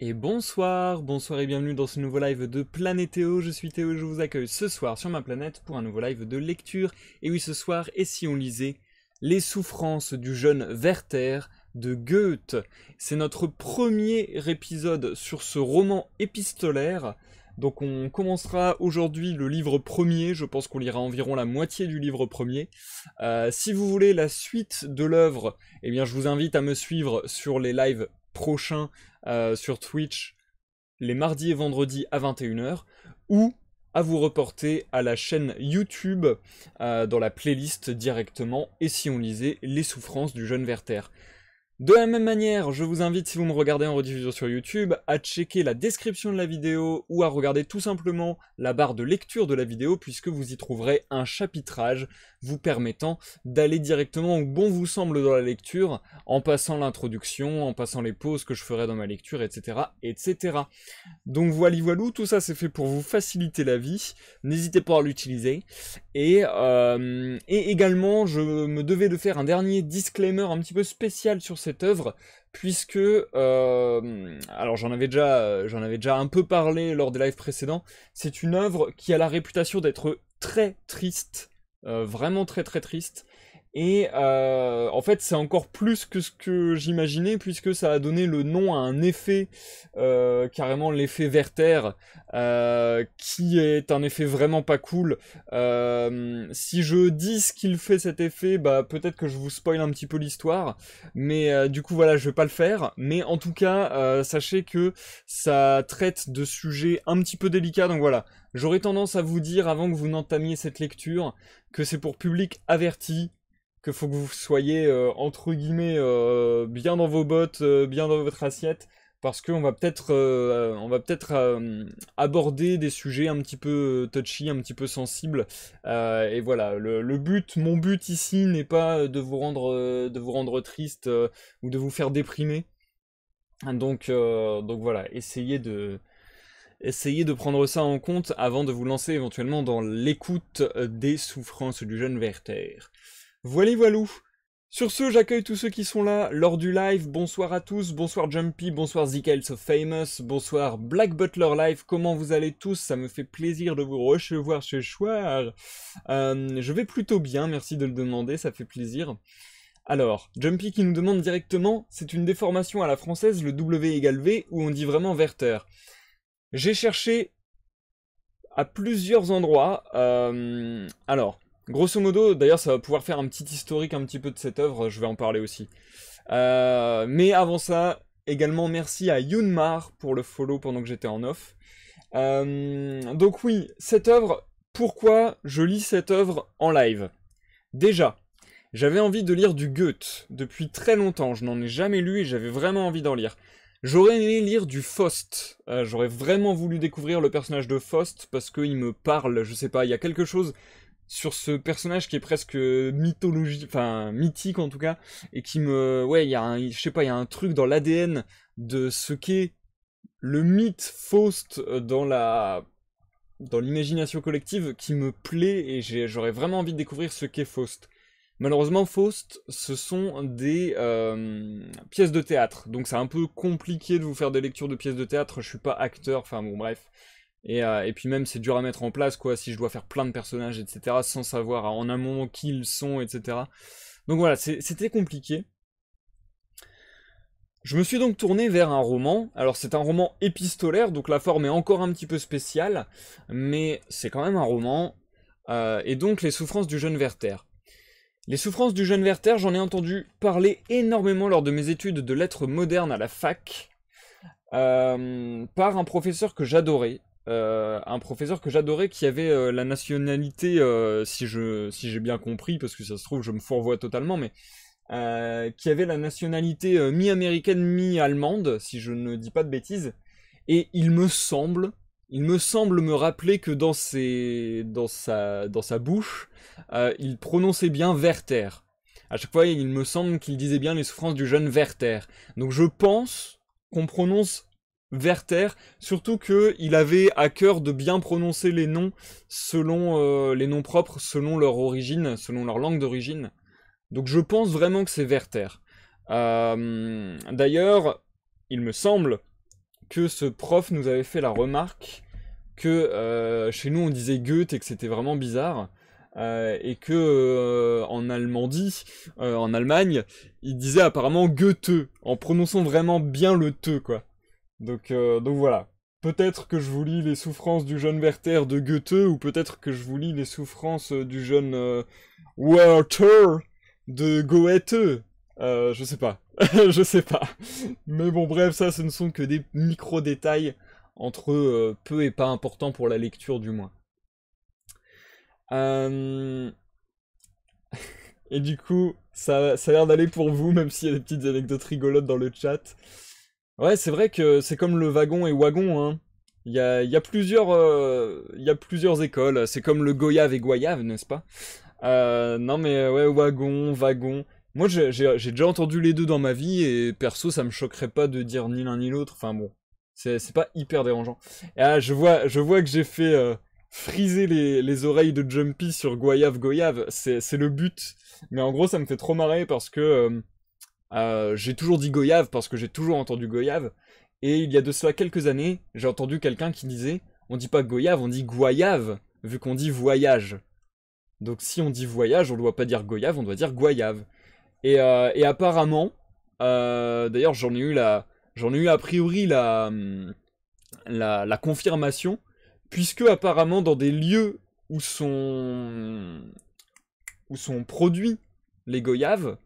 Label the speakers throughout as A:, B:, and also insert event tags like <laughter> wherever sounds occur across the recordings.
A: Et bonsoir, bonsoir et bienvenue dans ce nouveau live de Planétéo, je suis Théo, je vous accueille ce soir sur ma planète pour un nouveau live de lecture. Et oui, ce soir, et si on lisait Les souffrances du jeune Werther de Goethe C'est notre premier épisode sur ce roman épistolaire. Donc on commencera aujourd'hui le livre premier, je pense qu'on lira environ la moitié du livre premier. Euh, si vous voulez la suite de l'œuvre, eh bien je vous invite à me suivre sur les lives prochain euh, sur Twitch les mardis et vendredis à 21h ou à vous reporter à la chaîne YouTube euh, dans la playlist directement et si on lisait Les souffrances du jeune Werther. De la même manière, je vous invite, si vous me regardez en rediffusion sur YouTube, à checker la description de la vidéo ou à regarder tout simplement la barre de lecture de la vidéo puisque vous y trouverez un chapitrage vous permettant d'aller directement où bon vous semble dans la lecture, en passant l'introduction, en passant les pauses que je ferai dans ma lecture, etc. etc. Donc voilà, voilà, tout ça c'est fait pour vous faciliter la vie, n'hésitez pas à l'utiliser. Euh, et, également, je me devais de faire un dernier disclaimer un petit peu spécial sur cette œuvre, puisque euh, alors j'en avais déjà j'en avais déjà un peu parlé lors des lives précédents. C'est une œuvre qui a la réputation d'être très triste euh, vraiment très très triste. Et euh, en fait, c'est encore plus que ce que j'imaginais, puisque ça a donné le nom à un effet, euh, carrément l'effet Werther, euh, qui est un effet vraiment pas cool. si je dis ce qu'il fait cet effet, bah peut-être que je vous spoil un petit peu l'histoire, mais du coup voilà, je vais pas le faire. Mais en tout cas, sachez que ça traite de sujets un petit peu délicats, donc voilà. J'aurais tendance à vous dire, avant que vous n'entamiez cette lecture, que c'est pour public averti, que faut que vous soyez euh, entre guillemets euh, bien dans vos bottes, euh, bien dans votre assiette, parce qu'on va peut-être on va peut-être aborder des sujets un petit peu touchy, un petit peu sensibles. et voilà, le, but, mon but ici n'est pas de vous rendre de vous rendre triste ou de vous faire déprimer. Donc donc voilà, essayez de essayez de prendre ça en compte avant de vous lancer éventuellement dans l'écoute des souffrances du jeune Werther. Voilà, voilou Sur ce, j'accueille tous ceux qui sont là lors du live. Bonsoir à tous, bonsoir Jumpy, bonsoir Zikels So Famous, bonsoir Black Butler Live. Comment vous allez tous Ça me fait plaisir de vous recevoir ce soir. Euh, je vais plutôt bien, merci de le demander, ça fait plaisir. Alors, Jumpy qui nous demande directement, c'est une déformation à la française, le W égale V, où on dit vraiment Werther. J'ai cherché à plusieurs endroits. Euh, alors, Grosso modo, d'ailleurs, ça va pouvoir faire un petit historique un petit peu de cette œuvre, je vais en parler aussi. Euh, mais avant ça, également merci à Yunmar pour le follow pendant que j'étais en off. Euh, donc oui, cette œuvre, pourquoi je lis cette œuvre en live Déjà, j'avais envie de lire du Goethe depuis très longtemps, je n'en ai jamais lu et j'avais vraiment envie d'en lire. J'aurais aimé lire du Faust. Euh, j'aurais vraiment voulu découvrir le personnage de Faust parce qu'il me parle, je sais pas, il y a quelque chose sur ce personnage qui est presque euh, mythologie, enfin mythique en tout cas, et qui me, ouais, il y a un, je sais pas, il y a un truc dans l'ADN de ce qu'est le mythe Faust euh, dans la, dans l'imagination collective qui me plaît et j'aurais vraiment envie de découvrir ce qu'est Faust. Malheureusement, Faust, ce sont des euh, pièces de théâtre, donc c'est un peu compliqué de vous faire des lectures de pièces de théâtre. Je suis pas acteur, enfin bon bref. Euh, et, puis même c'est dur à mettre en place quoi si je dois faire plein de personnages etc sans savoir en un moment qui ils sont etc. Donc voilà c'était compliqué. Je me suis donc tourné vers un roman. Alors c'est un roman épistolaire donc la forme est encore un petit peu spéciale mais c'est quand même un roman euh, et donc les souffrances du jeune Werther. Les souffrances du jeune Werther, j'en ai entendu parler énormément lors de mes études de lettres modernes à la fac, euh, par un professeur que j'adorais, euh, un professeur que j'adorais qui avait euh, la nationalité, euh, si je si j'ai bien compris, parce que ça se trouve je me fourvoie totalement, mais qui avait la nationalité mi-américaine mi-allemande, si je ne dis pas de bêtises. Et il me semble, il me semble me rappeler que dans ses dans sa dans sa bouche, il prononçait bien Werther. À chaque fois, il me semble qu'il disait bien les souffrances du jeune Werther. Donc je pense qu'on prononce Verter, surtout qu'il avait à cœur de bien prononcer les noms selon euh, les noms propres, selon leur origine, selon leur langue d'origine. Donc je pense vraiment que c'est Werther. Euh, d'ailleurs, il me semble que ce prof nous avait fait la remarque que euh, chez nous on disait Goethe et que c'était vraiment bizarre. et que en Allemandie, en Allemagne, il disait apparemment Goethe en prononçant vraiment bien le te quoi. Donc, euh, donc voilà. Peut-être que je vous lis les souffrances du jeune Werther de Goethe, ou peut-être que je vous lis les souffrances euh, du jeune Walter euh, Werther de Goethe. Euh, je sais pas. <laughs> je sais pas. Mais bon, bref, ça, ce ne sont que des micro-détails entre peu et pas importants pour la lecture, du moins. <laughs> et du coup, ça, ça a l'air d'aller pour vous, même s'il y a des petites anecdotes rigolotes dans le chat. Ouais, c'est vrai que c'est comme le wagon et wagon, hein. Il y a, plusieurs, euh, plusieurs écoles. C'est comme le goyave et goyave, n'est-ce pas euh, Non, mais ouais, wagon, wagon. Moi, j'ai déjà entendu les deux dans ma vie et perso, ça me choquerait pas de dire ni l'un ni l'autre. Enfin bon, c'est pas hyper dérangeant. Et, ah, je vois, je vois que j'ai fait euh, friser les, les, oreilles de Jumpy sur goyave, goyave. C'est le but. Mais en gros, ça me fait trop marrer parce que euh, j'ai toujours dit Goyave parce que j'ai toujours entendu Goyave. Et il y a de cela quelques années, j'ai entendu quelqu'un qui disait on dit pas Goyave, on dit Goyave, vu qu'on dit voyage. Donc si on dit voyage, on doit pas dire Goyave, on doit dire Goyave. Euh, et, apparemment, euh, d'ailleurs j'en ai eu j'en ai eu a priori la, la, la confirmation, puisque apparemment dans des lieux où sont où sont produits les goyaves,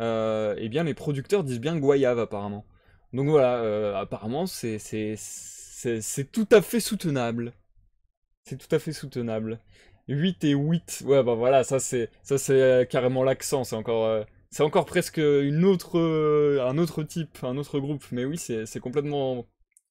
A: euh, eh bien les producteurs disent bien Guayave, apparemment. Donc voilà, euh, apparemment c'est tout à fait soutenable. C'est tout à fait soutenable. 8 et 8. Ouais, bah voilà, ça c'est ça c'est euh, carrément l'accent, c'est encore c'est encore presque une autre un autre type, un autre groupe, mais oui, c'est complètement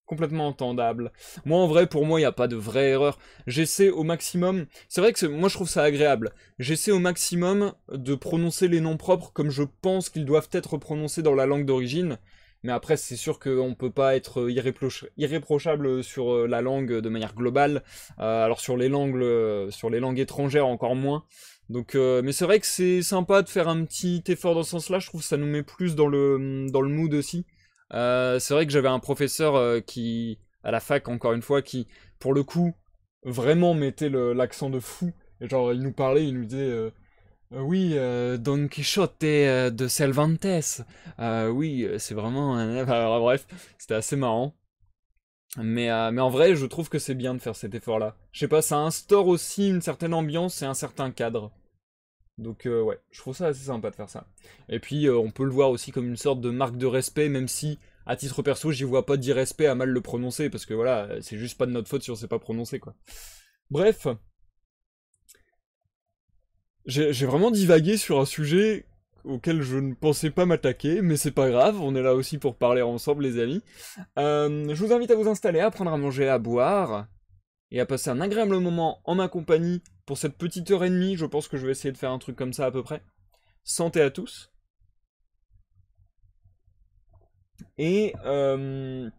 A: complètement entendable. Moi, en vrai, pour moi, il n'y a pas de vraie erreur. J'essaie au maximum. C'est vrai que moi, je trouve ça agréable. J'essaie au maximum de prononcer les noms propres comme je pense qu'ils doivent être prononcés dans la langue d'origine. Mais après, c'est sûr qu'on ne peut pas être euh, irréprochable sur euh, la langue de manière globale. Euh, alors sur les langues, sur les langues étrangères encore moins. Donc, mais c'est vrai que c'est sympa de faire un petit effort dans ce sens-là. Je trouve que ça nous met plus dans le dans le mood aussi. Euh, c'est vrai que j'avais un professeur euh, qui, à la fac encore une fois, qui pour le coup vraiment mettait l'accent de fou. Et genre il nous parlait, il nous disait euh, oui, Don Quichotte de Cervantes. oui, c'est vraiment. bref, c'était assez marrant. Mais, mais en vrai, je trouve que c'est bien de faire cet effort-là. Je sais pas, ça instaure aussi une certaine ambiance et un certain cadre. Donc euh, ouais, je trouve ça assez sympa de faire ça. Et puis euh, on peut le voir aussi comme une sorte de marque de respect, même si à titre perso j'y vois pas d'irrespect à mal le prononcer, parce que voilà, c'est juste pas de notre faute si on sait pas prononcer quoi. Bref, j'ai vraiment divagué sur un sujet auquel je ne pensais pas m'attaquer, mais c'est pas grave, on est là aussi pour parler ensemble les amis. Euh, je vous invite à vous installer, à prendre à manger, à boire, et à passer un agréable moment en ma compagnie pour cette petite heure et demie. Je pense que je vais essayer de faire un truc comme ça à peu près. Santé à tous. Et, euh,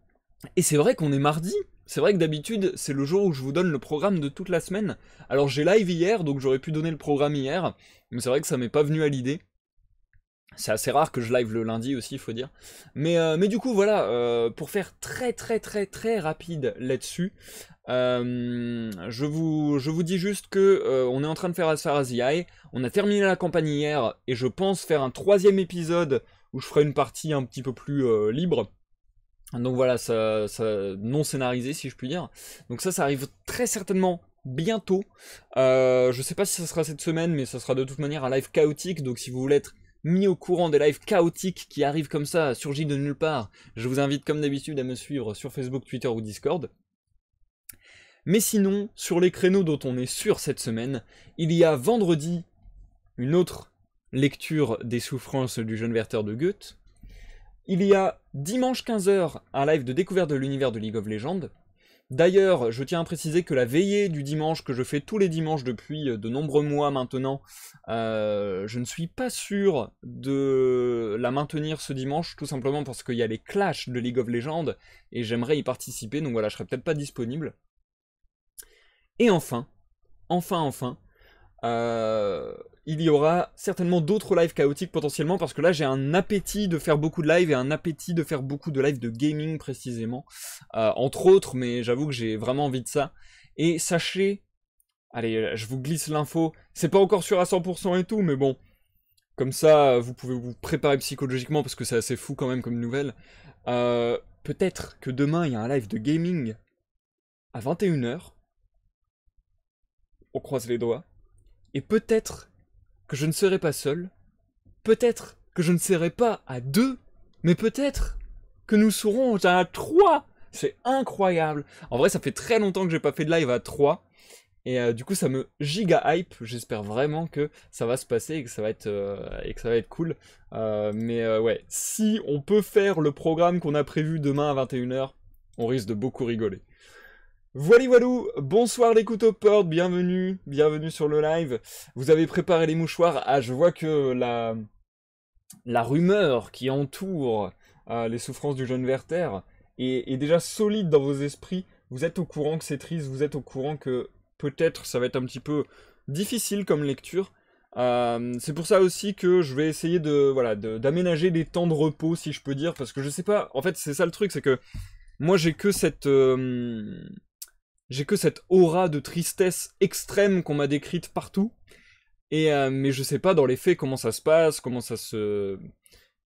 A: et c'est vrai qu'on est mardi. C'est vrai que d'habitude, c'est le jour où je vous donne le programme de toute la semaine. Alors j'ai live hier, donc j'aurais pu donner le programme hier, mais c'est vrai que ça m'est pas venu à l'idée. C'est assez rare que je live le lundi aussi, il faut dire. Mais, euh, mais, du coup, voilà, euh, pour faire très très très très rapide là-dessus, euh, je, vous, je vous dis juste que on est en train de faire As On a terminé la campagne hier et je pense faire un troisième épisode où je ferai une partie un petit peu plus libre. Donc voilà, ça, ça, non scénarisé si je puis dire. Donc ça, ça arrive très certainement bientôt. je sais pas si ça sera cette semaine, mais ça sera de toute manière un live chaotique. Donc si vous voulez être mis au courant des lives chaotiques qui arrivent comme ça, surgis de nulle part, je vous invite comme d'habitude à me suivre sur Facebook, Twitter ou Discord. Mais sinon, sur les créneaux dont on est sûr cette semaine, il y a vendredi une autre lecture des souffrances du jeune Werther de Goethe. Il y a dimanche 15h un live de découverte de l'univers de League of Legends. D'ailleurs, je tiens à préciser que la veillée du dimanche que je fais tous les dimanches depuis euh, de nombreux mois maintenant, euh, je ne suis pas sûr de la maintenir ce dimanche, tout simplement parce qu'il y a les clashs de League of Legends et j'aimerais y participer, donc voilà, je serais peut-être pas disponible. Et enfin, enfin, enfin, euh, il y aura certainement d'autres lives chaotiques potentiellement, parce que là j'ai un appétit de faire beaucoup de lives et un appétit de faire beaucoup de lives de gaming précisément, euh, entre autres, mais j'avoue que j'ai vraiment envie de ça. Et sachez, allez, je vous glisse l'info, c'est pas encore sûr à 100% et tout, mais bon, comme ça vous pouvez vous préparer psychologiquement, parce que c'est assez fou quand même comme nouvelle. Euh, peut-être que demain il y a un live de gaming à 21h. On croise les doigts. Et peut-être que je ne serai pas seul, peut-être que je ne serai pas à deux, mais peut-être que nous serons à trois. C'est incroyable. En vrai, ça fait très longtemps que j'ai pas fait de live à trois. Et euh, du coup, ça me giga hype. J'espère vraiment que ça va se passer et que ça va être, euh, que ça va être cool. Euh, mais ouais, si on peut faire le programme qu'on a prévu demain à 21h, on risque de beaucoup rigoler. Voilà, voilà, bonsoir les couteaux portes, bienvenue, bienvenue sur le live. Vous avez préparé les mouchoirs. Ah, je vois que la, la rumeur qui entoure euh, les souffrances du jeune Werther est, déjà solide dans vos esprits. Vous êtes au courant que c'est triste, vous êtes au courant que peut-être ça va être un petit peu difficile comme lecture. Euh, c'est pour ça aussi que je vais essayer de voilà d'aménager des temps de repos si je peux dire parce que je sais pas en fait c'est ça le truc c'est que moi j'ai que cette euh, j'ai que cette aura de tristesse extrême qu'on m'a décrite partout. Et euh, mais je sais pas dans les faits comment ça se passe, comment ça se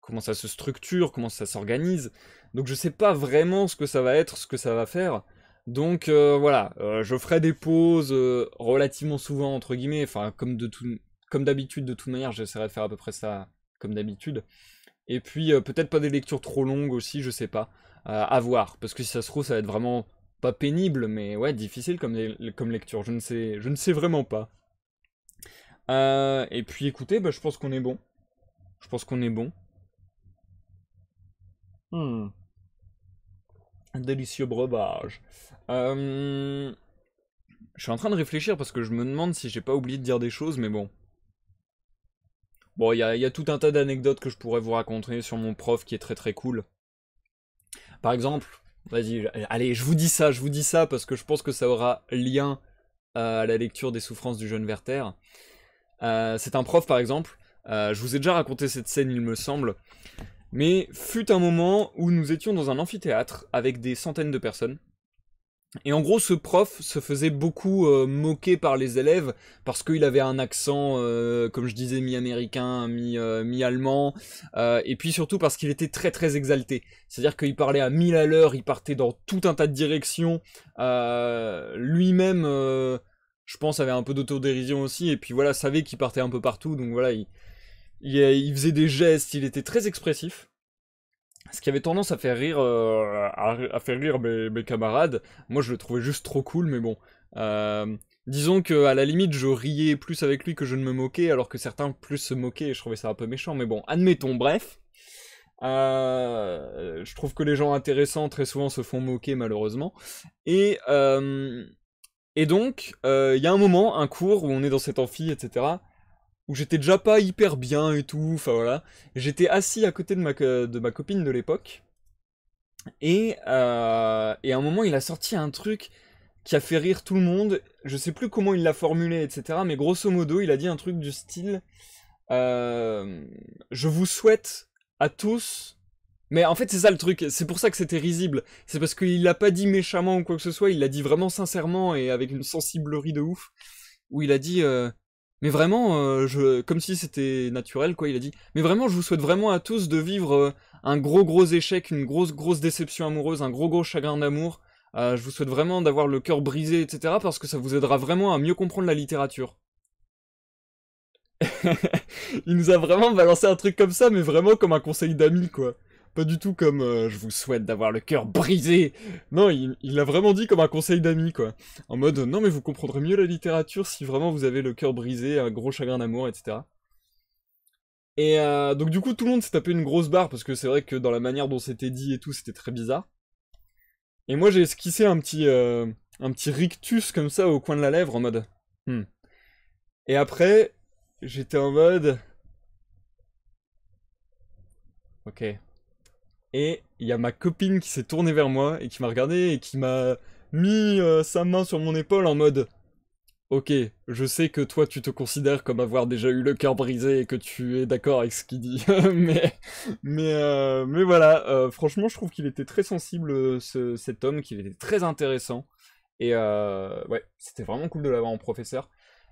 A: comment ça se structure, comment ça s'organise. Donc je sais pas vraiment ce que ça va être, ce que ça va faire. Donc euh, voilà, euh, je ferai des pauses relativement souvent entre guillemets, enfin comme de comme d'habitude de toute manière, j'essaierai de faire à peu près ça comme d'habitude. Et puis peut-être pas des lectures trop longues aussi, je sais pas, à voir parce que si ça se trouve ça va être vraiment pas pénible, mais ouais, difficile comme, lecture. Je ne sais, je ne sais vraiment pas. Euh, et puis écoutez, bah, je pense qu'on est bon. Je pense qu'on est bon. Hmm. Délicieux breuvage. Euh, je suis en train de réfléchir parce que je me demande si j'ai pas oublié de dire des choses, mais bon. Bon, il y a, tout un tas d'anecdotes que je pourrais vous raconter sur mon prof qui est très très cool. Par exemple, Vas-y, allez, je vous dis ça, je vous dis ça parce que je pense que ça aura lien euh, à la lecture des souffrances du jeune Werther. Euh, c'est un prof, par exemple. Euh, je vous ai déjà raconté cette scène, il me semble. Mais fut un moment où nous étions dans un amphithéâtre avec des centaines de personnes. Et en gros, ce prof se faisait beaucoup euh, moquer par les élèves parce qu'il avait un accent, euh, comme je disais, mi-américain, euh, mi-allemand, et puis surtout parce qu'il était très très exalté. C'est-à-dire qu'il parlait à mille à l'heure, il partait dans tout un tas de directions. Lui-même, je pense, avait un peu d'autodérision aussi, et puis voilà, savait qu'il partait un peu partout, donc voilà, il faisait des gestes, il était très expressif ce qui avait tendance à faire rire, euh, à, faire rire mes, camarades, moi je le trouvais juste trop cool, mais bon. Euh, disons que à la limite, je riais plus avec lui que je ne me moquais, alors que certains plus se moquaient, et je trouvais ça un peu méchant, mais bon, admettons, bref. Euh, je trouve que les gens intéressants très souvent se font moquer malheureusement. Et, et donc, il y a un moment, un cours où on est dans cet amphi, etc où j'étais déjà pas hyper bien et tout, enfin voilà. J'étais assis à côté de ma, de ma copine de l'époque, et, euh, et à un moment il a sorti un truc qui a fait rire tout le monde, je sais plus comment il l'a formulé, etc., mais grosso modo il a dit un truc du style euh, Je vous souhaite à tous... Mais en fait c'est ça le truc, c'est pour ça que c'était risible, c'est parce qu'il l'a pas dit méchamment ou quoi que ce soit, il l'a dit vraiment sincèrement et avec une sensiblerie de ouf, où il a dit... Euh, mais vraiment, euh, je, comme si c'était naturel, quoi, il a dit. Mais vraiment, je vous souhaite vraiment à tous de vivre euh, un gros gros échec, une grosse grosse déception amoureuse, un gros gros chagrin d'amour. Euh, je vous souhaite vraiment d'avoir le cœur brisé, etc. Parce que ça vous aidera vraiment à mieux comprendre la littérature. <laughs> il nous a vraiment balancé un truc comme ça, mais vraiment comme un conseil d'amis, quoi. Pas du tout comme euh, je vous souhaite d'avoir le cœur brisé. Non, il l'a vraiment dit comme un conseil d'ami, quoi. En mode non, mais vous comprendrez mieux la littérature si vraiment vous avez le cœur brisé, un gros chagrin d'amour, etc. Et euh, donc du coup, tout le monde s'est tapé une grosse barre parce que c'est vrai que dans la manière dont c'était dit et tout, c'était très bizarre. Et moi, j'ai esquissé un petit, euh, un petit rictus comme ça au coin de la lèvre en mode. Hmm. Et après, j'étais en mode. Ok. Et il y a ma copine qui s'est tournée vers moi et qui m'a regardé et qui m'a mis euh, sa main sur mon épaule en mode Ok, je sais que toi tu te considères comme avoir déjà eu le cœur brisé et que tu es d'accord avec ce qu'il dit, <laughs> mais mais euh, mais voilà, euh, franchement je trouve qu'il était très sensible cet homme, qu'il était très intéressant et ouais, c'était vraiment cool de l'avoir en professeur.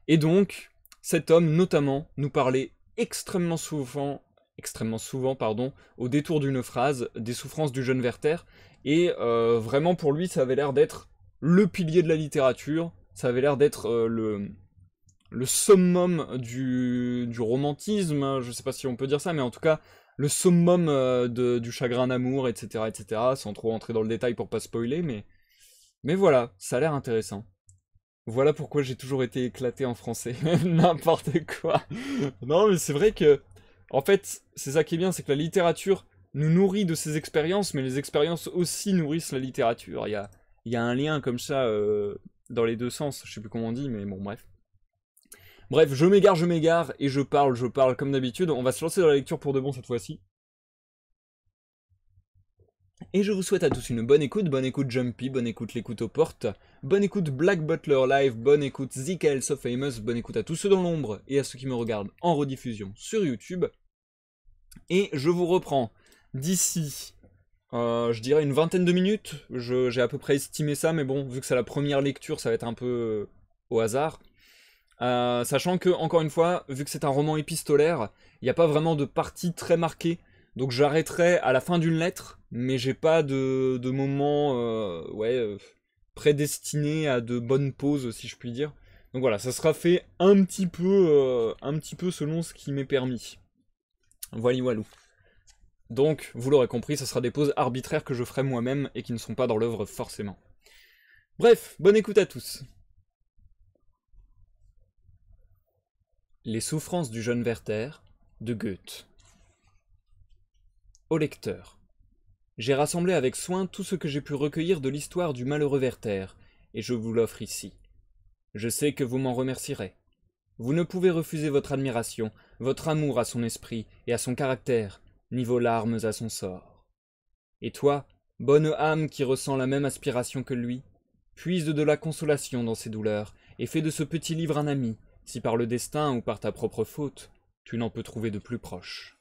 A: Et donc cet homme notamment nous parlait extrêmement souvent extrêmement souvent, pardon, au détour d'une phrase, des souffrances du jeune Werther, et euh, vraiment pour lui ça avait l'air d'être le pilier de la littérature, ça avait l'air d'être euh, le, le summum du, du romantisme, hein. je sais pas si on peut dire ça, mais en tout cas le summum euh, du chagrin d'amour, etc., etc., sans trop entrer dans le détail pour pas spoiler, mais, mais voilà, ça a l'air intéressant. Voilà pourquoi j'ai toujours été éclaté en français. <laughs> N'importe quoi. non, mais c'est vrai que en fait, c'est ça qui est bien, c'est que la littérature nous nourrit de ces expériences, mais les expériences aussi nourrissent la littérature. Il y a, il y a un lien comme ça euh, dans les deux sens, je sais plus comment on dit, mais bon, bref. Bref, je m'égare, je m'égare, et je parle, je parle comme d'habitude. On va se lancer dans la lecture pour de bon cette fois-ci. Et je vous souhaite à tous une bonne écoute, bonne écoute Jumpy, bonne écoute l'écoute aux portes, bonne écoute Black Butler Live, bonne écoute Zikael So Famous, bonne écoute à tous ceux dans l'ombre et à ceux qui me regardent en rediffusion sur YouTube. Et je vous reprends d'ici, euh, je dirais une vingtaine de minutes. J'ai à peu près estimé ça, mais bon, vu que c'est la première lecture, ça va être un peu euh, au hasard. Euh, sachant que, encore une fois, vu que c'est un roman épistolaire, il n'y a pas vraiment de partie très marquée. Donc j'arrêterai à la fin d'une lettre, mais j'ai pas de, de moment ouais, prédestiné à de bonnes pauses, si je puis dire. Donc voilà, ça sera fait un petit peu, un petit peu selon ce qui m'est permis. Voili Walou. Donc, vous l'aurez compris, ce sera des pauses arbitraires que je ferai moi-même et qui ne sont pas dans l'œuvre forcément. Bref, bonne écoute à tous. Les souffrances du jeune Werther de Goethe. Au lecteur. J'ai rassemblé avec soin tout ce que j'ai pu recueillir de l'histoire du malheureux Werther, et je vous l'offre ici. Je sais que vous m'en remercierez. Vous ne pouvez refuser votre admiration, votre amour à son esprit et à son caractère, ni vos larmes à son sort. Et toi, bonne âme qui ressent la même aspiration que lui, puise de la consolation dans ses douleurs, et fais de ce petit livre un ami, si par le destin ou par ta propre faute, tu n'en peux trouver de plus proche.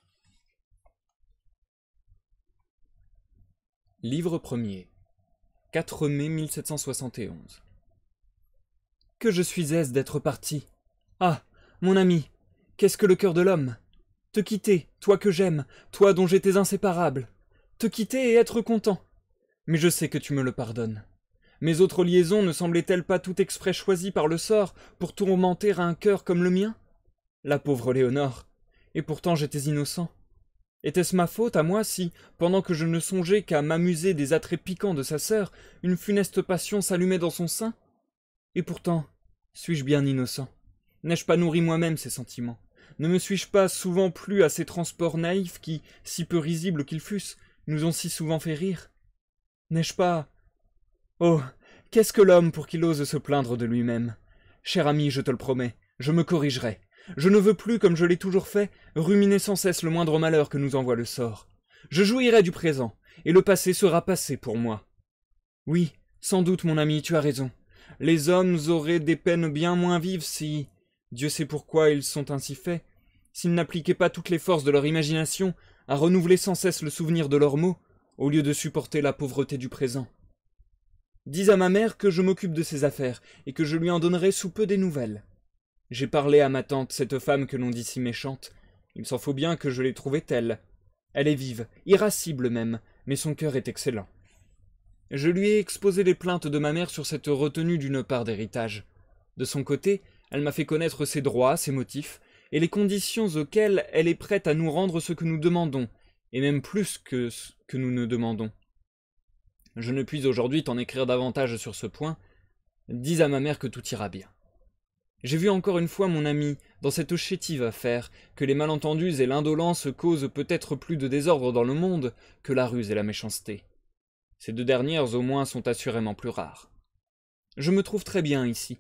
A: Livre premier 4 mai 1771 Que je suis aise d'être parti Ah, mon ami, Qu'est-ce que le cœur de l'homme Te quitter, toi que j'aime, toi dont j'étais inséparable. Te quitter et être content. Mais je sais que tu me le pardonnes. Mes autres liaisons ne semblaient-elles pas tout exprès choisies par le sort pour tourmenter un cœur comme le mien La pauvre Léonore. Et pourtant j'étais innocent. Était-ce ma faute à moi si, pendant que je ne songeais qu'à m'amuser des attraits piquants de sa sœur, une funeste passion s'allumait dans son sein Et pourtant, suis-je bien innocent N'ai-je pas nourri moi-même ces sentiments ne me suis-je pas souvent plu à ces transports naïfs qui, si peu risibles qu'ils fussent, nous ont si souvent fait rire N'ai-je pas Oh, qu'est-ce que l'homme pour qu'il ose se plaindre de lui-même Cher ami, je te le promets, je me corrigerai. Je ne veux plus, comme je l'ai toujours fait, ruminer sans cesse le moindre malheur que nous envoie le sort. Je jouirai du présent, et le passé sera passé pour moi. Oui, sans doute, mon ami, tu as raison. Les hommes auraient des peines bien moins vives si, Dieu sait pourquoi ils sont ainsi faits. S'ils n'appliquaient pas toutes les forces de leur imagination à renouveler sans cesse le souvenir de leurs maux, au lieu de supporter la pauvreté du présent. Dis à ma mère que je m'occupe de ses affaires et que je lui en donnerai sous peu des nouvelles. J'ai parlé à ma tante, cette femme que l'on dit si méchante. Il s'en faut bien que je l'ai trouvée telle. Elle est vive, irascible même, mais son cœur est excellent. Je lui ai exposé les plaintes de ma mère sur cette retenue d'une part d'héritage. De son côté, elle m'a fait connaître ses droits, ses motifs, et les conditions auxquelles elle est prête à nous rendre ce que nous demandons, et même plus que ce que nous ne demandons. Je ne puis aujourd'hui t'en écrire davantage sur ce point. Dis à ma mère que tout ira bien. J'ai vu encore une fois mon ami, dans cette chétive affaire, que les malentendus et l'indolence causent peut-être plus de désordre dans le monde que la ruse et la méchanceté. Ces deux dernières au moins sont assurément plus rares. Je me trouve très bien ici.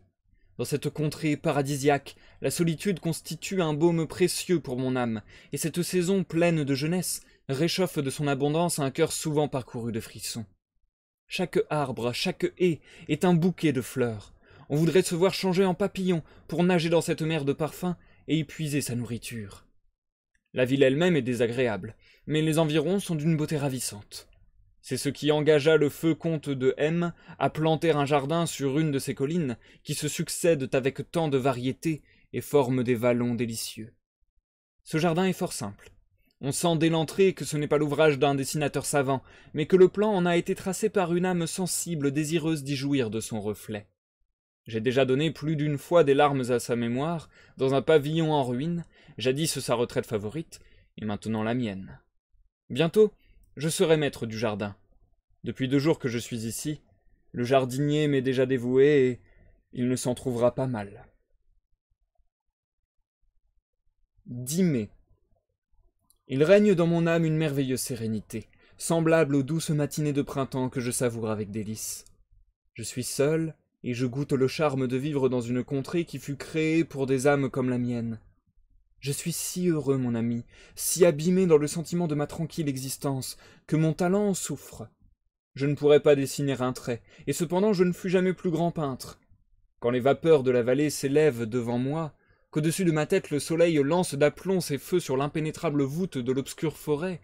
A: Dans cette contrée paradisiaque, la solitude constitue un baume précieux pour mon âme, et cette saison pleine de jeunesse réchauffe de son abondance un cœur souvent parcouru de frissons. Chaque arbre, chaque haie est un bouquet de fleurs. On voudrait se voir changer en papillon pour nager dans cette mer de parfums et y puiser sa nourriture. La ville elle-même est désagréable, mais les environs sont d'une beauté ravissante. C'est ce qui engagea le feu comte de M à planter un jardin sur une de ces collines qui se succèdent avec tant de variété et forment des vallons délicieux. Ce jardin est fort simple. On sent dès l'entrée que ce n'est pas l'ouvrage d'un dessinateur savant, mais que le plan en a été tracé par une âme sensible désireuse d'y jouir de son reflet. J'ai déjà donné plus d'une fois des larmes à sa mémoire, dans un pavillon en ruine, jadis sa retraite favorite, et maintenant la mienne. Bientôt, je serai maître du jardin. Depuis deux jours que je suis ici, le jardinier m'est déjà dévoué et il ne s'en trouvera pas mal. 10 mai. Il règne dans mon âme une merveilleuse sérénité, semblable aux douces matinées de printemps que je savoure avec délice. Je suis seul, et je goûte le charme de vivre dans une contrée qui fut créée pour des âmes comme la mienne. Je suis si heureux, mon ami, si abîmé dans le sentiment de ma tranquille existence, que mon talent en souffre. Je ne pourrais pas dessiner un trait, et cependant je ne fus jamais plus grand peintre. Quand les vapeurs de la vallée s'élèvent devant moi, qu'au-dessus de ma tête le soleil lance d'aplomb ses feux sur l'impénétrable voûte de l'obscure forêt,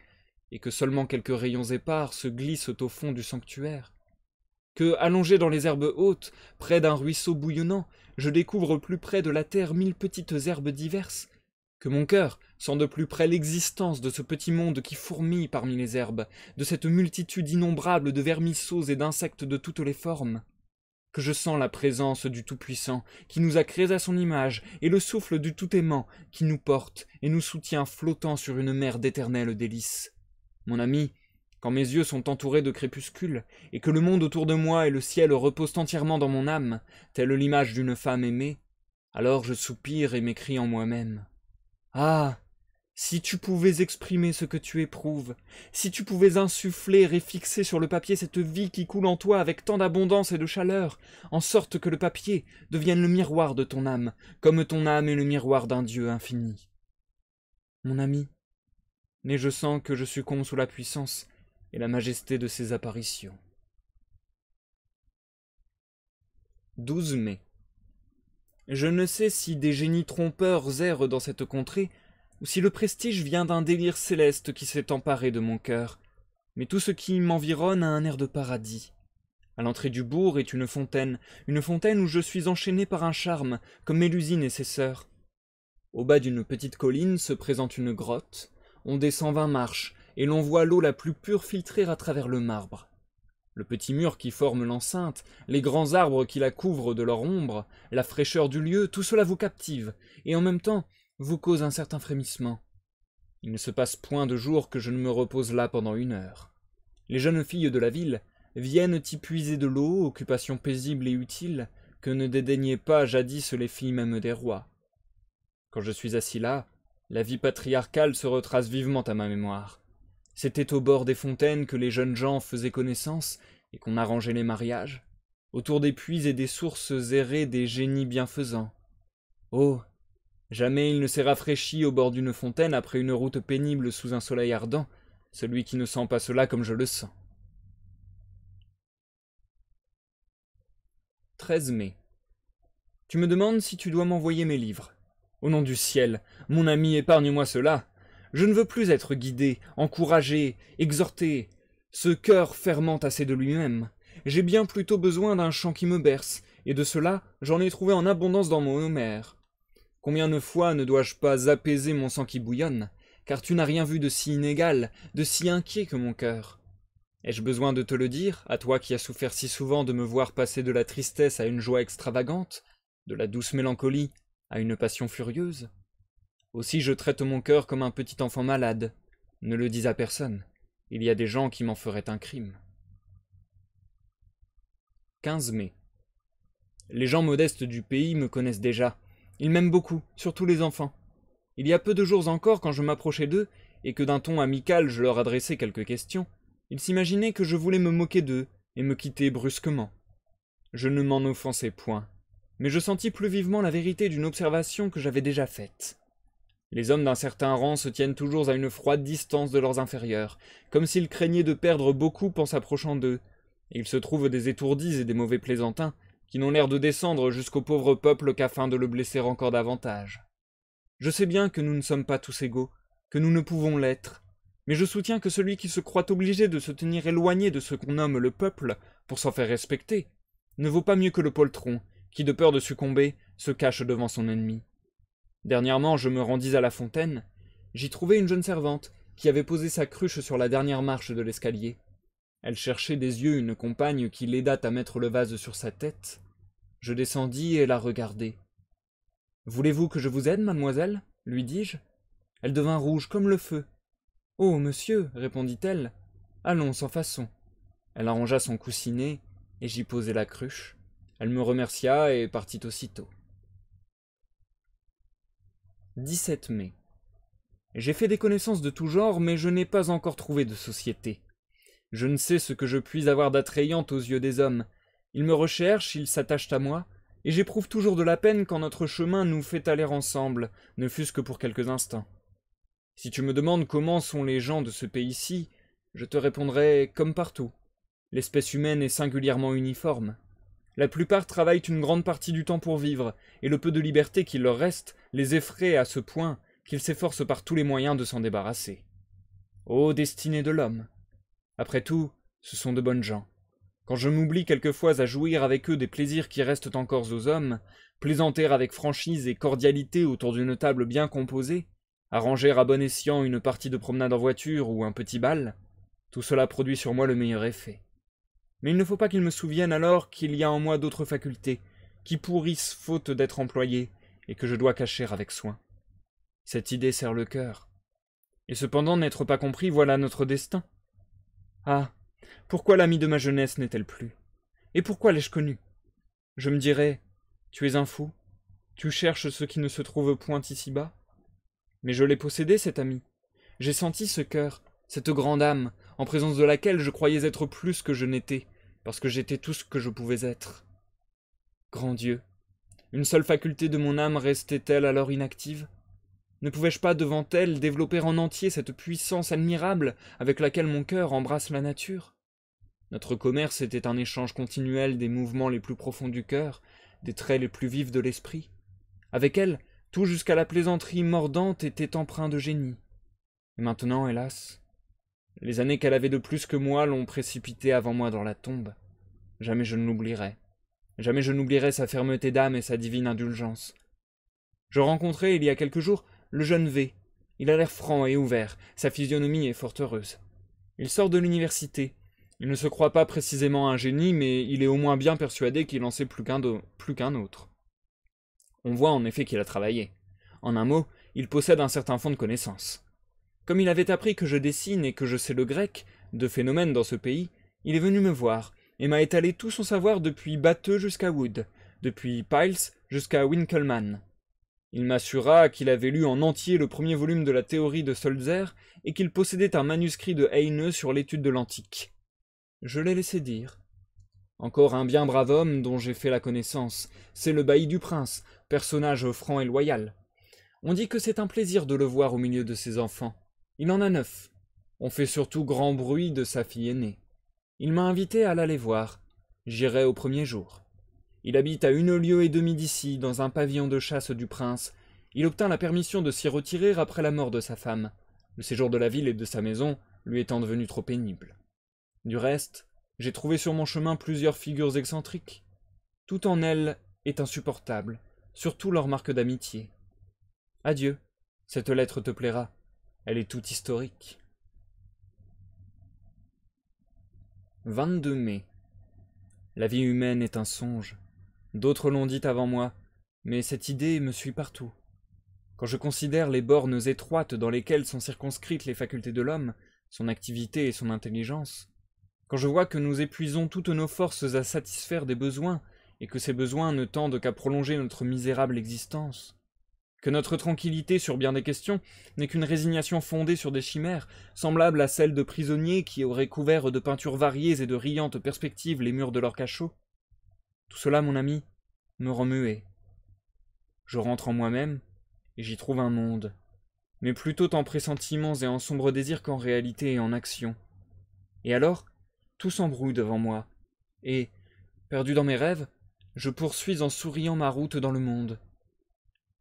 A: et que seulement quelques rayons épars se glissent au fond du sanctuaire, que, allongé dans les herbes hautes, près d'un ruisseau bouillonnant, je découvre plus près de la terre mille petites herbes diverses, que mon cœur sent de plus près l'existence de ce petit monde qui fourmille parmi les herbes, de cette multitude innombrable de vermisseaux et d'insectes de toutes les formes, que je sens la présence du Tout-Puissant qui nous a créés à son image et le souffle du Tout-Aimant qui nous porte et nous soutient flottant sur une mer d'éternelles délices. Mon ami, quand mes yeux sont entourés de crépuscules, et que le monde autour de moi et le ciel reposent entièrement dans mon âme, telle l'image d'une femme aimée, alors je soupire et m'écris en moi-même. Ah si tu pouvais exprimer ce que tu éprouves, si tu pouvais insuffler et fixer sur le papier cette vie qui coule en toi avec tant d'abondance et de chaleur, en sorte que le papier devienne le miroir de ton âme, comme ton âme est le miroir d'un Dieu infini. Mon ami, mais je sens que je succombe sous la puissance et la majesté de ces apparitions. 12 mai. Je ne sais si des génies trompeurs errent dans cette contrée, ou si le prestige vient d'un délire céleste qui s'est emparé de mon cœur, mais tout ce qui m'environne a un air de paradis. À l'entrée du bourg est une fontaine, une fontaine où je suis enchaîné par un charme, comme Mélusine et ses sœurs. Au bas d'une petite colline se présente une grotte, on descend vingt marches, et l'on voit l'eau la plus pure filtrer à travers le marbre le petit mur qui forme l'enceinte, les grands arbres qui la couvrent de leur ombre, la fraîcheur du lieu, tout cela vous captive, et en même temps vous cause un certain frémissement. Il ne se passe point de jour que je ne me repose là pendant une heure. Les jeunes filles de la ville viennent y puiser de l'eau, occupation paisible et utile, que ne dédaignaient pas jadis les filles même des rois. Quand je suis assis là, la vie patriarcale se retrace vivement à ma mémoire. C'était au bord des fontaines que les jeunes gens faisaient connaissance et qu'on arrangeait les mariages, autour des puits et des sources errées des génies bienfaisants. Oh Jamais il ne s'est rafraîchi au bord d'une fontaine après une route pénible sous un soleil ardent, celui qui ne sent pas cela comme je le sens. 13 mai. Tu me demandes si tu dois m'envoyer mes livres. Au nom du ciel, mon ami, épargne-moi cela. Je ne veux plus être guidé, encouragé, exhorté. Ce cœur fermente assez de lui-même. J'ai bien plutôt besoin d'un chant qui me berce, et de cela j'en ai trouvé en abondance dans mon Homère. Combien de fois ne dois-je pas apaiser mon sang qui bouillonne, car tu n'as rien vu de si inégal, de si inquiet que mon cœur. Ai-je besoin de te le dire, à toi qui as souffert si souvent de me voir passer de la tristesse à une joie extravagante, de la douce mélancolie à une passion furieuse aussi je traite mon cœur comme un petit enfant malade. Ne le dis à personne. Il y a des gens qui m'en feraient un crime. 15 mai. Les gens modestes du pays me connaissent déjà. Ils m'aiment beaucoup, surtout les enfants. Il y a peu de jours encore, quand je m'approchais d'eux, et que d'un ton amical je leur adressais quelques questions, ils s'imaginaient que je voulais me moquer d'eux et me quitter brusquement. Je ne m'en offensais point, mais je sentis plus vivement la vérité d'une observation que j'avais déjà faite. Les hommes d'un certain rang se tiennent toujours à une froide distance de leurs inférieurs, comme s'ils craignaient de perdre beaucoup en s'approchant d'eux. Il se trouve des étourdis et des mauvais plaisantins, qui n'ont l'air de descendre jusqu'au pauvre peuple qu'afin de le blesser encore davantage. Je sais bien que nous ne sommes pas tous égaux, que nous ne pouvons l'être, mais je soutiens que celui qui se croit obligé de se tenir éloigné de ce qu'on nomme le peuple, pour s'en faire respecter, ne vaut pas mieux que le poltron, qui, de peur de succomber, se cache devant son ennemi. Dernièrement, je me rendis à la fontaine. J'y trouvai une jeune servante, qui avait posé sa cruche sur la dernière marche de l'escalier. Elle cherchait des yeux une compagne qui l'aidât à mettre le vase sur sa tête. Je descendis et la regardai. Voulez-vous que je vous aide, mademoiselle lui dis-je. Elle devint rouge comme le feu. Oh, monsieur, répondit-elle, allons sans façon. Elle arrangea son coussinet, et j'y posai la cruche. Elle me remercia et partit aussitôt. 17 mai. J'ai fait des connaissances de tout genre, mais je n'ai pas encore trouvé de société. Je ne sais ce que je puis avoir d'attrayant aux yeux des hommes. Ils me recherchent, ils s'attachent à moi, et j'éprouve toujours de la peine quand notre chemin nous fait aller ensemble, ne fût-ce que pour quelques instants. Si tu me demandes comment sont les gens de ce pays-ci, je te répondrai comme partout. L'espèce humaine est singulièrement uniforme. La plupart travaillent une grande partie du temps pour vivre, et le peu de liberté qui leur reste les effraie à ce point qu'ils s'efforcent par tous les moyens de s'en débarrasser. Ô destinée de l'homme Après tout, ce sont de bonnes gens. Quand je m'oublie quelquefois à jouir avec eux des plaisirs qui restent encore aux hommes, plaisanter avec franchise et cordialité autour d'une table bien composée, arranger à bon escient une partie de promenade en voiture ou un petit bal, tout cela produit sur moi le meilleur effet mais il ne faut pas qu'il me souvienne alors qu'il y a en moi d'autres facultés, qui pourrissent faute d'être employées, et que je dois cacher avec soin. Cette idée serre le cœur. Et cependant n'être pas compris, voilà notre destin. Ah. Pourquoi l'ami de ma jeunesse n'est-elle plus? Et pourquoi l'ai-je connue? Je me dirais, tu es un fou, tu cherches ce qui ne se trouve point ici-bas. Mais je l'ai possédé, cet ami. J'ai senti ce cœur, cette grande âme, en présence de laquelle je croyais être plus que je n'étais, parce que j'étais tout ce que je pouvais être. Grand Dieu, une seule faculté de mon âme restait-elle alors inactive Ne pouvais-je pas devant elle développer en entier cette puissance admirable avec laquelle mon cœur embrasse la nature Notre commerce était un échange continuel des mouvements les plus profonds du cœur, des traits les plus vifs de l'esprit. Avec elle, tout jusqu'à la plaisanterie mordante était empreint de génie. Et maintenant, hélas, les années qu'elle avait de plus que moi l'ont précipité avant moi dans la tombe. Jamais je ne l'oublierai. Jamais je n'oublierai sa fermeté d'âme et sa divine indulgence. Je rencontrai, il y a quelques jours, le jeune V. Il a l'air franc et ouvert, sa physionomie est fort heureuse. Il sort de l'université. Il ne se croit pas précisément un génie, mais il est au moins bien persuadé qu'il en sait plus qu'un autre. On voit en effet qu'il a travaillé. En un mot, il possède un certain fond de connaissances. Comme il avait appris que je dessine et que je sais le grec, deux phénomènes dans ce pays, il est venu me voir, et m'a étalé tout son savoir depuis Batteux jusqu'à Wood, depuis Piles jusqu'à Winkelmann. Il m'assura qu'il avait lu en entier le premier volume de la théorie de Solzer et qu'il possédait un manuscrit de Heine sur l'étude de l'antique. Je l'ai laissé dire. Encore un bien brave homme dont j'ai fait la connaissance, c'est le bailli du prince, personnage franc et loyal. On dit que c'est un plaisir de le voir au milieu de ses enfants. Il en a neuf. On fait surtout grand bruit de sa fille aînée. Il m'a invité à l'aller voir. J'irai au premier jour. Il habite à une lieue et demie d'ici, dans un pavillon de chasse du prince. Il obtint la permission de s'y retirer après la mort de sa femme, le séjour de la ville et de sa maison lui étant devenu trop pénible. Du reste, j'ai trouvé sur mon chemin plusieurs figures excentriques. Tout en elles est insupportable, surtout leur marque d'amitié. Adieu, cette lettre te plaira. Elle est toute historique. 22 mai. La vie humaine est un songe. D'autres l'ont dit avant moi, mais cette idée me suit partout. Quand je considère les bornes étroites dans lesquelles sont circonscrites les facultés de l'homme, son activité et son intelligence, quand je vois que nous épuisons toutes nos forces à satisfaire des besoins, et que ces besoins ne tendent qu'à prolonger notre misérable existence, que notre tranquillité sur bien des questions n'est qu'une résignation fondée sur des chimères, semblable à celle de prisonniers qui auraient couvert de peintures variées et de riantes perspectives les murs de leur cachot. Tout cela, mon ami, me remuait. Je rentre en moi-même, et j'y trouve un monde, mais plutôt en pressentiments et en sombres désirs qu'en réalité et en action. Et alors, tout s'embrouille devant moi, et, perdu dans mes rêves, je poursuis en souriant ma route dans le monde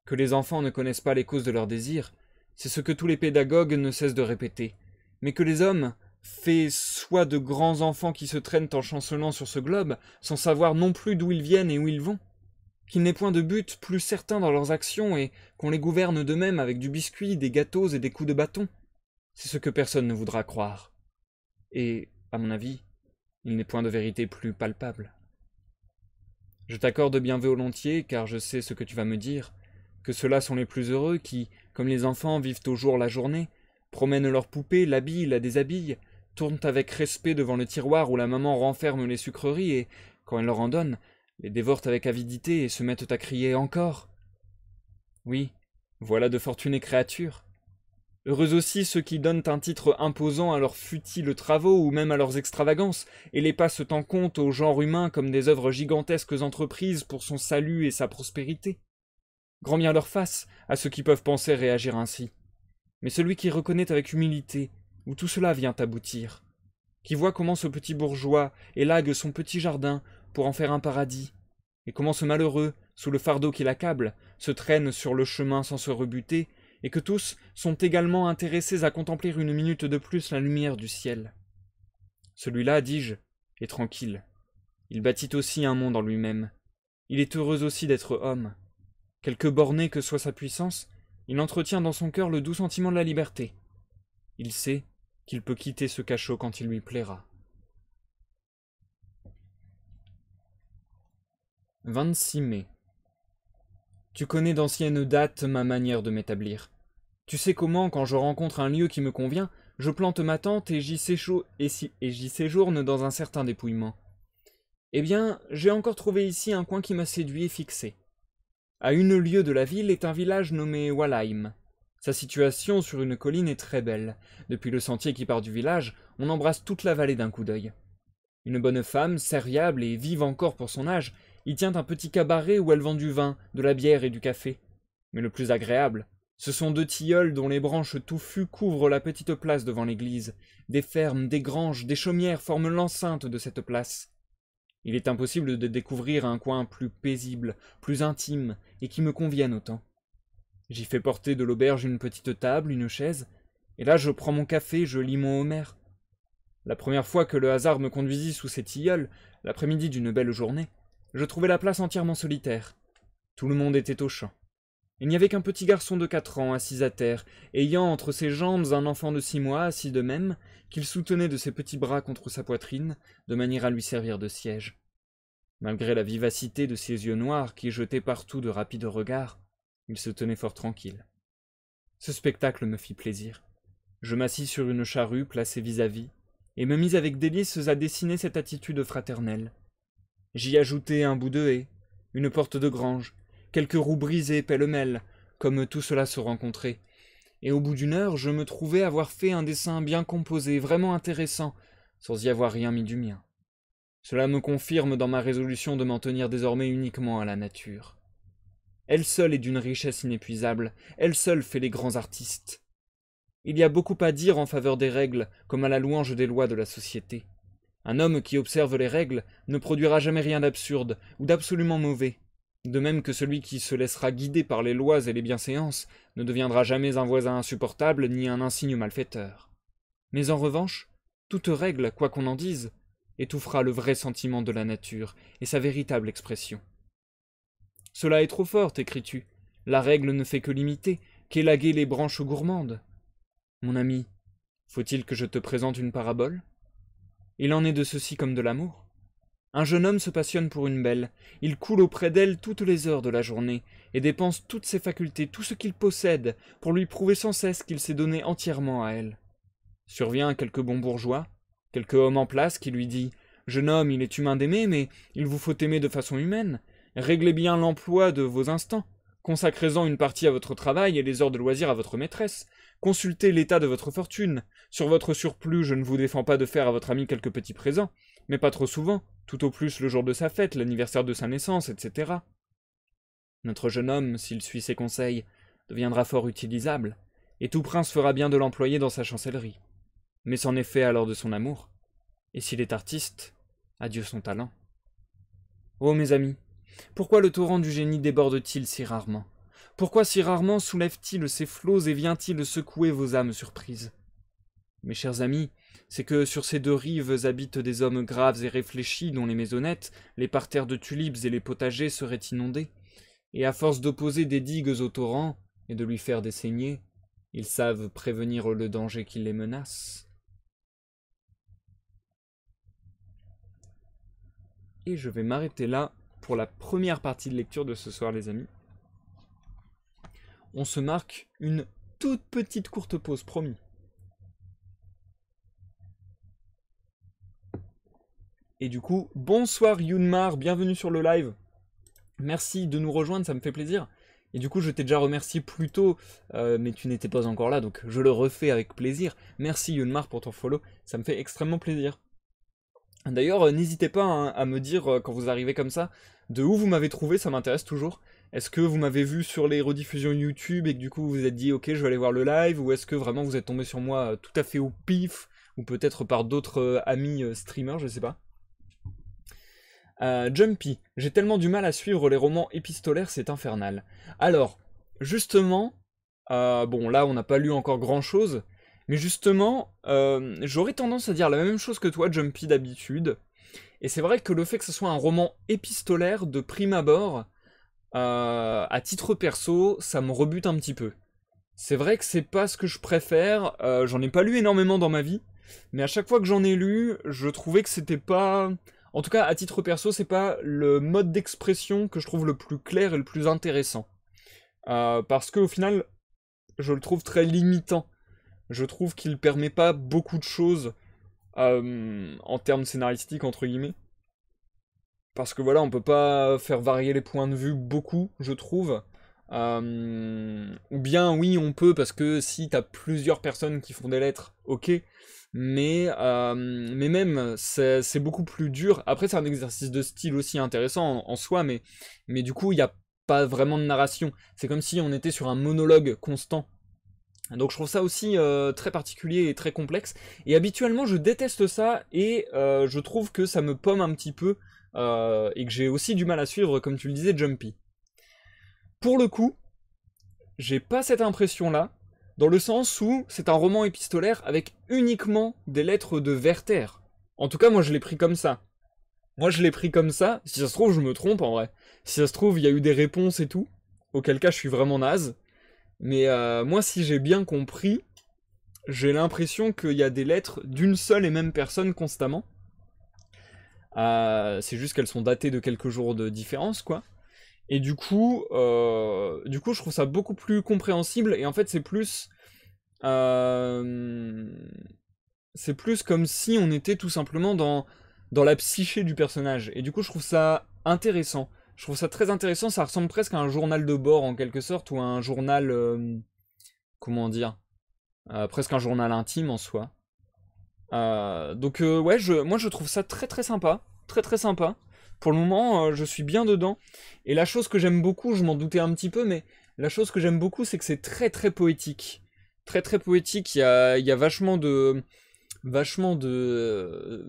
A: que les enfants ne connaissent pas les causes de leurs désirs, c'est ce que tous les pédagogues ne cessent de répéter. Mais que les hommes, faits soit de grands enfants qui se traînent en chancelant sur ce globe, sans savoir non plus d'où ils viennent et où ils vont, qu'il n'ait point de but plus certain dans leurs actions et qu'on les gouverne d'eux-mêmes avec du biscuit, des gâteaux et des coups de bâton, c'est ce que personne ne voudra croire. Et, à mon avis, il n'est point de vérité plus palpable. Je t'accorde bien volontiers, car je sais ce que tu vas me dire, que ceux-là sont les plus heureux qui, comme les enfants, vivent au jour la journée, promènent leurs poupées, l'habillent, la déshabillent, tournent avec respect devant le tiroir où la maman renferme les sucreries et, quand elle leur en donne, les dévorent avec avidité et se mettent à crier encore. Oui, voilà de fortunées créatures. Heureux aussi ceux qui donnent un titre imposant à leurs futiles travaux ou même à leurs extravagances, et les passent en compte au genre humain comme des œuvres gigantesques entreprises pour son salut et sa prospérité. Grand bien leur face à ceux qui peuvent penser réagir ainsi. Mais celui qui reconnaît avec humilité où tout cela vient aboutir, qui voit comment ce petit bourgeois élague son petit jardin pour en faire un paradis, et comment ce malheureux, sous le fardeau qui l'accable, se traîne sur le chemin sans se rebuter, et que tous sont également intéressés à contempler une minute de plus la lumière du ciel. Celui-là, dis-je, est tranquille. Il bâtit aussi un monde en lui-même. Il est heureux aussi d'être homme. Quelque bornée que soit sa puissance, il entretient dans son cœur le doux sentiment de la liberté. Il sait qu'il peut quitter ce cachot quand il lui plaira. 26 mai. Tu connais d'anciennes dates ma manière de m'établir. Tu sais comment, quand je rencontre un lieu qui me convient, je plante ma tente et j'y et séjourne dans un certain dépouillement. Eh bien, j'ai encore trouvé ici un coin qui m'a séduit et fixé. À une lieue de la ville est un village nommé Walheim. Sa situation sur une colline est très belle. Depuis le sentier qui part du village, on embrasse toute la vallée d'un coup d'œil. Une bonne femme, serviable et vive encore pour son âge, y tient un petit cabaret où elle vend du vin, de la bière et du café. Mais le plus agréable, ce sont deux tilleuls dont les branches touffues couvrent la petite place devant l'église. Des fermes, des granges, des chaumières forment l'enceinte de cette place. Il est impossible de découvrir un coin plus paisible, plus intime, et qui me convienne autant. J'y fais porter de l'auberge une petite table, une chaise, et là je prends mon café, je lis mon Homère. La première fois que le hasard me conduisit sous ces tilleuls, l'après-midi d'une belle journée, je trouvai la place entièrement solitaire. Tout le monde était au champ. Il n'y avait qu'un petit garçon de quatre ans assis à terre, ayant entre ses jambes un enfant de six mois assis de même, qu'il soutenait de ses petits bras contre sa poitrine, de manière à lui servir de siège. Malgré la vivacité de ses yeux noirs qui jetaient partout de rapides regards, il se tenait fort tranquille. Ce spectacle me fit plaisir. Je m'assis sur une charrue placée vis-à-vis, et me mis avec délices à dessiner cette attitude fraternelle. J'y ajoutai un bout de haie, une porte de grange, quelques roues brisées pêle-mêle, comme tout cela se rencontrait, et au bout d'une heure je me trouvais avoir fait un dessin bien composé, vraiment intéressant, sans y avoir rien mis du mien. Cela me confirme dans ma résolution de m'en tenir désormais uniquement à la nature. Elle seule est d'une richesse inépuisable, elle seule fait les grands artistes. Il y a beaucoup à dire en faveur des règles, comme à la louange des lois de la société. Un homme qui observe les règles ne produira jamais rien d'absurde ou d'absolument mauvais, de même que celui qui se laissera guider par les lois et les bienséances ne deviendra jamais un voisin insupportable ni un insigne malfaiteur. Mais en revanche, toute règle, quoi qu'on en dise, étouffera le vrai sentiment de la nature et sa véritable expression. Cela est trop fort, écris-tu. La règle ne fait que l'imiter, qu'élaguer les branches gourmandes. Mon ami, faut-il que je te présente une parabole Il en est de ceci comme de l'amour. Un jeune homme se passionne pour une belle. Il coule auprès d'elle toutes les heures de la journée et dépense toutes ses facultés, tout ce qu'il possède, pour lui prouver sans cesse qu'il s'est donné entièrement à elle. Survient quelque bon bourgeois, quelque homme en place qui lui dit Jeune homme, il est humain d'aimer, mais il vous faut aimer de façon humaine. Réglez bien l'emploi de vos instants. Consacrez-en une partie à votre travail et les heures de loisir à votre maîtresse. Consultez l'état de votre fortune. Sur votre surplus, je ne vous défends pas de faire à votre ami quelques petits présents, mais pas trop souvent, tout au plus le jour de sa fête, l'anniversaire de sa naissance, etc. Notre jeune homme, s'il suit ses conseils, deviendra fort utilisable, et tout prince fera bien de l'employer dans sa chancellerie. Mais c'en est fait alors de son amour, et s'il est artiste, adieu son talent. Oh mes amis, pourquoi le torrent du génie déborde-t-il si rarement Pourquoi si rarement soulève-t-il ses flots et vient-il secouer vos âmes surprises Mes chers amis, c'est que sur ces deux rives habitent des hommes graves et réfléchis dont les maisonnettes, les parterres de tulipes et les potagers seraient inondés. Et à force d'opposer des digues au torrent et de lui faire des saignées, ils savent prévenir le danger qui les menace. Et je vais m'arrêter là pour la première partie de lecture de ce soir, les amis. On se marque une toute petite courte pause, promis. Et du coup, bonsoir Yunmar, bienvenue sur le live. Merci de nous rejoindre, ça me fait plaisir. Et du coup, je t'ai déjà remercié plus tôt, euh, mais tu n'étais pas encore là, donc je le refais avec plaisir. Merci Yunmar pour ton follow, ça me fait extrêmement plaisir. D'ailleurs, euh, n'hésitez pas hein, à me dire euh, quand vous arrivez comme ça, de où vous m'avez trouvé, ça m'intéresse toujours. Est-ce que vous m'avez vu sur les rediffusions YouTube et que du coup vous vous êtes dit ok je vais aller voir le live ou est-ce que vraiment vous êtes tombé sur moi tout à fait au pif ou peut-être par d'autres amis streamers, je sais pas. Euh, Jumpy, j'ai tellement du mal à suivre les romans épistolaires, c'est infernal. Alors, justement, euh, bon là on n'a pas lu encore grand-chose, mais justement, euh, j'aurais tendance à dire la même chose que toi, Jumpy, d'habitude. Et c'est vrai que le fait que ce soit un roman épistolaire de prime abord, à titre perso, ça me rebute un petit peu. C'est vrai que c'est pas ce que je préfère, j'en ai pas lu énormément dans ma vie, mais à chaque fois que j'en ai lu, je trouvais que c'était pas... En tout cas, à titre perso, c'est pas le mode d'expression que je trouve le plus clair et le plus intéressant. Euh, parce qu'au final, je le trouve très limitant. Je trouve qu'il permet pas beaucoup de choses euh, en termes scénaristiques, entre guillemets. Parce que voilà, on peut pas faire varier les points de vue beaucoup, je trouve. Euh, ou bien oui, on peut, parce que si t'as plusieurs personnes qui font des lettres, ok mais, euh, mais même, c'est beaucoup plus dur. Après, c'est un exercice de style aussi intéressant en, soi, mais, mais du coup, il n'y a pas vraiment de narration. C'est comme si on était sur un monologue constant. Donc je trouve ça aussi euh, très particulier et très complexe. Et habituellement, je déteste ça et euh, je trouve que ça me pomme un petit peu et que j'ai aussi du mal à suivre, comme tu le disais, Jumpy. Pour le coup, j'ai pas cette impression-là dans le sens où c'est un roman épistolaire avec uniquement des lettres de Werther. En tout cas, moi je l'ai pris comme ça. Moi je l'ai pris comme ça, si ça se trouve je me trompe en vrai. Si ça se trouve il y a eu des réponses et tout, auquel cas je suis vraiment naze. Mais euh, moi si j'ai bien compris, j'ai l'impression qu'il y a des lettres d'une seule et même personne constamment. Euh, c'est juste qu'elles sont datées de quelques jours de différence quoi. Et du coup, euh, du coup, je trouve ça beaucoup plus compréhensible. Et en fait, c'est plus, euh, c'est plus comme si on était tout simplement dans dans la psyché du personnage. Et du coup, je trouve ça intéressant. Je trouve ça très intéressant. Ça ressemble presque à un journal de bord en quelque sorte ou à un journal, euh, comment dire, presque un journal intime en soi. donc ouais, je, moi je trouve ça très très sympa, très très sympa pour le moment, euh, je suis bien dedans. Et la chose que j'aime beaucoup, je m'en doutais un petit peu, mais la chose que j'aime beaucoup, c'est que c'est très très poétique. Très très poétique, il y a, vachement de... vachement de... Euh,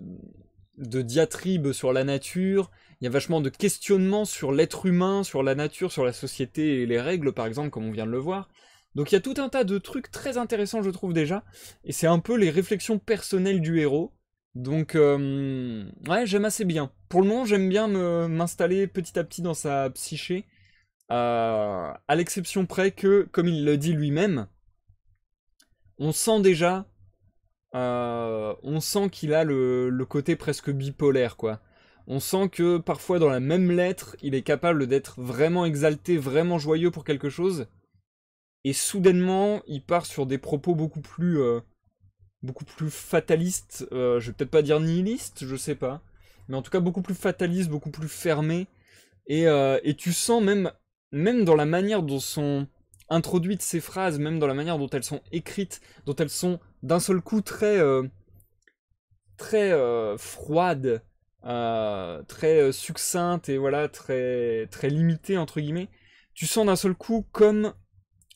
A: de diatribes sur la nature, il y a vachement de questionnements sur l'être humain, sur la nature, sur la société et les règles, par exemple, comme on vient de le voir. Donc il y a tout un tas de trucs très intéressants, je trouve déjà, et c'est un peu les réflexions personnelles du héros, donc, euh, ouais, j'aime assez bien. Pour le moment, j'aime bien m'installer petit à petit dans sa psyché. Euh, à l'exception près que, comme il le dit lui-même, on sent déjà. Euh, on sent qu'il a le, le, côté presque bipolaire, quoi. On sent que parfois, dans la même lettre, il est capable d'être vraiment exalté, vraiment joyeux pour quelque chose. Et soudainement, il part sur des propos beaucoup plus euh, beaucoup plus fataliste, euh, je vais peut-être pas dire nihiliste, je sais pas, mais en tout cas beaucoup plus fataliste, beaucoup plus fermé, euh, et, tu sens même, même dans la manière dont sont introduites ces phrases, même dans la manière dont elles sont écrites, dont elles sont d'un seul coup très, euh, très froides, très succinctes et voilà, très, très limitées entre guillemets, tu sens d'un seul coup comme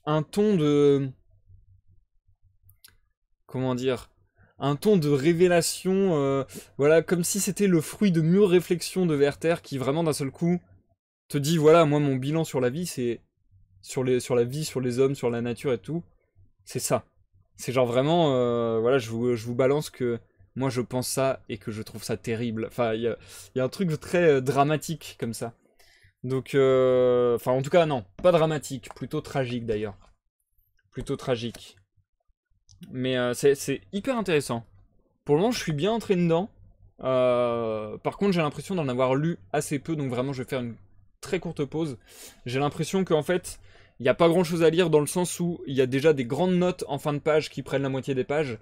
A: un ton de comment dire, un ton de révélation, euh, voilà, comme si c'était le fruit de mûres réflexions de Werther qui vraiment d'un seul coup te dit voilà, moi mon bilan sur la vie, c'est sur les sur la vie, sur les hommes, sur la nature et tout, c'est ça. C'est genre vraiment, euh, voilà, je vous, balance que moi je pense ça et que je trouve ça terrible. Enfin, il y a, un truc très euh, dramatique comme ça. Donc, enfin, en tout cas, non, pas dramatique, plutôt tragique d'ailleurs. Plutôt tragique. Mais euh, c'est hyper intéressant. Pour le moment, je suis bien entré dedans. Euh, par contre, j'ai l'impression d'en avoir lu assez peu, donc vraiment, je vais faire une très courte pause. J'ai l'impression qu'en fait, il n'y a pas grand-chose à lire dans le sens où il y a déjà des grandes notes en fin de page qui prennent la moitié des pages.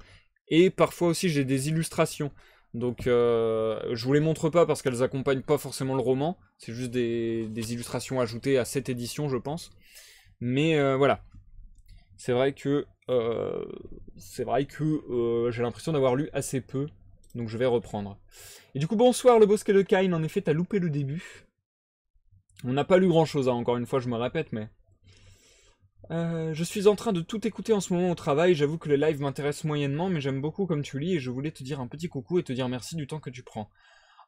A: Et parfois aussi, j'ai des illustrations. Donc, euh, je vous les montre pas parce qu'elles accompagnent pas forcément le roman. C'est juste des, illustrations ajoutées à cette édition, je pense. Mais voilà. C'est vrai que euh, c'est vrai que euh, j'ai l'impression d'avoir lu assez peu, donc je vais reprendre. Et du coup, bonsoir le bosquet de Kain, en effet, t'as loupé le début. On n'a pas lu grand-chose, hein, encore une fois, je me répète, mais... Euh, je suis en train de tout écouter en ce moment au travail, j'avoue que les lives m'intéresse moyennement, mais j'aime beaucoup comme tu lis et je voulais te dire un petit coucou et te dire merci du temps que tu prends.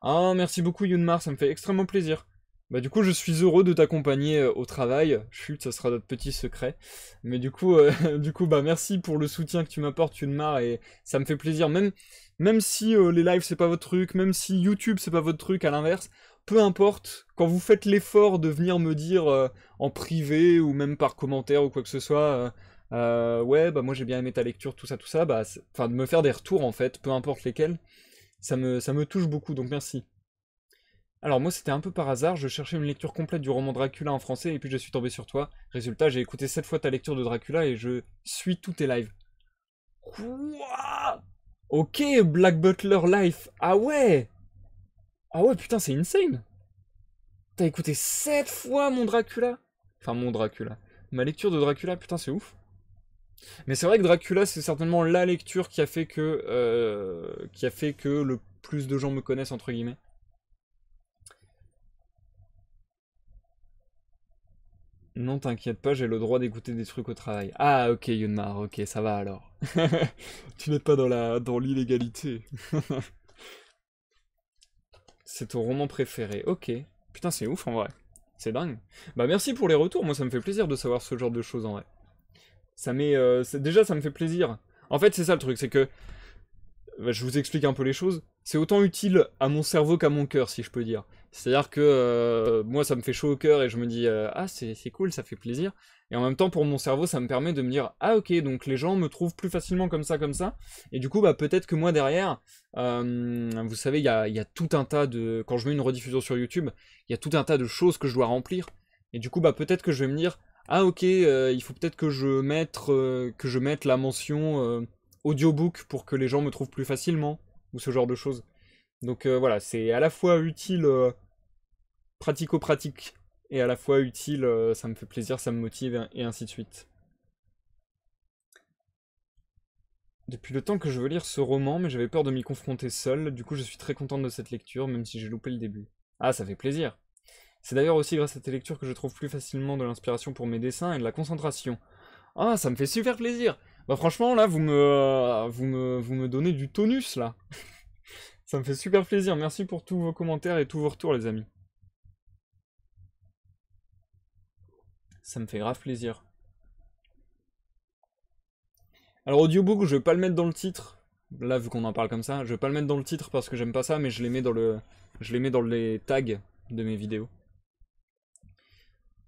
A: Ah, merci beaucoup Yunmar, ça me fait extrêmement plaisir. Bah, du coup, je suis heureux de t'accompagner euh, au travail. Chut, ça sera notre petit secret. Mais du coup, euh, <laughs> du coup, bah merci pour le soutien que tu m'apportes, tu le et ça me fait plaisir. Même, même si euh, les lives c'est pas votre truc, même si YouTube c'est pas votre truc, à l'inverse, peu importe. Quand vous faites l'effort de venir me dire en privé ou même par commentaire ou quoi que ce soit. ouais, bah moi j'ai bien aimé ta lecture, tout ça, tout ça, bah, enfin de me faire des retours en fait, peu importe lesquels, ça me, ça me touche beaucoup, donc merci. Alors moi c'était un peu par hasard, je cherchais une lecture complète du roman Dracula en français et puis je suis tombé sur toi. Résultat, j'ai écouté cette fois ta lecture de Dracula et je suis tout tes lives. Quoi Ok, Black Butler Life. Ah ouais Ah ouais, putain, c'est insane T'as écouté 7 fois mon Dracula Enfin, mon Dracula. Ma lecture de Dracula, putain, c'est ouf. Mais c'est vrai que Dracula, c'est certainement la lecture qui a fait que... Euh, qui a fait que le plus de gens me connaissent, entre guillemets. Non, t'inquiète pas, j'ai le droit d'écouter des trucs au travail. Ah, ok, Yunmar, ok, ça va alors. <laughs> tu n'es pas dans la dans l'illégalité. <laughs> c'est ton roman préféré, ok. Putain, c'est ouf en vrai. C'est dingue. Bah merci pour les retours, moi ça me fait plaisir de savoir ce genre de choses en vrai. Ça met, euh, déjà ça me fait plaisir. En fait, c'est ça le truc, c'est que bah, je vous explique un peu les choses. C'est autant utile à mon cerveau qu'à mon cœur, si je peux dire. C'est-à-dire que euh, moi, ça me fait chaud au cœur et je me dis euh, ah c'est cool, ça fait plaisir. Et en même temps, pour mon cerveau, ça me permet de me dire ah ok, donc les gens me trouvent plus facilement comme ça, comme ça. Et du coup, bah peut-être que moi derrière, euh, vous savez, il y a, y a, tout un tas de quand je mets une rediffusion sur YouTube, il y a tout un tas de choses que je dois remplir. Et du coup, bah peut-être que je vais me dire ah ok, il faut peut-être que je mette que je mette la mention audiobook pour que les gens me trouvent plus facilement ou ce genre de choses. Donc euh, voilà, c'est à la fois utile, euh, pratico-pratique, et à la fois utile, euh, ça me fait plaisir, ça me motive, et ainsi de suite. Depuis le temps que je veux lire ce roman, mais j'avais peur de m'y confronter seul, du coup je suis très contente de cette lecture, même si j'ai loupé le début. Ah, ça fait plaisir C'est d'ailleurs aussi grâce à tes lecture que je trouve plus facilement de l'inspiration pour mes dessins et de la concentration. Ah, ça me fait super plaisir Bah franchement, là, vous vous me, vous me donnez du tonus, là ça me fait super plaisir. Merci pour tous vos commentaires et tous vos retours, les amis. Ça me fait grave plaisir. Alors, audiobook, je vais pas le mettre dans le titre. Là, vu qu'on en parle comme ça, je vais pas le mettre dans le titre parce que j'aime pas ça, mais je les mets dans le, je les dans les tags de mes vidéos.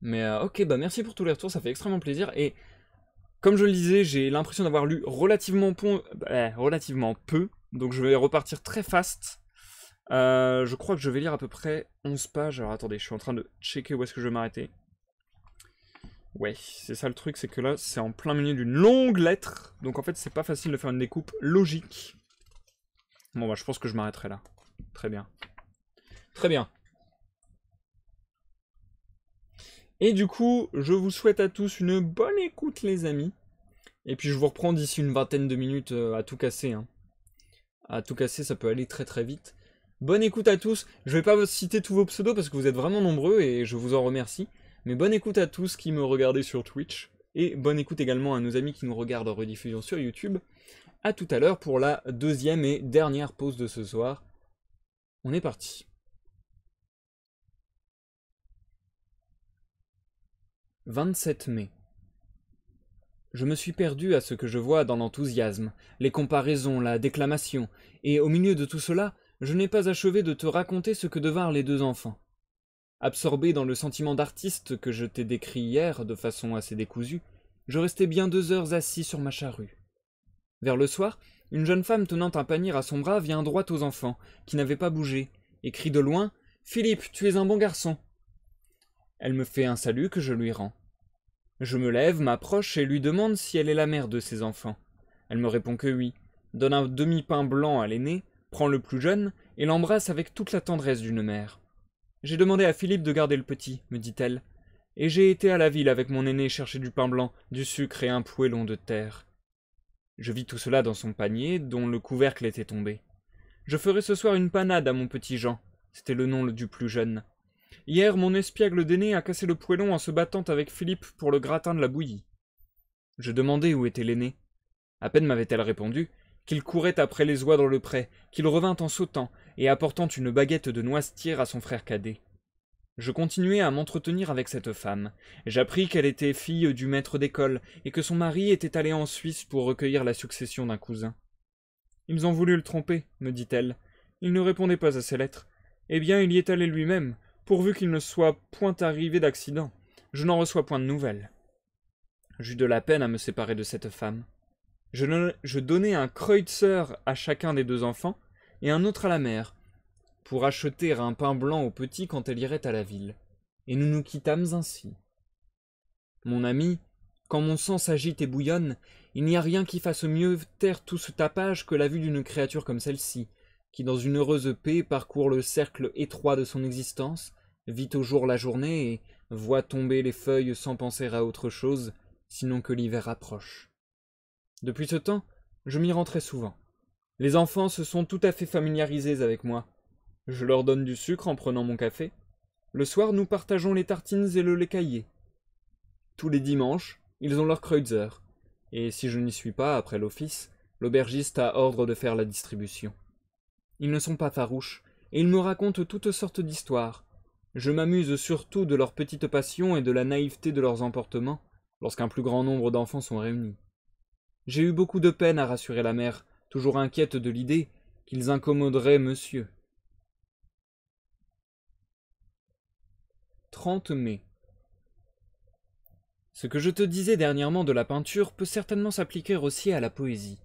A: Mais euh, ok, bah merci pour tous les retours, ça fait extrêmement plaisir. Et comme je le disais, j'ai l'impression d'avoir lu relativement, euh, relativement peu donc je vais repartir très fast. Euh, je crois que je vais lire à peu près 11 pages. Alors attendez, je suis en train de checker où est-ce que je vais m'arrêter. Ouais, c'est ça le truc, c'est que là, c'est en plein milieu d'une longue lettre. Donc en fait, c'est pas facile de faire une découpe logique. Bon bah, je pense que je m'arrêterai là. Très bien. Très bien. Et du coup, je vous souhaite à tous une bonne écoute, les amis. Et puis je vous reprends d'ici une vingtaine de minutes euh, à tout casser. Hein à tout casser, ça peut aller très très vite. Bonne écoute à tous. Je vais pas citer tous vos pseudos parce que vous êtes vraiment nombreux et je vous en remercie. Mais bonne écoute à tous qui me regardez sur Twitch. Et bonne écoute également à nos amis qui nous regardent en rediffusion sur YouTube. A tout à l'heure pour la deuxième et dernière pause de ce soir. On est parti. « 27 mai. Je me suis perdu à ce que je vois dans l'enthousiasme, les comparaisons, la déclamation, et au milieu de tout cela, je n'ai pas achevé de te raconter ce que devinrent les deux enfants. Absorbé dans le sentiment d'artiste que je t'ai décrit hier de façon assez décousue, je restais bien deux heures assis sur ma charrue. Vers le soir, une jeune femme tenant un panier à son bras vient droit aux enfants, qui n'avaient pas bougé, et crie de loin Philippe, tu es un bon garçon. Elle me fait un salut que je lui rends. Je me lève, m'approche et lui demande si elle est la mère de ses enfants. Elle me répond que oui, donne un demi-pain blanc à l'aîné, prend le plus jeune et l'embrasse avec toute la tendresse d'une mère. J'ai demandé à Philippe de garder le petit, me dit-elle, et j'ai été à la ville avec mon aîné chercher du pain blanc, du sucre et un long de terre. Je vis tout cela dans son panier, dont le couvercle était tombé. Je ferai ce soir une panade à mon petit Jean, c'était le nom du plus jeune. Hier, mon espiègle d'aîné a cassé le poêlon en se battant avec Philippe pour le gratin de la bouillie. Je demandai où était l'aîné. À peine m'avait-elle répondu qu'il courait après les oies dans le pré, qu'il revint en sautant et apportant une baguette de noisetière à son frère cadet. Je continuai à m'entretenir avec cette femme. J'appris qu'elle était fille du maître d'école et que son mari était allé en Suisse pour recueillir la succession d'un cousin. Ils ont voulu le tromper, me dit-elle. Il ne répondait pas à ses lettres. Eh bien, il y est allé lui-même, pourvu qu'il ne soit point arrivé d'accident. Je n'en reçois point de nouvelles. J'eus de la peine à me séparer de cette femme. Je, donnai un kreutzer à chacun des deux enfants et un autre à la mère, pour acheter un pain blanc au petit quand elle irait à la ville. Et nous nous quittâmes ainsi. Mon ami, quand mon sang s'agite et bouillonne, il n'y a rien qui fasse mieux taire tout ce tapage que la vue d'une créature comme celle-ci, qui dans une heureuse paix parcourt le cercle étroit de son existence, vit au jour la journée et voit tomber les feuilles sans penser à autre chose, sinon que l'hiver approche. Depuis ce temps, je m'y très souvent. Les enfants se sont tout à fait familiarisés avec moi. Je leur donne du sucre en prenant mon café. Le soir, nous partageons les tartines et le lait caillé. Tous les dimanches, ils ont leur kreutzer. Et si je n'y suis pas après l'office, l'aubergiste a ordre de faire la distribution. Ils ne sont pas farouches, et ils me racontent toutes sortes d'histoires. Je m'amuse surtout de leurs petites passions et de la naïveté de leurs emportements, lorsqu'un plus grand nombre d'enfants sont réunis. J'ai eu beaucoup de peine à rassurer la mère, toujours inquiète de l'idée qu'ils incommoderaient monsieur. 30 mai. Ce que je te disais dernièrement de la peinture peut certainement s'appliquer aussi à la poésie.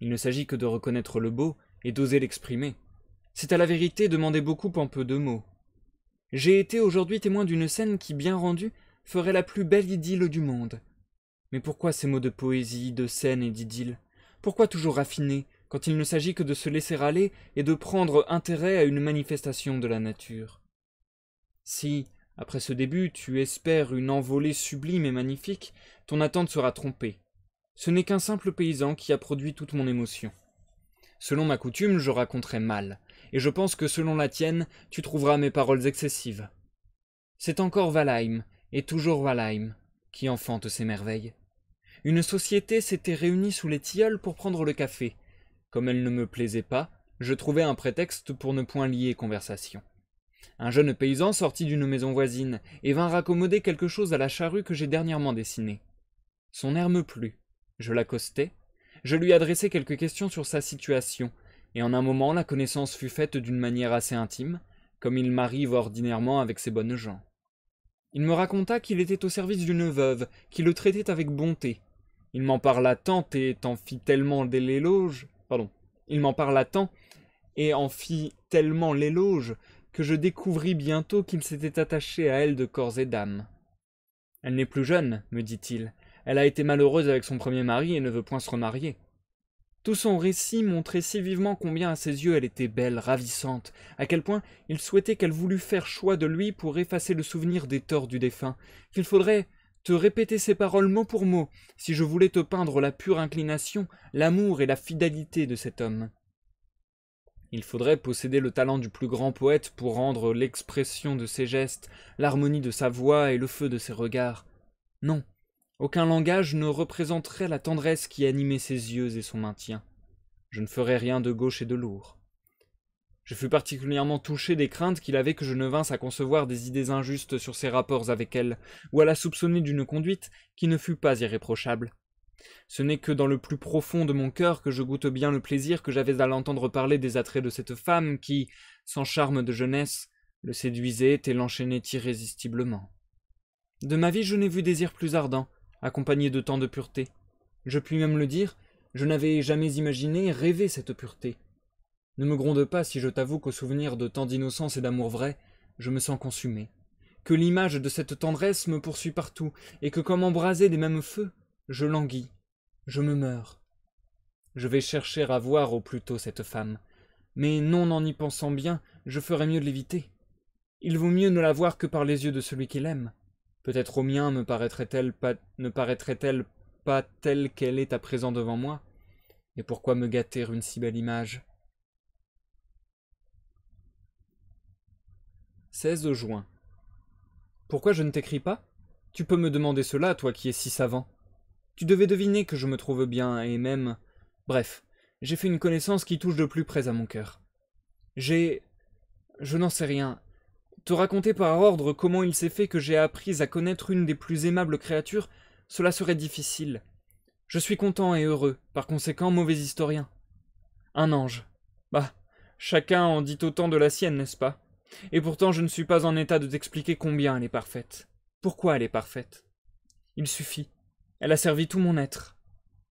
A: Il ne s'agit que de reconnaître le beau et d'oser l'exprimer. C'est à la vérité demander beaucoup en peu de mots. J'ai été aujourd'hui témoin d'une scène qui, bien rendue, ferait la plus belle idylle du monde. Mais pourquoi ces mots de poésie, de scène et d'idylle Pourquoi toujours raffinés, quand il ne s'agit que de se laisser aller et de prendre intérêt à une manifestation de la nature Si, après ce début, tu espères une envolée sublime et magnifique, ton attente sera trompée. Ce n'est qu'un simple paysan qui a produit toute mon émotion. Selon ma coutume, je raconterai mal, et je pense que selon la tienne, tu trouveras mes paroles excessives. C'est encore Valheim, et toujours Valheim, qui enfante ces merveilles. Une société s'était réunie sous les tilleuls pour prendre le café. Comme elle ne me plaisait pas, je trouvais un prétexte pour ne point lier conversation. Un jeune paysan sortit d'une maison voisine et vint raccommoder quelque chose à la charrue que j'ai dernièrement dessinée. Son air me plut. Je l'accostai, je lui adressai quelques questions sur sa situation, et en un moment la connaissance fut faite d'une manière assez intime, comme il m'arrive ordinairement avec ces bonnes gens. Il me raconta qu'il était au service d'une veuve, qui le traitait avec bonté. Il m'en parla tant et en fit tellement l'éloge, pardon, il m'en parla tant et en fit tellement l'éloge que je découvris bientôt qu'il s'était attaché à elle de corps et d'âme. Elle n'est plus jeune, me dit-il, elle a été malheureuse avec son premier mari et ne veut point se remarier. Tout son récit montrait si vivement combien à ses yeux elle était belle, ravissante, à quel point il souhaitait qu'elle voulût faire choix de lui pour effacer le souvenir des torts du défunt, qu'il faudrait te répéter ces paroles mot pour mot, si je voulais te peindre la pure inclination, l'amour et la fidélité de cet homme. Il faudrait posséder le talent du plus grand poète pour rendre l'expression de ses gestes, l'harmonie de sa voix et le feu de ses regards. Non, aucun langage ne représenterait la tendresse qui animait ses yeux et son maintien. Je ne ferais rien de gauche et de lourd. Je fus particulièrement touché des craintes qu'il avait que je ne vinsse à concevoir des idées injustes sur ses rapports avec elle, ou à la soupçonner d'une conduite qui ne fut pas irréprochable. Ce n'est que dans le plus profond de mon cœur que je goûte bien le plaisir que j'avais à l'entendre parler des attraits de cette femme qui, sans charme de jeunesse, le séduisait et l'enchaînait irrésistiblement. De ma vie je n'ai vu désir plus ardent, accompagné de tant de pureté. Je puis même le dire, je n'avais jamais imaginé rêver cette pureté. Ne me gronde pas si je t'avoue qu'au souvenir de tant d'innocence et d'amour vrai, je me sens consumé. Que l'image de cette tendresse me poursuit partout, et que comme embrasé des mêmes feux, je languis, je me meurs. Je vais chercher à voir au plus tôt cette femme, mais non en y pensant bien, je ferais mieux de l'éviter. Il vaut mieux ne la voir que par les yeux de celui qui l'aime. Peut-être au mien me paraîtrait-elle pas, ne paraîtrait-elle pas telle qu'elle est à présent devant moi Et pourquoi me gâter une si belle image 16 juin. Pourquoi je ne t'écris pas Tu peux me demander cela, toi qui es si savant. Tu devais deviner que je me trouve bien, et même. Bref, j'ai fait une connaissance qui touche de plus près à mon cœur. J'ai. Je n'en sais rien, te raconter par ordre comment il s'est fait que j'ai appris à connaître une des plus aimables créatures, cela serait difficile. Je suis content et heureux, par conséquent mauvais historien. Un ange. Bah, chacun en dit autant de la sienne, n'est-ce pas Et pourtant je ne suis pas en état de t'expliquer combien elle est parfaite. Pourquoi elle est parfaite Il suffit. Elle a servi tout mon être.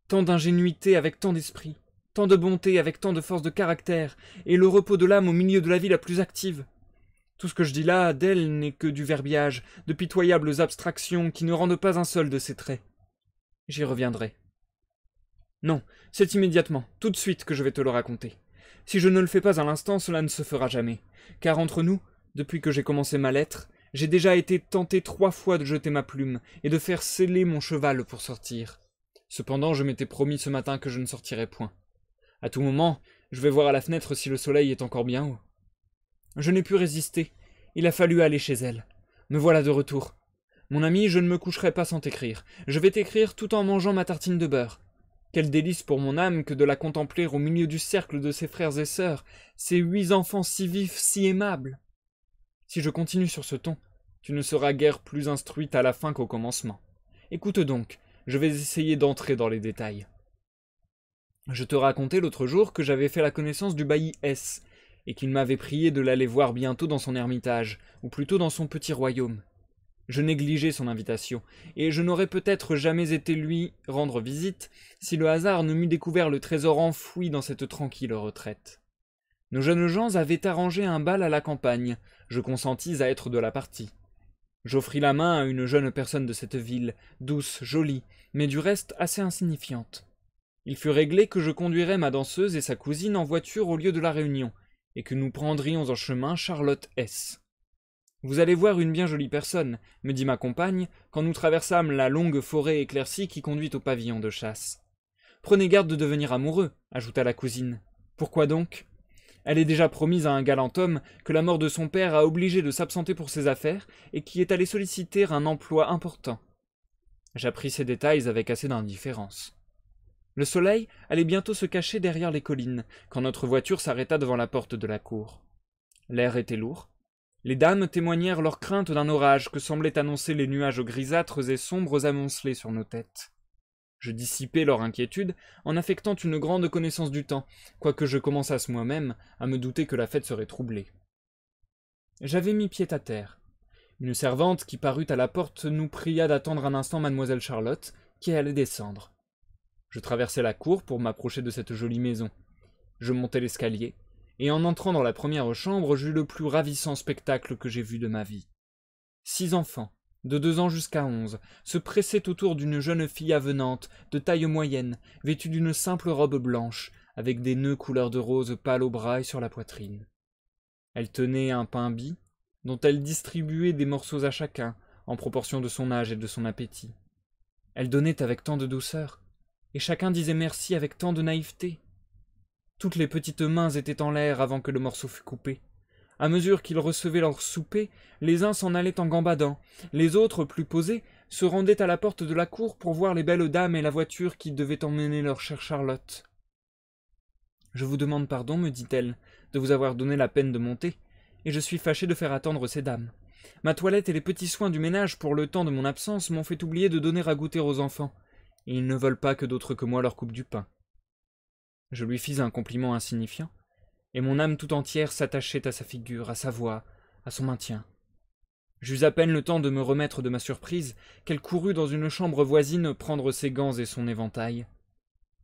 A: Tant d'ingénuité avec tant d'esprit, tant de bonté avec tant de force de caractère, et le repos de l'âme au milieu de la vie la plus active. Tout ce que je dis là d'elle n'est que du verbiage, de pitoyables abstractions qui ne rendent pas un seul de ses traits. J'y reviendrai. Non, c'est immédiatement, tout de suite que je vais te le raconter. Si je ne le fais pas à l'instant, cela ne se fera jamais. Car entre nous, depuis que j'ai commencé ma lettre, j'ai déjà été tenté trois fois de jeter ma plume et de faire sceller mon cheval pour sortir. Cependant, je m'étais promis ce matin que je ne sortirais point. À tout moment, je vais voir à la fenêtre si le soleil est encore bien haut. Je n'ai pu résister. Il a fallu aller chez elle. Me voilà de retour. Mon ami, je ne me coucherai pas sans t'écrire. Je vais t'écrire tout en mangeant ma tartine de beurre. Quelle délice pour mon âme que de la contempler au milieu du cercle de ses frères et sœurs, ces huit enfants si vifs, si aimables. Si je continue sur ce ton, tu ne seras guère plus instruite à la fin qu'au commencement. Écoute donc, je vais essayer d'entrer dans les détails. Je te racontais l'autre jour que j'avais fait la connaissance du bailli S, et qu'il m'avait prié de l'aller voir bientôt dans son ermitage, ou plutôt dans son petit royaume. Je négligeai son invitation, et je n'aurais peut-être jamais été lui rendre visite si le hasard ne m'eût découvert le trésor enfoui dans cette tranquille retraite. Nos jeunes gens avaient arrangé un bal à la campagne, je consentis à être de la partie. J'offris la main à une jeune personne de cette ville, douce, jolie, mais du reste assez insignifiante. Il fut réglé que je conduirais ma danseuse et sa cousine en voiture au lieu de la réunion, et que nous prendrions en chemin Charlotte S. Vous allez voir une bien jolie personne, me dit ma compagne, quand nous traversâmes la longue forêt éclaircie qui conduit au pavillon de chasse. Prenez garde de devenir amoureux, ajouta la cousine. Pourquoi donc Elle est déjà promise à un galant homme que la mort de son père a obligé de s'absenter pour ses affaires et qui est allé solliciter un emploi important. J'appris ces détails avec assez d'indifférence. Le soleil allait bientôt se cacher derrière les collines, quand notre voiture s'arrêta devant la porte de la cour. L'air était lourd. Les dames témoignèrent leur crainte d'un orage que semblaient annoncer les nuages grisâtres et sombres amoncelés sur nos têtes. Je dissipai leur inquiétude en affectant une grande connaissance du temps, quoique je commençasse moi-même à me douter que la fête serait troublée. J'avais mis pied à terre. Une servante qui parut à la porte nous pria d'attendre un instant mademoiselle Charlotte, qui allait descendre. Je traversais la cour pour m'approcher de cette jolie maison. Je montai l'escalier, et en entrant dans la première chambre, j'eus le plus ravissant spectacle que j'ai vu de ma vie. Six enfants, de deux ans jusqu'à onze, se pressaient autour d'une jeune fille avenante, de taille moyenne, vêtue d'une simple robe blanche, avec des nœuds couleur de rose pâle au bras et sur la poitrine. Elle tenait un pain bis, dont elle distribuait des morceaux à chacun, en proportion de son âge et de son appétit. Elle donnait avec tant de douceur et chacun disait merci avec tant de naïveté. Toutes les petites mains étaient en l'air avant que le morceau fût coupé. À mesure qu'ils recevaient leur souper, les uns s'en allaient en gambadant, les autres, plus posés, se rendaient à la porte de la cour pour voir les belles dames et la voiture qui devait emmener leur chère Charlotte. Je vous demande pardon, me dit-elle, de vous avoir donné la peine de monter, et je suis fâchée de faire attendre ces dames. Ma toilette et les petits soins du ménage pour le temps de mon absence m'ont fait oublier de donner à goûter aux enfants. Ils ne veulent pas que d'autres que moi leur coupent du pain. Je lui fis un compliment insignifiant, et mon âme tout entière s'attachait à sa figure, à sa voix, à son maintien. J'eus à peine le temps de me remettre de ma surprise qu'elle courut dans une chambre voisine prendre ses gants et son éventail.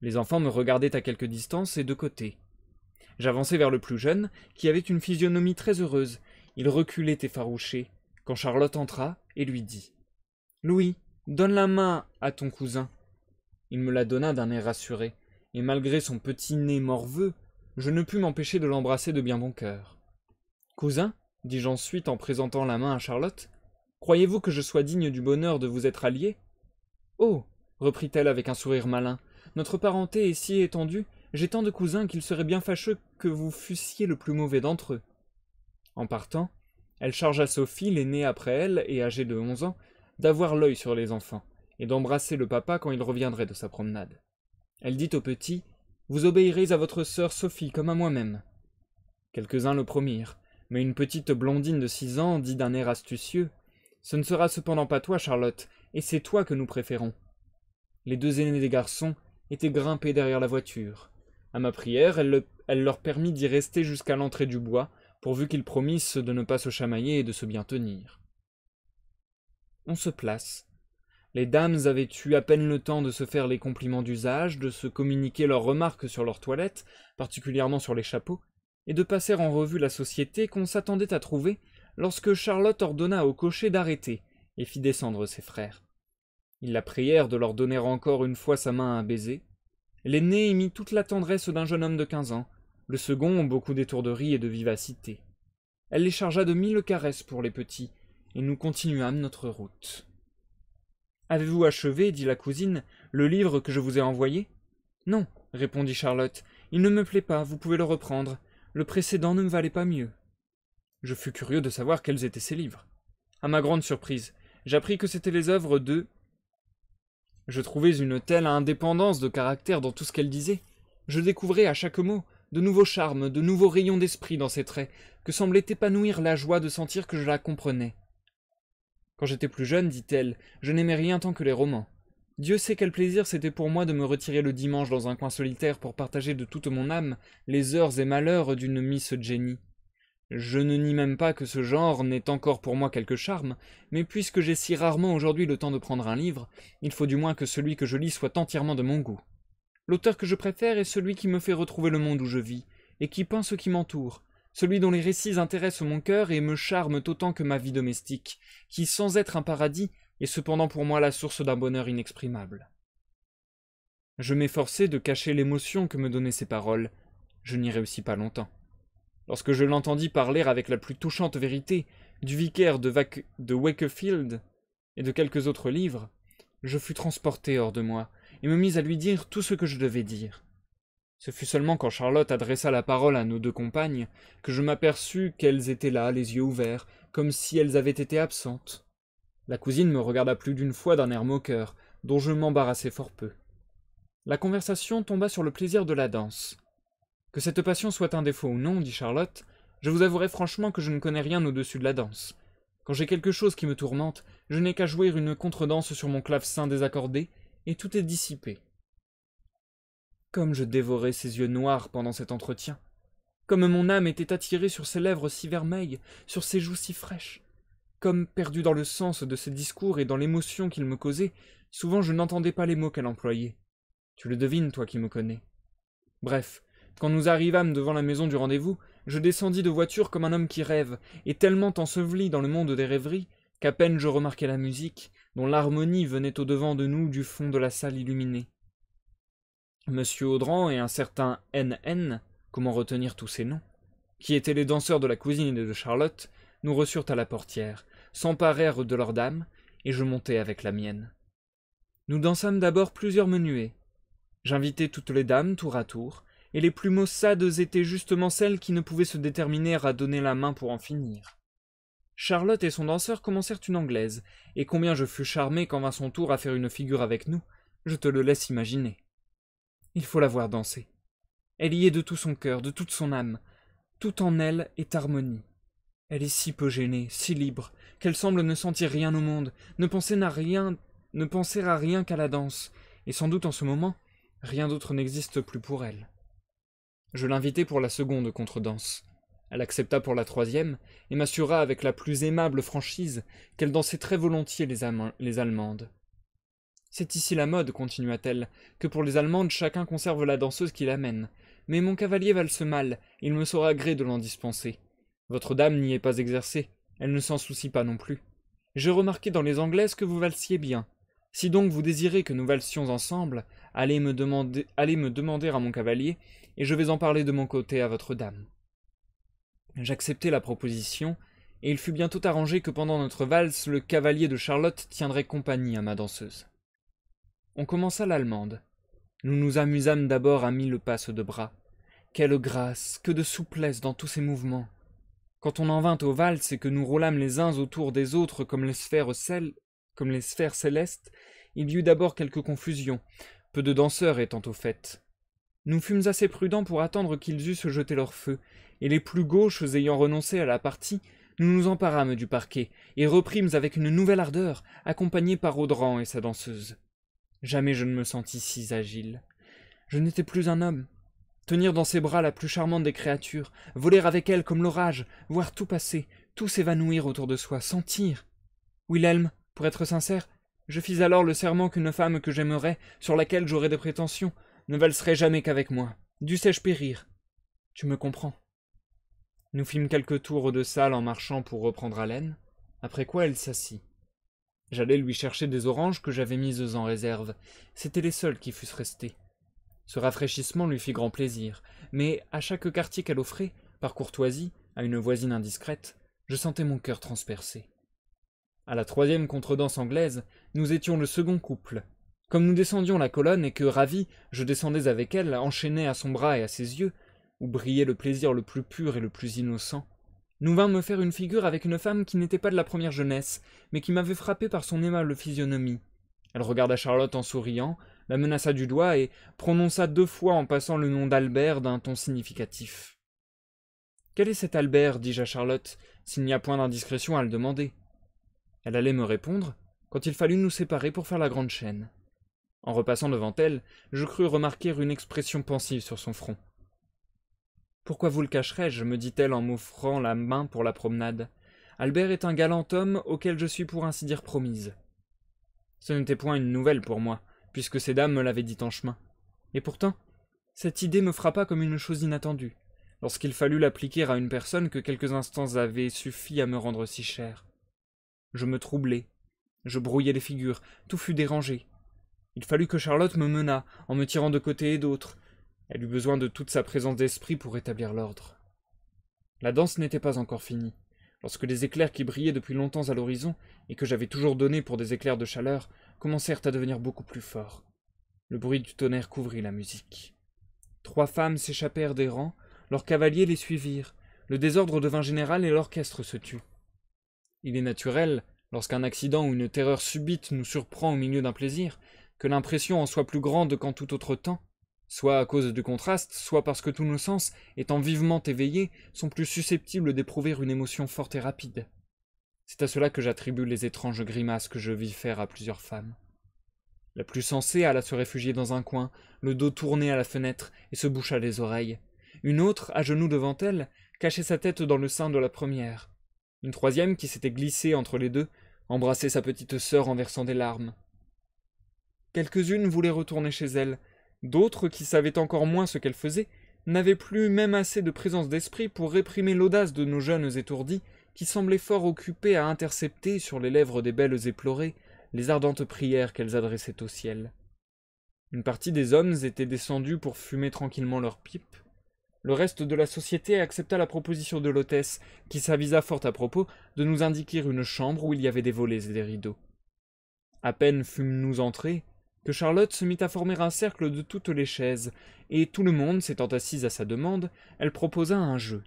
A: Les enfants me regardaient à quelque distance et de côté. J'avançai vers le plus jeune, qui avait une physionomie très heureuse. Il reculait effarouché, quand Charlotte entra et lui dit Louis, donne la main à ton cousin. Il me la donna d'un air rassuré, et malgré son petit nez morveux, je ne pus m'empêcher de l'embrasser de bien bon cœur. Cousin, dis-je ensuite en présentant la main à Charlotte, croyez-vous que je sois digne du bonheur de vous être allié Oh reprit-elle avec un sourire malin, notre parenté est si étendue, j'ai tant de cousins qu'il serait bien fâcheux que vous fussiez le plus mauvais d'entre eux. En partant, elle chargea Sophie, l'aînée après elle et âgée de onze ans, d'avoir l'œil sur les enfants et d'embrasser le papa quand il reviendrait de sa promenade. Elle dit au petit Vous obéirez à votre sœur Sophie comme à moi-même. Quelques-uns le promirent, mais une petite blondine de six ans dit d'un air astucieux Ce ne sera cependant pas toi, Charlotte, et c'est toi que nous préférons. Les deux aînés des garçons étaient grimpés derrière la voiture. À ma prière, elle, elle leur permit d'y rester jusqu'à l'entrée du bois, pourvu qu'ils promissent de ne pas se chamailler et de se bien tenir. On se place, les dames avaient eu à peine le temps de se faire les compliments d'usage, de se communiquer leurs remarques sur leurs toilettes, particulièrement sur les chapeaux, et de passer en revue la société qu'on s'attendait à trouver lorsque Charlotte ordonna au cocher d'arrêter et fit descendre ses frères. Ils la prièrent de leur donner encore une fois sa main à baiser. L'aîné mit toute la tendresse d'un jeune homme de quinze ans, le second beaucoup d'étourderie et de vivacité. Elle les chargea de mille caresses pour les petits, et nous continuâmes notre route. Avez-vous achevé, dit la cousine, le livre que je vous ai envoyé Non, répondit Charlotte, il ne me plaît pas, vous pouvez le reprendre. Le précédent ne me valait pas mieux. Je fus curieux de savoir quels étaient ces livres. À ma grande surprise, j'appris que c'étaient les œuvres de. Je trouvais une telle indépendance de caractère dans tout ce qu'elle disait. Je découvrais à chaque mot de nouveaux charmes, de nouveaux rayons d'esprit dans ses traits, que semblait épanouir la joie de sentir que je la comprenais. Quand j'étais plus jeune, dit-elle, je n'aimais rien tant que les romans. Dieu sait quel plaisir c'était pour moi de me retirer le dimanche dans un coin solitaire pour partager de toute mon âme les heures et malheurs d'une Miss Jenny. Je ne nie même pas que ce genre n'ait encore pour moi quelque charme, mais puisque j'ai si rarement aujourd'hui le temps de prendre un livre, il faut du moins que celui que je lis soit entièrement de mon goût. L'auteur que je préfère est celui qui me fait retrouver le monde où je vis, et qui peint ce qui m'entoure, celui dont les récits intéressent mon cœur et me charment autant que ma vie domestique, qui, sans être un paradis, est cependant pour moi la source d'un bonheur inexprimable. Je m'efforçai de cacher l'émotion que me donnaient ces paroles. Je n'y réussis pas longtemps. Lorsque je l'entendis parler avec la plus touchante vérité du vicaire de, de Wakefield et de quelques autres livres, je fus transporté hors de moi et me mis à lui dire tout ce que je devais dire. Ce fut seulement quand Charlotte adressa la parole à nos deux compagnes que je m'aperçus qu'elles étaient là, les yeux ouverts, comme si elles avaient été absentes. La cousine me regarda plus d'une fois d'un air moqueur, dont je m'embarrassais fort peu. La conversation tomba sur le plaisir de la danse. Que cette passion soit un défaut ou non, dit Charlotte, je vous avouerai franchement que je ne connais rien au-dessus de la danse. Quand j'ai quelque chose qui me tourmente, je n'ai qu'à jouer une contredanse sur mon clavecin désaccordé, et tout est dissipé. Comme je dévorais ses yeux noirs pendant cet entretien. Comme mon âme était attirée sur ses lèvres si vermeilles, sur ses joues si fraîches. Comme perdu dans le sens de ses discours et dans l'émotion qu'il me causait, souvent je n'entendais pas les mots qu'elle employait. Tu le devines, toi qui me connais. Bref, quand nous arrivâmes devant la maison du rendez-vous, je descendis de voiture comme un homme qui rêve, et tellement enseveli dans le monde des rêveries, qu'à peine je remarquai la musique, dont l'harmonie venait au devant de nous du fond de la salle illuminée. Monsieur Audran et un certain NN, comment retenir tous ces noms, qui étaient les danseurs de la cousine et de Charlotte, nous reçurent à la portière, s'emparèrent de leurs dames et je montai avec la mienne. Nous dansâmes d'abord plusieurs menuets. J'invitai toutes les dames tour à tour, et les plus maussades étaient justement celles qui ne pouvaient se déterminer à donner la main pour en finir. Charlotte et son danseur commencèrent une anglaise, et combien je fus charmé quand vint son tour à faire une figure avec nous, je te le laisse imaginer. Il faut la voir danser. Elle y est de tout son cœur, de toute son âme. Tout en elle est harmonie. Elle est si peu gênée, si libre, qu'elle semble ne sentir rien au monde, ne penser à rien, ne penser à rien qu'à la danse, et sans doute en ce moment, rien d'autre n'existe plus pour elle. Je l'invitai pour la seconde contredanse. Elle accepta pour la troisième, et m'assura avec la plus aimable franchise qu'elle dansait très volontiers les, Allemandes. C'est ici la mode, continua-t-elle, que pour les Allemandes chacun conserve la danseuse qui l'amène. Mais mon cavalier valse mal, il me saura gré de l'en dispenser. Votre dame n'y est pas exercée, elle ne s'en soucie pas non plus. J'ai remarqué dans les Anglaises que vous valsiez bien. Si donc vous désirez que nous valsions ensemble, allez me demander, allez me demander à mon cavalier, et je vais en parler de mon côté à votre dame. J'acceptai la proposition, et il fut bientôt arrangé que pendant notre valse, le cavalier de Charlotte tiendrait compagnie à ma danseuse. On commença l'allemande. Nous nous amusâmes d'abord à mille passes de bras. Quelle grâce, que de souplesse dans tous ces mouvements. Quand on en vint au valse et que nous roulâmes les uns autour des autres comme les sphères, comme les sphères célestes, il y eut d'abord quelque confusion, peu de danseurs étant au fait. Nous fûmes assez prudents pour attendre qu'ils eussent jeté leur feu, et les plus gauches ayant renoncé à la partie, nous nous emparâmes du parquet, et reprîmes avec une nouvelle ardeur, accompagnés par Audran et sa danseuse. Jamais je ne me sentis si agile. Je n'étais plus un homme. Tenir dans ses bras la plus charmante des créatures, voler avec elle comme l'orage, voir tout passer, tout s'évanouir autour de soi, sentir. Wilhelm, pour être sincère, je fis alors le serment qu'une femme que j'aimerais, sur laquelle j'aurais des prétentions, ne valserait jamais qu'avec moi. Dussé-je périr Tu me comprends. Nous fîmes quelques tours de salle en marchant pour reprendre haleine, après quoi elle s'assit. J'allais lui chercher des oranges que j'avais mises en réserve. C'étaient les seules qui fussent restées. Ce rafraîchissement lui fit grand plaisir, mais à chaque quartier qu'elle offrait, par courtoisie, à une voisine indiscrète, je sentais mon cœur transpercé. À la troisième contredanse anglaise, nous étions le second couple. Comme nous descendions la colonne et que, ravi, je descendais avec elle, enchaînée à son bras et à ses yeux, où brillait le plaisir le plus pur et le plus innocent, nous vint me faire une figure avec une femme qui n'était pas de la première jeunesse, mais qui m'avait frappé par son aimable physionomie. Elle regarda Charlotte en souriant, la menaça du doigt et prononça deux fois en passant le nom d'Albert d'un ton significatif. Quel est cet Albert dis-je à Charlotte, s'il n'y a point d'indiscrétion à le demander. Elle allait me répondre, quand il fallut nous séparer pour faire la grande chaîne. En repassant devant elle, je crus remarquer une expression pensive sur son front. Pourquoi vous le cacherais-je me dit-elle en m'offrant la main pour la promenade. Albert est un galant homme auquel je suis pour ainsi dire promise. Ce n'était point une nouvelle pour moi, puisque ces dames me l'avaient dit en chemin. Et pourtant, cette idée me frappa comme une chose inattendue, lorsqu'il fallut l'appliquer à une personne que quelques instants avaient suffi à me rendre si chère. Je me troublai, je brouillai les figures, tout fut dérangé. Il fallut que Charlotte me menât, en me tirant de côté et d'autre, elle eut besoin de toute sa présence d'esprit pour rétablir l'ordre. La danse n'était pas encore finie, lorsque les éclairs qui brillaient depuis longtemps à l'horizon, et que j'avais toujours donnés pour des éclairs de chaleur, commencèrent à devenir beaucoup plus forts. Le bruit du tonnerre couvrit la musique. Trois femmes s'échappèrent des rangs, leurs cavaliers les suivirent, le désordre devint général et l'orchestre se tut. Il est naturel, lorsqu'un accident ou une terreur subite nous surprend au milieu d'un plaisir, que l'impression en soit plus grande qu'en tout autre temps, soit à cause du contraste, soit parce que tous nos sens, étant vivement éveillés, sont plus susceptibles d'éprouver une émotion forte et rapide. C'est à cela que j'attribue les étranges grimaces que je vis faire à plusieurs femmes. La plus sensée alla se réfugier dans un coin, le dos tourné à la fenêtre, et se boucha les oreilles. Une autre, à genoux devant elle, cachait sa tête dans le sein de la première. Une troisième, qui s'était glissée entre les deux, embrassait sa petite sœur en versant des larmes. Quelques-unes voulaient retourner chez elles, D'autres, qui savaient encore moins ce qu'elles faisaient, n'avaient plus même assez de présence d'esprit pour réprimer l'audace de nos jeunes étourdis, qui semblaient fort occupés à intercepter sur les lèvres des belles éplorées les ardentes prières qu'elles adressaient au ciel. Une partie des hommes étaient descendus pour fumer tranquillement leurs pipes. Le reste de la société accepta la proposition de l'hôtesse, qui s'avisa fort à propos de nous indiquer une chambre où il y avait des volets et des rideaux. À peine fûmes-nous entrés, que Charlotte se mit à former un cercle de toutes les chaises, et tout le monde s'étant assis à sa demande, elle proposa un jeu.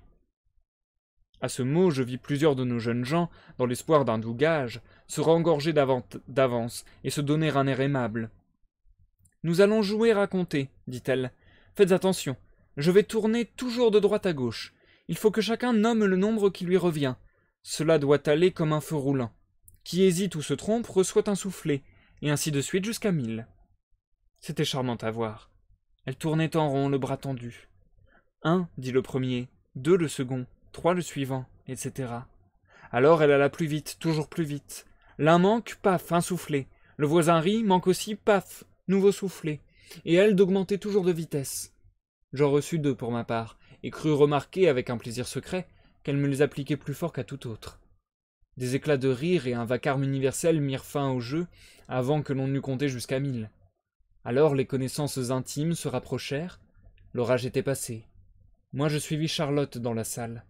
A: À ce mot, je vis plusieurs de nos jeunes gens, dans l'espoir d'un doux gage, se rengorger d'avance et se donner un air aimable. Nous allons jouer à compter, dit-elle. Faites attention, je vais tourner toujours de droite à gauche. Il faut que chacun nomme le nombre qui lui revient. Cela doit aller comme un feu roulant. Qui hésite ou se trompe reçoit un soufflet, et ainsi de suite jusqu'à mille. C'était charmant à voir. Elle tournait en rond, le bras tendu. Un, dit le premier, deux le second, trois le suivant, etc. Alors elle alla plus vite, toujours plus vite. L'un manque, paf, un soufflet. Le voisin rit, manque aussi, paf, nouveau soufflet. Et elle d'augmenter toujours de vitesse. J'en reçus deux pour ma part, et crus remarquer avec un plaisir secret qu'elle me les appliquait plus fort qu'à tout autre. Des éclats de rire et un vacarme universel mirent fin au jeu avant que l'on eût compté jusqu'à mille. Alors les connaissances intimes se rapprochèrent, l'orage était passé. Moi je suivis Charlotte dans la salle.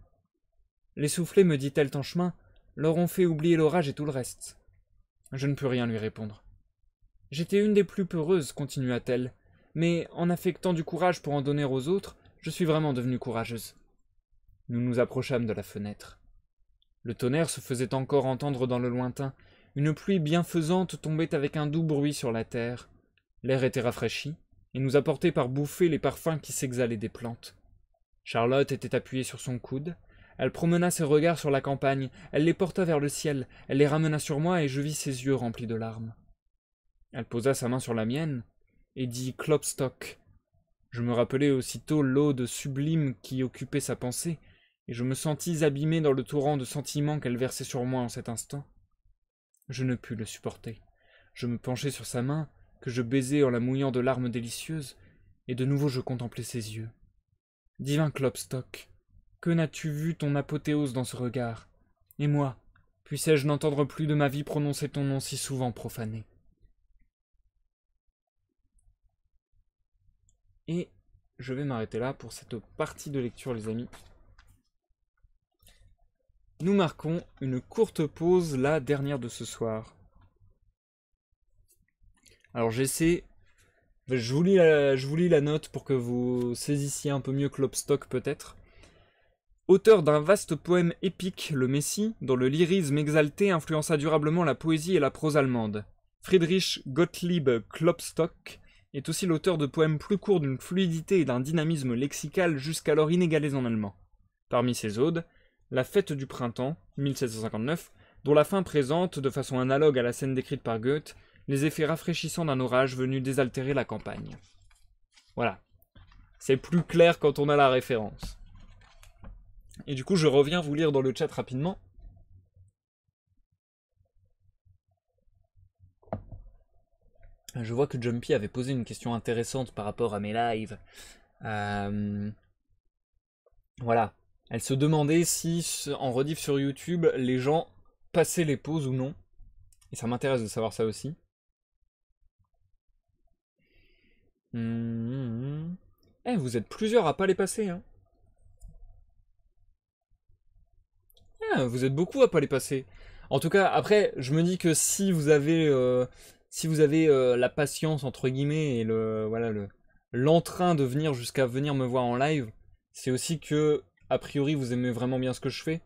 A: Les soufflés, me dit-elle en chemin, leur ont fait oublier l'orage et tout le reste. Je ne pus rien lui répondre. J'étais une des plus peureuses, continua-t-elle, mais en affectant du courage pour en donner aux autres, je suis vraiment devenue courageuse. Nous nous approchâmes de la fenêtre. Le tonnerre se faisait encore entendre dans le lointain. Une pluie bienfaisante tombait avec un doux bruit sur la terre. L'air était rafraîchi et nous apportait par bouffées les parfums qui s'exhalaient des plantes. Charlotte était appuyée sur son coude. Elle promena ses regards sur la campagne, elle les porta vers le ciel, elle les ramena sur moi et je vis ses yeux remplis de larmes. Elle posa sa main sur la mienne et dit Klopstock. Je me rappelai aussitôt l'ode sublime qui occupait sa pensée, et je me sentis abîmé dans le torrent de sentiments qu'elle versait sur moi en cet instant. Je ne pus le supporter. Je me penchai sur sa main, que je baisai en la mouillant de larmes délicieuses, et de nouveau je contemplai ses yeux. Divin Klopstock, que n'as-tu vu ton apothéose dans ce regard Et moi, puis je n'entendre plus de ma vie prononcer ton nom si souvent profané Et je vais m'arrêter là pour cette partie de lecture, les amis. Nous marquons une courte pause, la dernière de ce soir. Alors j'essaie, je vous, lis la, note pour que vous saisissiez un peu mieux Klopstock peut-être. Auteur d'un vaste poème épique, le Messie, dont le lyrisme exalté influença durablement la poésie et la prose allemande. Friedrich Gottlieb Klopstock est aussi l'auteur de poèmes plus courts d'une fluidité et d'un dynamisme lexical jusqu'alors inégalés en allemand. Parmi ses odes, la fête du printemps, 1759, dont la fin présente, de façon analogue à la scène décrite par Goethe, les effets rafraîchissants d'un orage venu désaltérer la campagne. Voilà. C'est plus clair quand on a la référence. Et du coup, je reviens vous lire dans le chat rapidement. Je vois que Jumpy avait posé une question intéressante par rapport à mes lives. Euh, voilà. Elle se demandait si en rediff sur YouTube, les gens passaient les pauses ou non. Et ça m'intéresse de savoir ça aussi. Mmh, mmh, mmh. Eh, vous êtes plusieurs à pas les passer. Hein. Ah, vous êtes beaucoup à pas les passer. En tout cas, après, je me dis que si vous avez, euh, si vous avez euh, la patience entre guillemets et le voilà le l'entrain de venir jusqu'à venir me voir en live, c'est aussi que a priori, vous aimez vraiment bien ce que je fais.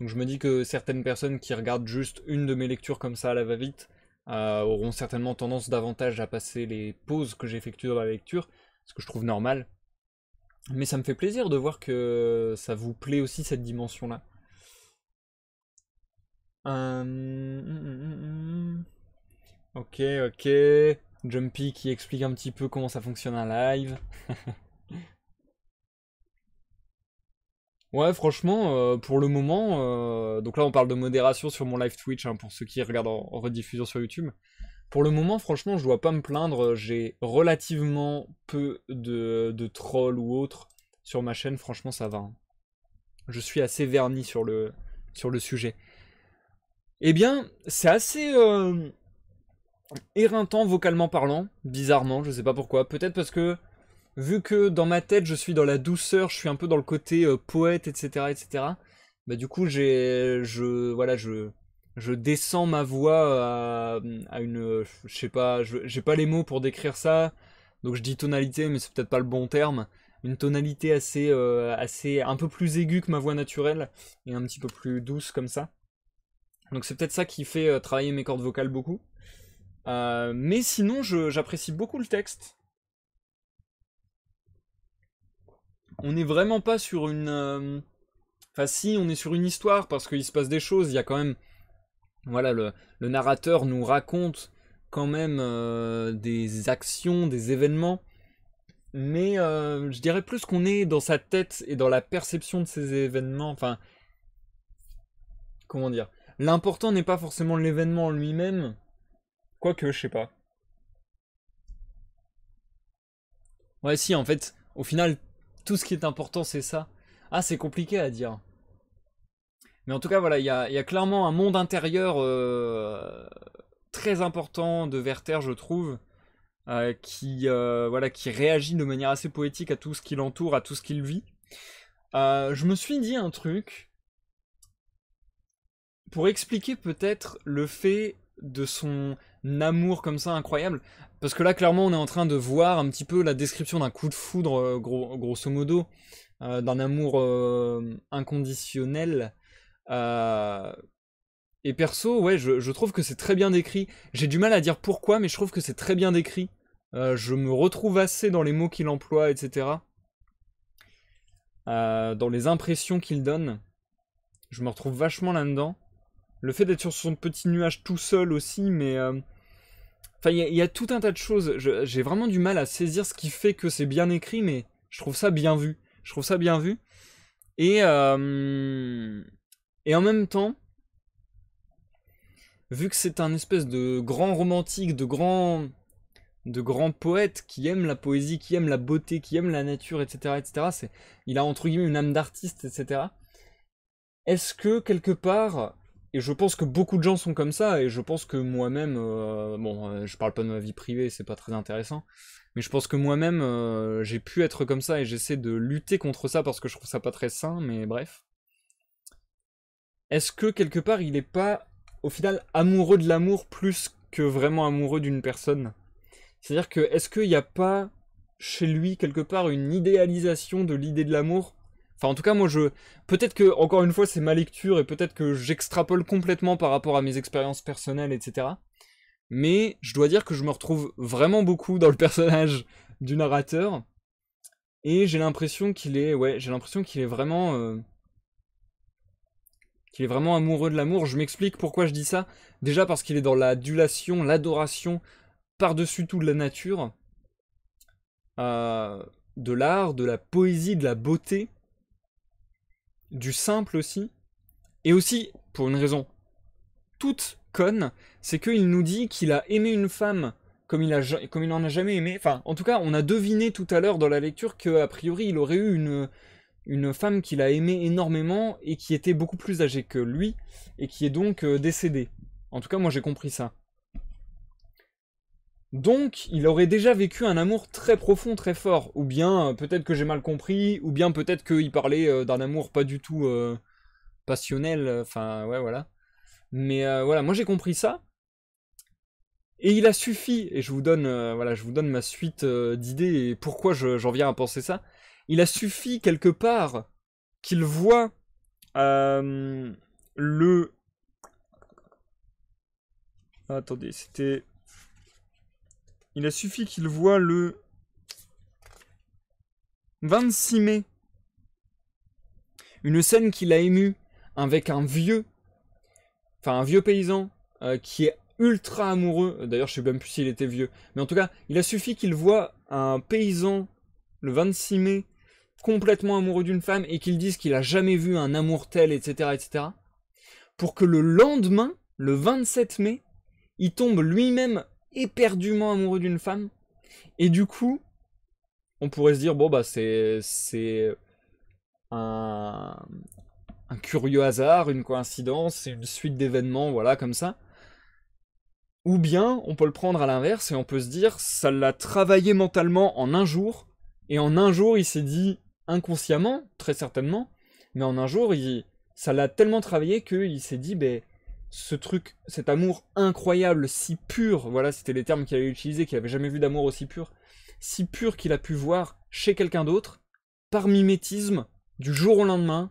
A: Donc je me dis que certaines personnes qui regardent juste une de mes lectures comme ça à la va-vite euh, auront certainement tendance davantage à passer les pauses que j'effectue dans la lecture, ce que je trouve normal. Mais ça me fait plaisir de voir que ça vous plaît aussi cette dimension-là. Hum, hum, hum, ok, ok. Jumpy qui explique un petit peu comment ça fonctionne un live. <laughs> Ouais, franchement, euh, pour le moment, euh, donc là on parle de modération sur mon live Twitch hein, pour ceux qui regardent en, rediffusion sur YouTube. Pour le moment, franchement, je dois pas me plaindre. J'ai relativement peu de, trolls ou autres sur ma chaîne. Franchement, ça va. Hein. Je suis assez verni sur le, sur le sujet. Eh bien, c'est assez euh, éreintant vocalement parlant, bizarrement, je sais pas pourquoi. Peut-être parce que vu que dans ma tête je suis dans la douceur, je suis un peu dans le côté euh, poète, etc., etc. Bah du coup j'ai, je, voilà, je, je descends ma voix à, une, je sais pas, j'ai pas les mots pour décrire ça, donc je dis tonalité, mais c'est peut-être pas le bon terme. Une tonalité assez, euh, assez, un peu plus aiguë que ma voix naturelle et un petit peu plus douce comme ça. Donc c'est peut-être ça qui fait euh, travailler mes cordes vocales beaucoup. mais sinon, j'apprécie beaucoup le texte. on n'est vraiment pas sur une... Euh, enfin si, on est sur une histoire, parce qu'il se passe des choses, il y a quand même... Voilà, le, narrateur nous raconte quand même euh, des actions, des événements, mais euh, je dirais plus qu'on est dans sa tête et dans la perception de ces événements, enfin... Comment dire L'important n'est pas forcément l'événement lui-même, quoique, je sais pas. Ouais, si, en fait, au final, tout ce qui est important, c'est ça. Ah, c'est compliqué à dire. Mais en tout cas, voilà, il y a, clairement un monde intérieur euh, très important de Werther, je trouve, euh, qui, euh, voilà, qui réagit de manière assez poétique à tout ce qui l'entoure, à tout ce qu'il vit. je me suis dit un truc pour expliquer peut-être le fait de son amour comme ça incroyable. Parce que là, clairement, on est en train de voir un petit peu la description d'un coup de foudre, euh, gros, grosso modo, euh, d'un amour euh, inconditionnel. et perso, ouais, je, je trouve que c'est très bien décrit. J'ai du mal à dire pourquoi, mais je trouve que c'est très bien décrit. je me retrouve assez dans les mots qu'il emploie, etc. dans les impressions qu'il donne. Je me retrouve vachement là-dedans. Le fait d'être sur son petit nuage tout seul aussi, mais Enfin, il y, a tout un tas de choses. J'ai vraiment du mal à saisir ce qui fait que c'est bien écrit, mais je trouve ça bien vu. Je trouve ça bien vu. Et, euh, et en même temps, vu que c'est un espèce de grand romantique, de grand, de grand poète qui aime la poésie, qui aime la beauté, qui aime la nature, etc., etc., il a entre guillemets une âme d'artiste, etc. Est-ce que quelque part, et je pense que beaucoup de gens sont comme ça, et je pense que moi-même, euh, bon, euh, je parle pas de ma vie privée, c'est pas très intéressant, mais je pense que moi-même, euh, j'ai pu être comme ça, et j'essaie de lutter contre ça parce que je trouve ça pas très sain, mais bref. Est-ce que quelque part, il est pas, au final, amoureux de l'amour plus que vraiment amoureux d'une personne C'est-à-dire que, est-ce qu'il n'y a pas chez lui, quelque part, une idéalisation de l'idée de l'amour Enfin, en tout cas, moi, je. Peut-être que, encore une fois, c'est ma lecture et peut-être que j'extrapole complètement par rapport à mes expériences personnelles, etc. Mais je dois dire que je me retrouve vraiment beaucoup dans le <laughs> personnage du narrateur. Et j'ai l'impression qu'il est. Ouais, j'ai l'impression qu'il est vraiment. Euh, qu'il est vraiment amoureux de l'amour. Je m'explique pourquoi je dis ça. Déjà parce qu'il est dans l'adulation, l'adoration, par-dessus tout de la nature, euh, de l'art, de la poésie, de la beauté du simple aussi, et aussi, pour une raison toute conne, c'est qu'il nous dit qu'il a aimé une femme comme il, a, comme il en a jamais aimé. Enfin, en tout cas, on a deviné tout à l'heure dans la lecture que a priori il aurait eu une, une femme qu'il a aimé énormément et qui était beaucoup plus âgée que lui et qui est donc euh, décédée. En tout cas, moi j'ai compris ça. Donc, il aurait déjà vécu un amour très profond, très fort. Ou bien, euh, peut-être que j'ai mal compris, ou bien peut-être qu'il parlait euh, d'un amour pas du tout euh, passionnel. Enfin, ouais, voilà. Mais voilà, moi j'ai compris ça. Et il a suffi, et je vous donne, voilà, je vous donne ma suite d'idées et pourquoi j'en viens à penser ça. Il a suffi quelque part qu'il voit le. Attendez, c'était il a suffi qu'il voit le 26 mai. Une scène qu'il a ému avec un vieux, enfin un vieux paysan euh, qui est ultra amoureux. D'ailleurs, je sais même plus s'il était vieux. Mais en tout cas, il a suffi qu'il voit un paysan le 26 mai complètement amoureux d'une femme et qu'il dise qu'il a jamais vu un amour tel, etc., etc., pour que le lendemain, le 27 mai, il tombe lui-même éperdument amoureux d'une femme. Et du coup, on pourrait se dire, bon, bah, c'est, c'est un, curieux hasard, une coïncidence, une suite d'événements, voilà, comme ça. Ou bien, on peut le prendre à l'inverse et on peut se dire, ça l'a travaillé mentalement en un jour, et en un jour, il s'est dit, inconsciemment, très certainement, mais en un jour, il, ça l'a tellement travaillé il s'est dit, ben, ce truc, cet amour incroyable, si pur, voilà, c'était les termes qu'il avait utilisés, qu'il avait jamais vu d'amour aussi pur, si pur qu'il a pu voir chez quelqu'un d'autre, par mimétisme, du jour au lendemain,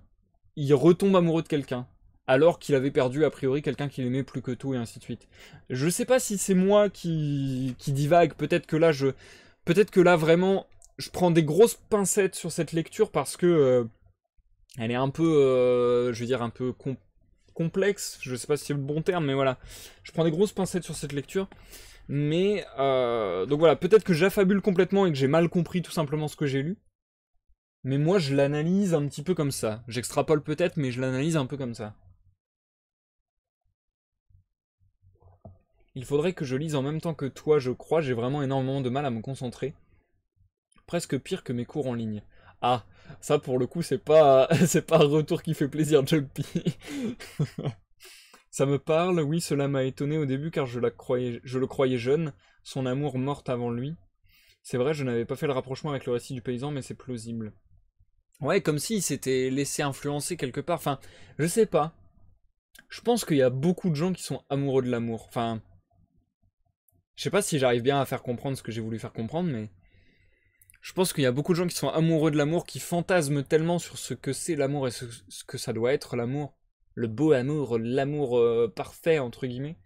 A: il retombe amoureux de quelqu'un, alors qu'il avait perdu a priori quelqu'un qu'il aimait plus que tout et ainsi de suite. Je ne sais pas si c'est moi qui, qui divague, peut-être que là je, peut-être que là vraiment, je prends des grosses pincettes sur cette lecture parce que euh, elle est un peu, euh, je veux dire un peu complexe, je sais pas si c'est le bon terme, mais voilà, je prends des grosses pincettes sur cette lecture. Mais, euh, donc voilà, peut-être que j'affabule complètement et que j'ai mal compris tout simplement ce que j'ai lu. Mais moi, je l'analyse un petit peu comme ça. J'extrapole peut-être, mais je l'analyse un peu comme ça. Il faudrait que je lise en même temps que toi, je crois. J'ai vraiment énormément de mal à me concentrer. Presque pire que mes cours en ligne. Ah, ça pour le coup, c'est pas, <laughs> c'est pas un retour qui fait plaisir, Jumpy. <laughs> ça me parle, oui, cela m'a étonné au début car je, la croyais, je le croyais jeune, son amour morte avant lui. C'est vrai, je n'avais pas fait le rapprochement avec le récit du paysan, mais c'est plausible. Ouais, comme s'il s'était laissé influencer quelque part. Enfin, je sais pas. Je pense qu'il y a beaucoup de gens qui sont amoureux de l'amour. Enfin, je sais pas si j'arrive bien à faire comprendre ce que j'ai voulu faire comprendre, mais je pense qu'il y a beaucoup de gens qui sont amoureux de l'amour, qui fantasment tellement sur ce que c'est l'amour et ce, que ça doit être l'amour, le beau amour, l'amour euh, parfait entre guillemets,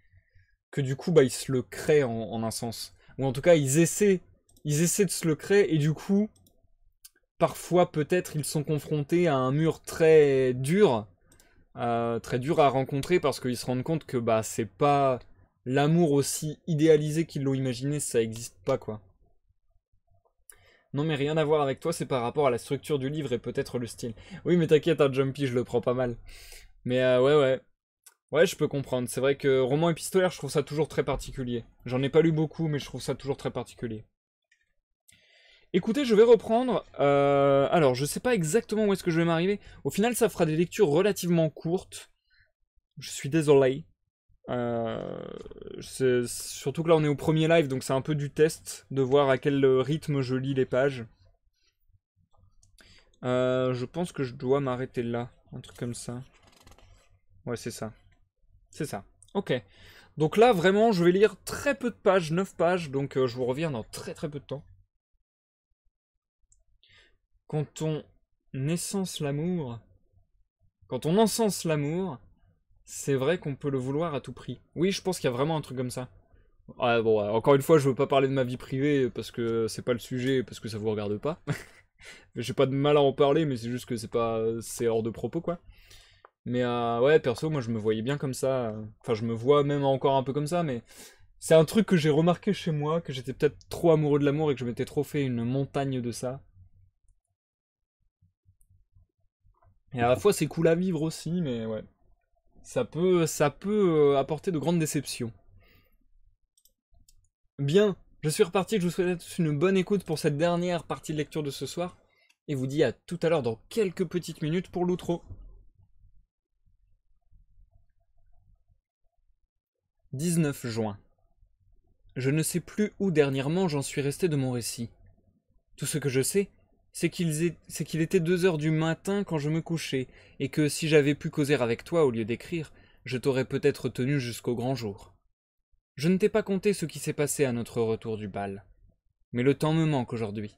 A: que du coup bah ils se le créent en, un sens, ou en tout cas ils essaient, ils essaient de se le créer et du coup parfois peut-être ils sont confrontés à un mur très dur, euh, très dur à rencontrer parce qu'ils se rendent compte que bah c'est pas l'amour aussi idéalisé qu'ils l'ont imaginé, ça existe pas quoi. Non mais rien à voir avec toi, c'est par rapport à la structure du livre et peut-être le style. Oui mais t'inquiète, un hein, Jumpy, je le prends pas mal. Mais euh, ouais ouais. Ouais, je peux comprendre. C'est vrai que roman épistolaire, je trouve ça toujours très particulier. J'en ai pas lu beaucoup, mais je trouve ça toujours très particulier. Écoutez, je vais reprendre. Euh, alors, je sais pas exactement où est-ce que je vais m'arriver. Au final, ça fera des lectures relativement courtes. Je suis désolé. Euh, surtout que là on est au premier live, donc c'est un peu du test de voir à quel euh, rythme je lis les pages. Euh, je pense que je dois m'arrêter là, un truc comme ça. Ouais, c'est ça. C'est ça. Ok. Donc là, vraiment, je vais lire très peu de pages, 9 pages, donc je vous reviens dans très très peu de temps. Quand on naissance l'amour, quand on encense l'amour, c'est vrai qu'on peut le vouloir à tout prix. Oui, je pense qu'il y a vraiment un truc comme ça. Ah, bon, encore une fois, je veux pas parler de ma vie privée parce que c'est pas le sujet, parce que ça vous regarde pas. <laughs> J'ai pas de mal à en parler, mais c'est juste que c'est pas, c'est hors de propos quoi. Mais euh, ouais, perso, moi je me voyais bien comme ça. Enfin, je me vois même encore un peu comme ça, mais c'est un truc que j'ai remarqué chez moi, que j'étais peut-être trop amoureux de l'amour et que je m'étais trop fait une montagne de ça. Et à la fois, c'est cool à vivre aussi, mais ouais. Ça peut, ça peut euh, apporter de grandes déceptions. Bien, je suis reparti, je vous souhaite tous une bonne écoute pour cette dernière partie de lecture de ce soir, et vous dis à tout à l'heure dans quelques petites minutes pour l'outro. 19 juin. Je ne sais plus où dernièrement j'en suis resté de mon récit. Tout ce que je sais, c'est qu'il était deux heures du matin quand je me couchais, et que si j'avais pu causer avec toi au lieu d'écrire, je t'aurais peut-être tenu jusqu'au grand jour. Je ne t'ai pas conté ce qui s'est passé à notre retour du bal. Mais le temps me manque aujourd'hui.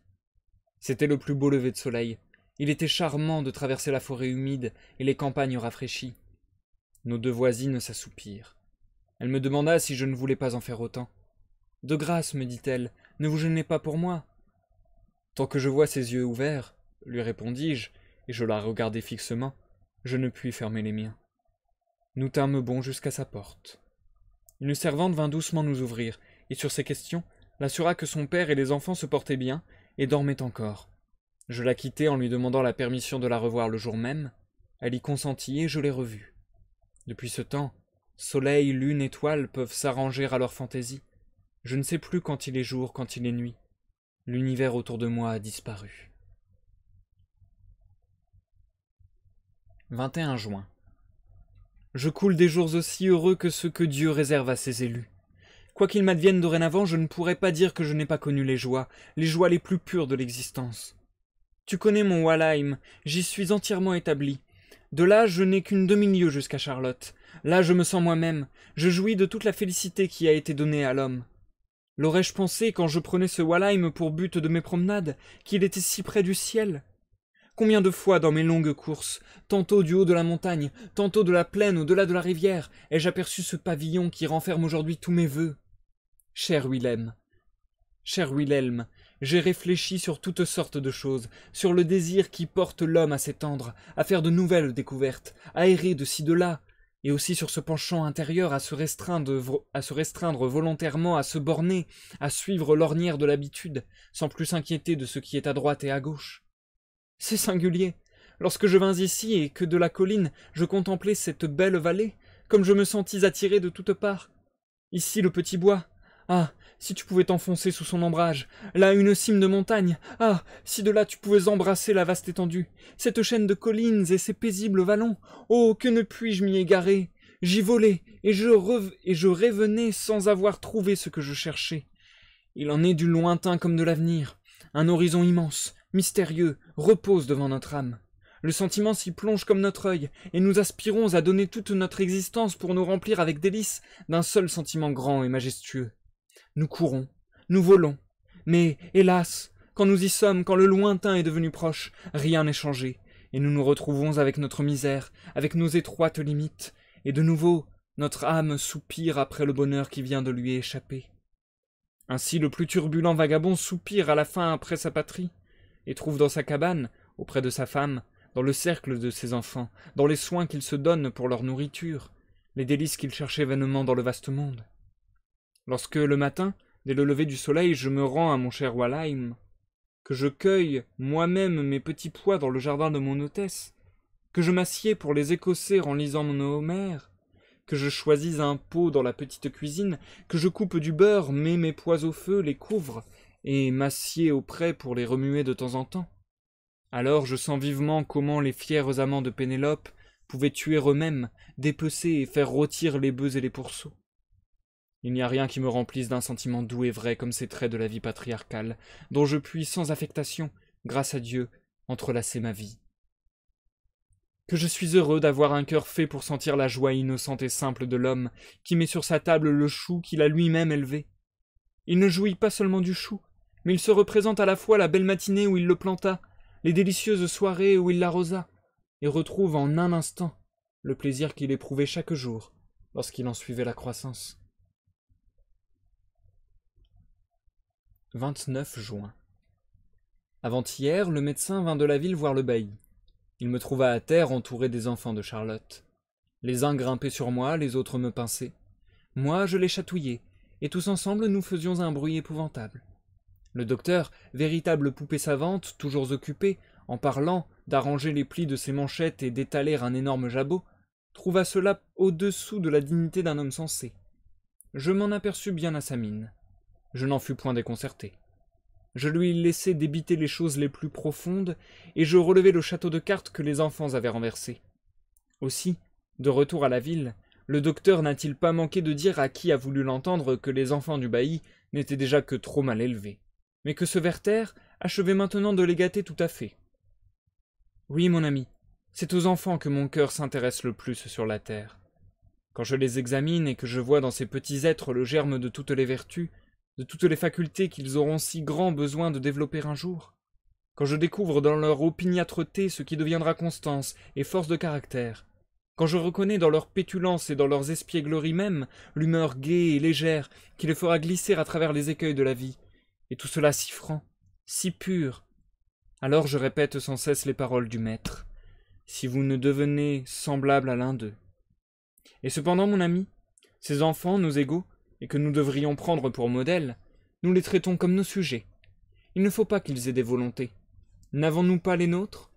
A: C'était le plus beau lever de soleil. Il était charmant de traverser la forêt humide et les campagnes rafraîchies. Nos deux voisines s'assoupirent. Elle me demanda si je ne voulais pas en faire autant. De grâce, me dit-elle, ne vous gênez pas pour moi. Tant que je vois ses yeux ouverts, lui répondis-je, et je la regardai fixement, je ne puis fermer les miens. Nous tâmes bon jusqu'à sa porte. Une servante vint doucement nous ouvrir, et sur ces questions, l'assura que son père et les enfants se portaient bien et dormaient encore. Je la quittai en lui demandant la permission de la revoir le jour même. Elle y consentit et je l'ai revue. Depuis ce temps, soleil, lune, étoile peuvent s'arranger à leur fantaisie. Je ne sais plus quand il est jour, quand il est nuit. L'univers autour de moi a disparu. 21 juin. Je coule des jours aussi heureux que ceux que Dieu réserve à ses élus. Quoi qu'il m'advienne dorénavant, je ne pourrais pas dire que je n'ai pas connu les joies, les joies les plus pures de l'existence. Tu connais mon Walheim, j'y suis entièrement établi. De là, je n'ai qu'une demi-lieue jusqu'à Charlotte. Là, je me sens moi-même, je jouis de toute la félicité qui a été donnée à l'homme. L'aurais-je pensé quand je prenais ce Walheim pour but de mes promenades, qu'il était si près du ciel Combien de fois dans mes longues courses, tantôt du haut de la montagne, tantôt de la plaine au-delà de la rivière, ai-je aperçu ce pavillon qui renferme aujourd'hui tous mes vœux Cher Wilhelm, cher Wilhelm, j'ai réfléchi sur toutes sortes de choses, sur le désir qui porte l'homme à s'étendre, à faire de nouvelles découvertes, à errer de ci de là, et aussi sur ce penchant intérieur à se restreindre, à se restreindre volontairement, à se borner, à suivre l'ornière de l'habitude, sans plus s'inquiéter de ce qui est à droite et à gauche. C'est singulier. Lorsque je vins ici et que de la colline je contemplais cette belle vallée, comme je me sentis attiré de toutes parts. Ici le petit bois. Ah si tu pouvais t'enfoncer sous son ombrage, là une cime de montagne, ah, si de là tu pouvais embrasser la vaste étendue, cette chaîne de collines et ces paisibles vallons, oh, que ne puis-je m'y égarer J'y volais, et je, rev... et je revenais sans avoir trouvé ce que je cherchais. Il en est du lointain comme de l'avenir. Un horizon immense, mystérieux, repose devant notre âme. Le sentiment s'y plonge comme notre œil, et nous aspirons à donner toute notre existence pour nous remplir avec délices d'un seul sentiment grand et majestueux. Nous courons, nous volons, mais, hélas, quand nous y sommes, quand le lointain est devenu proche, rien n'est changé, et nous nous retrouvons avec notre misère, avec nos étroites limites, et de nouveau, notre âme soupire après le bonheur qui vient de lui échapper. Ainsi le plus turbulent vagabond soupire à la fin après sa patrie, et trouve dans sa cabane, auprès de sa femme, dans le cercle de ses enfants, dans les soins qu'il se donne pour leur nourriture, les délices qu'il cherchait vainement dans le vaste monde. Lorsque le matin, dès le lever du soleil, je me rends à mon cher Walheim, que je cueille moi-même mes petits pois dans le jardin de mon hôtesse, que je m'assieds pour les écosser en lisant mon Homère, que je choisis un pot dans la petite cuisine, que je coupe du beurre, mets mes pois au feu, les couvre, et m'assieds auprès pour les remuer de temps en temps. Alors je sens vivement comment les fiers amants de Pénélope pouvaient tuer eux-mêmes, dépecer et faire rôtir les bœufs et les pourceaux. Il n'y a rien qui me remplisse d'un sentiment doux et vrai comme ces traits de la vie patriarcale, dont je puis sans affectation, grâce à Dieu, entrelacer ma vie. Que je suis heureux d'avoir un cœur fait pour sentir la joie innocente et simple de l'homme qui met sur sa table le chou qu'il a lui-même élevé. Il ne jouit pas seulement du chou, mais il se représente à la fois la belle matinée où il le planta, les délicieuses soirées où il l'arrosa, et retrouve en un instant le plaisir qu'il éprouvait chaque jour lorsqu'il en suivait la croissance. 29 juin. Avant-hier, le médecin vint de la ville voir le bailli. Il me trouva à terre entouré des enfants de Charlotte. Les uns grimpaient sur moi, les autres me pinçaient. Moi, je les chatouillais, et tous ensemble nous faisions un bruit épouvantable. Le docteur, véritable poupée savante, toujours occupée, en parlant, d'arranger les plis de ses manchettes et d'étaler un énorme jabot, trouva cela au-dessous de la dignité d'un homme sensé. Je m'en aperçus bien à sa mine je n'en fus point déconcerté. Je lui laissai débiter les choses les plus profondes, et je relevai le château de cartes que les enfants avaient renversé. Aussi, de retour à la ville, le docteur n'a-t-il pas manqué de dire à qui a voulu l'entendre que les enfants du bailli n'étaient déjà que trop mal élevés, mais que ce Werther achevait maintenant de les gâter tout à fait. Oui, mon ami, c'est aux enfants que mon cœur s'intéresse le plus sur la terre. Quand je les examine et que je vois dans ces petits êtres le germe de toutes les vertus, de toutes les facultés qu'ils auront si grand besoin de développer un jour Quand je découvre dans leur opiniâtreté ce qui deviendra constance et force de caractère Quand je reconnais dans leur pétulance et dans leurs espiègleries même l'humeur gaie et légère qui les fera glisser à travers les écueils de la vie Et tout cela si franc, si pur Alors je répète sans cesse les paroles du Maître si vous ne devenez semblable à l'un d'eux. Et cependant, mon ami, ces enfants, nos égaux, et que nous devrions prendre pour modèle, nous les traitons comme nos sujets. Il ne faut pas qu'ils aient des volontés. N'avons-nous pas les nôtres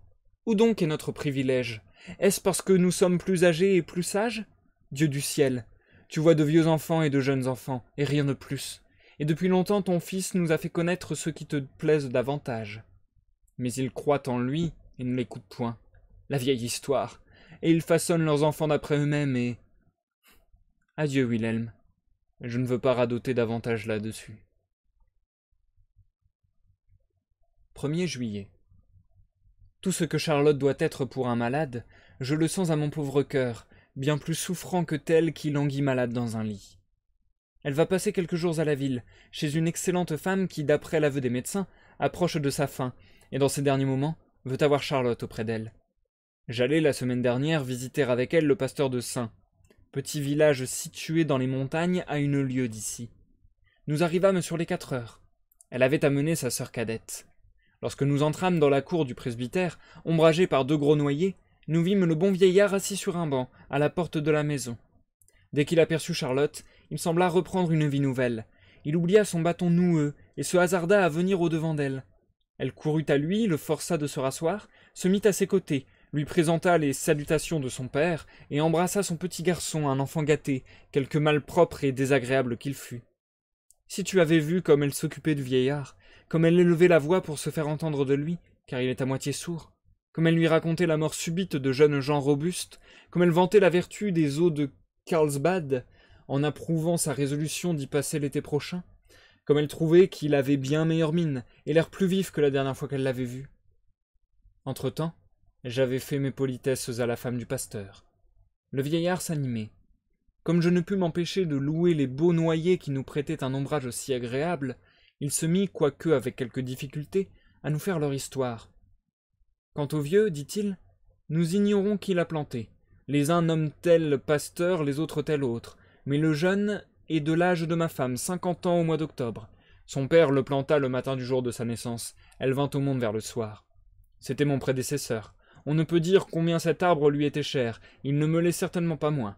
A: Où donc est notre privilège Est-ce parce que nous sommes plus âgés et plus sages Dieu du ciel, tu vois de vieux enfants et de jeunes enfants, et rien de plus. Et depuis longtemps ton Fils nous a fait connaître ceux qui te plaisent davantage. Mais ils croient en lui et ne l'écoutent point. La vieille histoire. Et ils façonnent leurs enfants d'après eux-mêmes et... Adieu, Wilhelm. Je ne veux pas radoter davantage là-dessus. 1er juillet. Tout ce que Charlotte doit être pour un malade, je le sens à mon pauvre cœur, bien plus souffrant que tel qui languit malade dans un lit. Elle va passer quelques jours à la ville, chez une excellente femme qui, d'après l'aveu des médecins, approche de sa fin, et dans ses derniers moments, veut avoir Charlotte auprès d'elle. J'allais la semaine dernière visiter avec elle le pasteur de Saint, petit village situé dans les montagnes à une lieue d'ici. Nous arrivâmes sur les quatre heures. Elle avait amené sa sœur cadette. Lorsque nous entrâmes dans la cour du presbytère, ombragée par deux gros noyers, nous vîmes le bon vieillard assis sur un banc, à la porte de la maison. Dès qu'il aperçut Charlotte, il sembla reprendre une vie nouvelle. Il oublia son bâton noueux et se hasarda à venir au-devant d'elle. Elle courut à lui, le força de se rasseoir, se mit à ses côtés, lui présenta les salutations de son père et embrassa son petit garçon, un enfant gâté, quelque malpropre et désagréable qu'il fût. Si tu avais vu comme elle s'occupait du vieillard, comme elle élevait la voix pour se faire entendre de lui, car il est à moitié sourd, comme elle lui racontait la mort subite de jeunes gens robustes, comme elle vantait la vertu des eaux de Carlsbad, en approuvant sa résolution d'y passer l'été prochain, comme elle trouvait qu'il avait bien meilleure mine et l'air plus vif que la dernière fois qu'elle l'avait vu. Entre-temps, j'avais fait mes politesses à la femme du pasteur. Le vieillard s'animait. Comme je ne pus m'empêcher de louer les beaux noyers qui nous prêtaient un ombrage si agréable, il se mit, quoique avec quelque difficulté, à nous faire leur histoire. Quant au vieux, dit-il, nous ignorons qui l'a planté. Les uns nomment tel pasteur, les autres tel autre. Mais le jeune est de l'âge de ma femme, cinquante ans au mois d'octobre. Son père le planta le matin du jour de sa naissance. Elle vint au monde vers le soir. C'était mon prédécesseur. On ne peut dire combien cet arbre lui était cher, il ne me l'est certainement pas moins.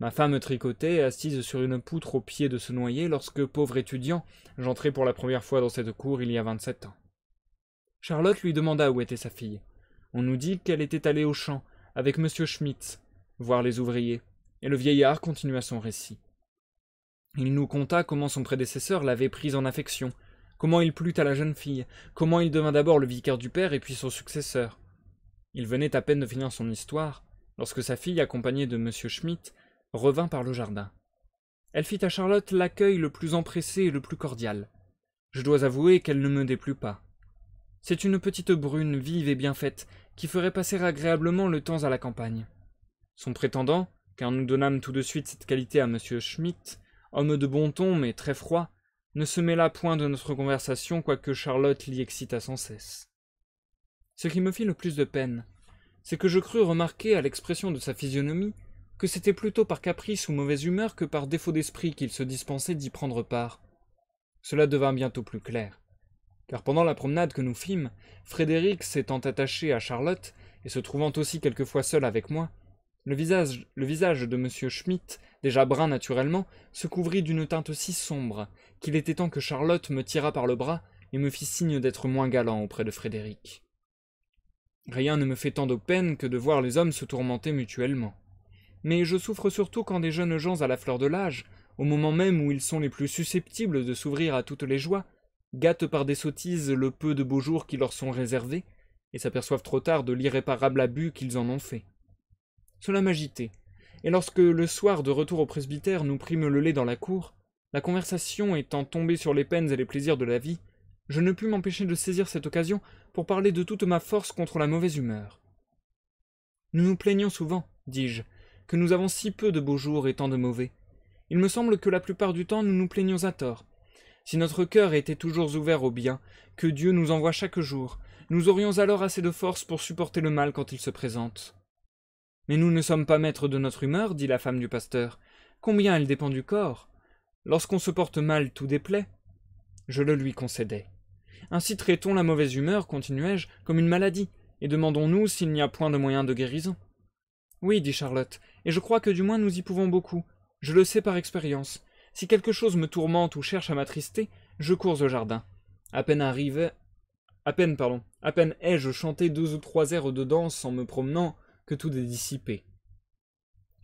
A: Ma femme tricotait, assise sur une poutre au pied de ce noyer, lorsque, pauvre étudiant, j'entrai pour la première fois dans cette cour il y a vingt-sept ans. Charlotte lui demanda où était sa fille. On nous dit qu'elle était allée au champ, avec M. Schmitz, voir les ouvriers, et le vieillard continua son récit. Il nous conta comment son prédécesseur l'avait prise en affection, comment il plut à la jeune fille, comment il devint d'abord le vicaire du père et puis son successeur, il venait à peine de finir son histoire, lorsque sa fille, accompagnée de M. Schmitt, revint par le jardin. Elle fit à Charlotte l'accueil le plus empressé et le plus cordial. Je dois avouer qu'elle ne me déplut pas. C'est une petite brune vive et bien faite, qui ferait passer agréablement le temps à la campagne. Son prétendant, car nous donnâmes tout de suite cette qualité à M. Schmitt, homme de bon ton mais très froid, ne se mêla point de notre conversation quoique Charlotte l'y excitât sans cesse. Ce qui me fit le plus de peine, c'est que je crus remarquer à l'expression de sa physionomie que c'était plutôt par caprice ou mauvaise humeur que par défaut d'esprit qu'il se dispensait d'y prendre part. Cela devint bientôt plus clair. Car pendant la promenade que nous fîmes, Frédéric s'étant attaché à Charlotte, et se trouvant aussi quelquefois seul avec moi, le visage, le visage de M. Schmitt, déjà brun naturellement, se couvrit d'une teinte si sombre qu'il était temps que Charlotte me tira par le bras et me fit signe d'être moins galant auprès de Frédéric. Rien ne me fait tant de peine que de voir les hommes se tourmenter mutuellement. Mais je souffre surtout quand des jeunes gens à la fleur de l'âge, au moment même où ils sont les plus susceptibles de s'ouvrir à toutes les joies, gâtent par des sottises le peu de beaux jours qui leur sont réservés, et s'aperçoivent trop tard de l'irréparable abus qu'ils en ont fait. Cela m'agitait, et lorsque le soir de retour au presbytère nous prîmes le lait dans la cour, la conversation étant tombée sur les peines et les plaisirs de la vie, je ne pus m'empêcher de saisir cette occasion pour parler de toute ma force contre la mauvaise humeur. Nous nous plaignons souvent, dis-je, que nous avons si peu de beaux jours et tant de mauvais. Il me semble que la plupart du temps nous nous plaignons à tort. Si notre cœur était toujours ouvert au bien, que Dieu nous envoie chaque jour, nous aurions alors assez de force pour supporter le mal quand il se présente. Mais nous ne sommes pas maîtres de notre humeur, dit la femme du pasteur. Combien elle dépend du corps Lorsqu'on se porte mal, tout déplaît. Je le lui concédais. Ainsi traitons la mauvaise humeur, continuai-je, comme une maladie, et demandons-nous s'il n'y a point de moyen de guérison. Oui, dit Charlotte, et je crois que du moins nous y pouvons beaucoup. Je le sais par expérience. Si quelque chose me tourmente ou cherche à m'attrister, je cours au jardin. À peine arrivé, à peine, pardon, à peine ai-je chanté deux ou trois airs de danse en me promenant que tout est dissipé.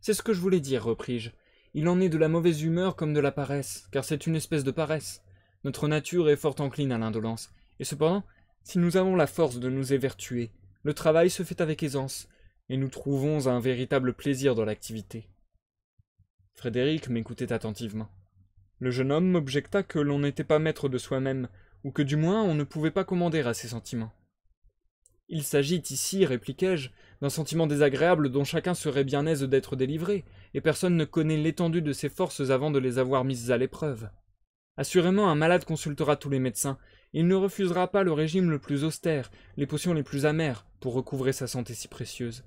A: C'est ce que je voulais dire, repris-je. Il en est de la mauvaise humeur comme de la paresse, car c'est une espèce de paresse. Notre nature est fort encline à l'indolence, et cependant, si nous avons la force de nous évertuer, le travail se fait avec aisance, et nous trouvons un véritable plaisir dans l'activité. Frédéric m'écoutait attentivement. Le jeune homme m'objecta que l'on n'était pas maître de soi-même, ou que du moins on ne pouvait pas commander à ses sentiments. Il s'agit ici, répliquai-je, d'un sentiment désagréable dont chacun serait bien aise d'être délivré, et personne ne connaît l'étendue de ses forces avant de les avoir mises à l'épreuve. Assurément, un malade consultera tous les médecins. Il ne refusera pas le régime le plus austère, les potions les plus amères, pour recouvrer sa santé si précieuse.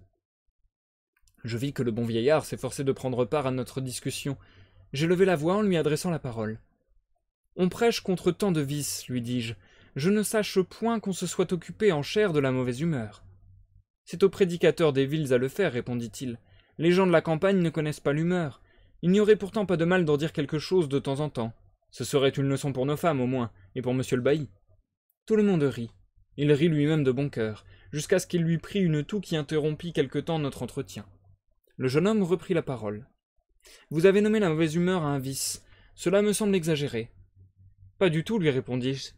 A: Je vis que le bon vieillard s'efforçait de prendre part à notre discussion. J'ai levé la voix en lui adressant la parole. On prêche contre tant de vices, lui dis-je. Je ne sache point qu'on se soit occupé en chair de la mauvaise humeur. C'est aux prédicateurs des villes à le faire, répondit-il. Les gens de la campagne ne connaissent pas l'humeur. Il n'y aurait pourtant pas de mal d'en dire quelque chose de temps en temps. Ce serait une leçon pour nos femmes, au moins, et pour monsieur le bailli. Tout le monde rit. Il rit lui-même de bon cœur, jusqu'à ce qu'il lui prît une toux qui interrompit quelque temps notre entretien. Le jeune homme reprit la parole. Vous avez nommé la mauvaise humeur à un vice. Cela me semble exagéré. Pas du tout, lui répondis-je.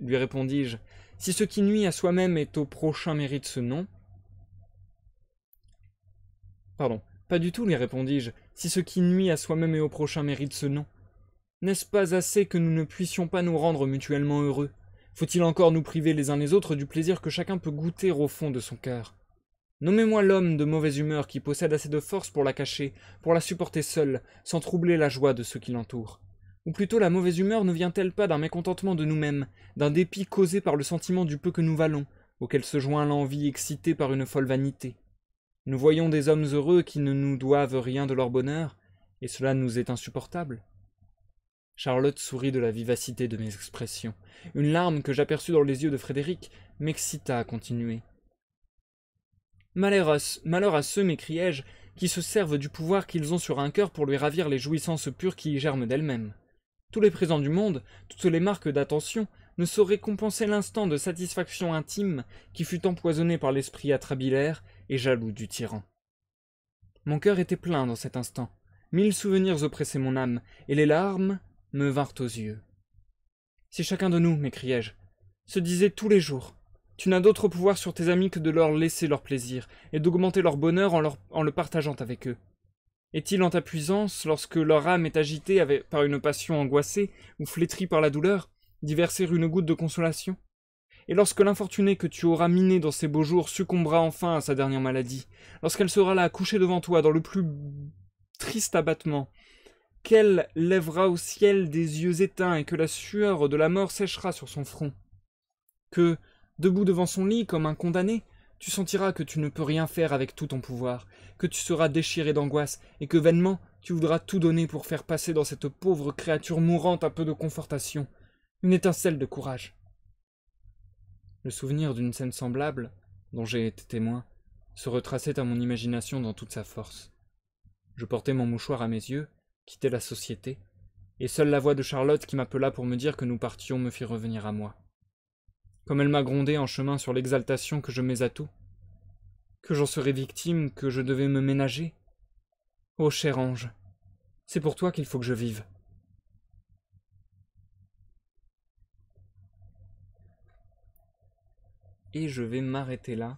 A: Lui répondis-je. Si ce qui nuit à soi-même est au prochain mérite ce nom. Pardon. Pas du tout, lui répondis-je. Si ce qui nuit à soi-même et au prochain mérite ce nom. N'est-ce pas assez que nous ne puissions pas nous rendre mutuellement heureux Faut-il encore nous priver les uns les autres du plaisir que chacun peut goûter au fond de son cœur Nommez-moi l'homme de mauvaise humeur qui possède assez de force pour la cacher, pour la supporter seule, sans troubler la joie de ceux qui l'entourent. Ou plutôt la mauvaise humeur ne vient-elle pas d'un mécontentement de nous-mêmes, d'un dépit causé par le sentiment du peu que nous valons, auquel se joint l'envie excitée par une folle vanité Nous voyons des hommes heureux qui ne nous doivent rien de leur bonheur, et cela nous est insupportable. Charlotte sourit de la vivacité de mes expressions. Une larme que j'aperçus dans les yeux de Frédéric m'excita à continuer. Malheur à, à ceux, m'écriai-je, qui se servent du pouvoir qu'ils ont sur un cœur pour lui ravir les jouissances pures qui y germent d'elles-mêmes. Tous les présents du monde, toutes les marques d'attention, ne sauraient compenser l'instant de satisfaction intime qui fut empoisonné par l'esprit atrabilaire et jaloux du tyran. Mon cœur était plein dans cet instant. Mille souvenirs oppressaient mon âme, et les larmes, me vinrent aux yeux. Si chacun de nous, m'écriai-je, se disait tous les jours Tu n'as d'autre pouvoir sur tes amis que de leur laisser leur plaisir, et d'augmenter leur bonheur en, le partageant avec eux. Est-il en ta puissance, lorsque leur âme est agitée par une passion angoissée, ou flétrie par la douleur, d'y verser une goutte de consolation et lorsque l'infortunée que tu auras minée dans ces beaux jours succombera enfin à sa dernière maladie, lorsqu'elle sera là couchée devant toi dans le plus triste abattement, qu'elle lèvera au ciel des yeux éteints et que la sueur de la mort séchera sur son front. Que, debout devant son lit comme un condamné, tu sentiras que tu ne peux rien faire avec tout ton pouvoir, que tu seras déchiré d'angoisse, et que vainement tu voudras tout donner pour faire passer dans cette pauvre créature mourante un peu de confortation, une étincelle de courage. Le souvenir d'une scène semblable, dont j'ai été témoin, se retraçait à mon imagination dans toute sa force. Je portais mon mouchoir à mes yeux, quitter la société, et seule la voix de Charlotte qui m'appela pour me dire que nous partions me fit revenir à moi. Comme elle m'a grondé en chemin sur l'exaltation que je mets à tout, que j'en serais victime, que je devais me ménager. Ô cher ange, c'est pour toi qu'il faut que je vive. Et je vais m'arrêter là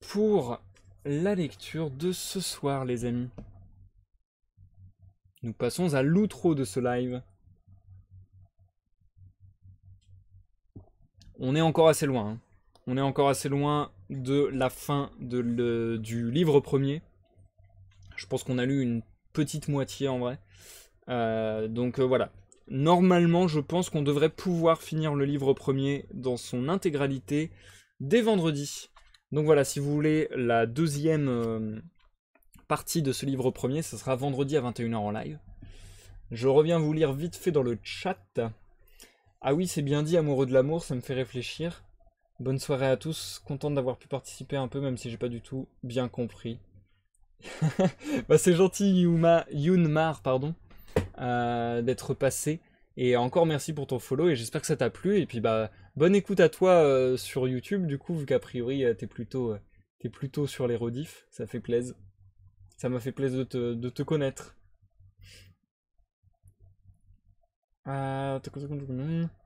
A: pour la lecture de ce soir, les amis. Nous passons à l'outro de ce live. On est encore assez loin. Hein. On est encore assez loin de la fin du livre premier. Je pense qu'on a lu une petite moitié en vrai. Euh, donc euh, voilà. Normalement, je pense qu'on devrait pouvoir finir le livre premier dans son intégralité dès vendredi. Donc voilà, si vous voulez la deuxième... Euh, partie de ce livre premier. Ce sera vendredi à 21h en live. Je reviens vous lire vite fait dans le chat. Ah oui, c'est bien dit, amoureux de l'amour, ça me fait réfléchir. Bonne soirée à tous, contente d'avoir pu participer un peu, même si j'ai pas du tout bien compris. <laughs> bah c'est gentil, Yuma, Yunmar, pardon, euh, d'être passé. Et encore merci pour ton follow et j'espère que ça t'a plu. Et puis bah bonne écoute à toi euh, sur YouTube, du coup, vu qu'a priori euh, t'es plutôt, t'es plutôt sur les rediffs, ça fait plaisir. Ça m'a fait plaisir de te, connaître. Ah,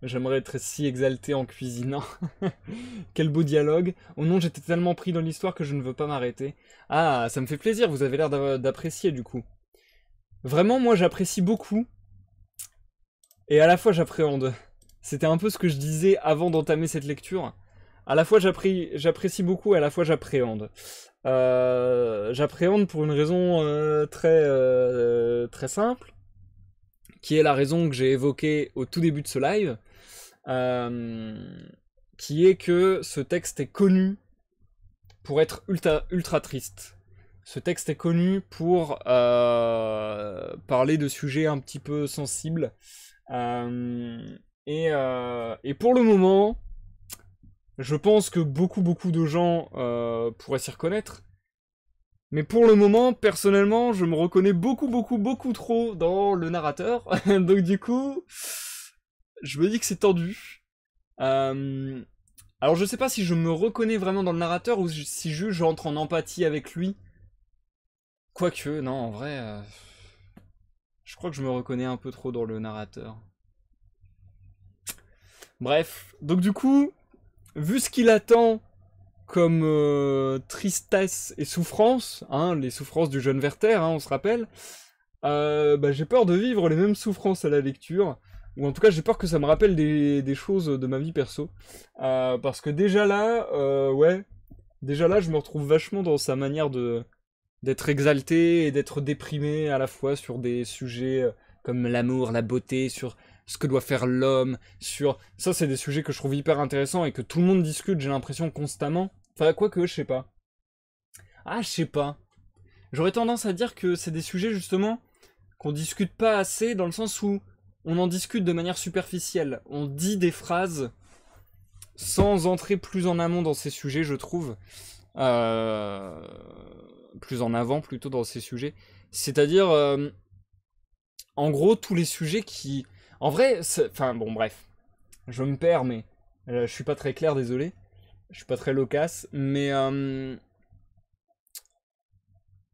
A: J'aimerais être si exalté en cuisinant. <laughs> Quel beau dialogue. Oh non, j'étais tellement pris dans l'histoire que je ne veux pas m'arrêter. Ah, ça me fait plaisir, vous avez l'air d'apprécier du coup. Vraiment, moi j'apprécie beaucoup. Et à la fois j'appréhende. C'était un peu ce que je disais avant d'entamer cette lecture à la fois j'apprécie beaucoup et à la fois j'appréhende. Euh, j'appréhende pour une raison euh, très, euh, très simple, qui est la raison que j'ai évoquée au tout début de ce live, qui est que ce texte est connu pour être ultra, ultra triste. Ce texte est connu pour parler de sujets un petit peu sensibles. Et, et pour le moment, je pense que beaucoup, beaucoup de gens euh, pourraient s'y reconnaître. Mais pour le moment, personnellement, je me reconnais beaucoup, beaucoup, beaucoup trop dans le narrateur. <laughs> Donc du coup, je me dis que c'est tendu. Euh, alors je sais pas si je me reconnais vraiment dans le narrateur ou si juste j'entre en empathie avec lui. Quoique, non, en vrai... Euh, je crois que je me reconnais un peu trop dans le narrateur. Bref, donc du coup, vu ce qu'il attend comme euh, tristesse et souffrance, hein, les souffrances du jeune Werther, hein, on se rappelle, euh, bah, j'ai peur de vivre les mêmes souffrances à la lecture, ou en tout cas j'ai peur que ça me rappelle des, choses de ma vie perso, euh, parce que déjà là, ouais, déjà là je me retrouve vachement dans sa manière de d'être exalté et d'être déprimé à la fois sur des sujets comme l'amour, la beauté, sur ce que doit faire l'homme, sur... Ça, c'est des sujets que je trouve hyper intéressants et que tout le monde discute, j'ai l'impression, constamment. Enfin, quoique, je sais pas. Ah, je sais pas. J'aurais tendance à dire que c'est des sujets, justement, qu'on discute pas assez, dans le sens où on en discute de manière superficielle. On dit des phrases sans entrer plus en amont dans ces sujets, je trouve. Euh, plus en avant, plutôt, dans ces sujets. C'est-à-dire... Euh, en gros tous les sujets qui en vrai, enfin bon, bref, je me perds, mais euh, je suis pas très clair, désolé. Je suis pas très loquace, mais euh,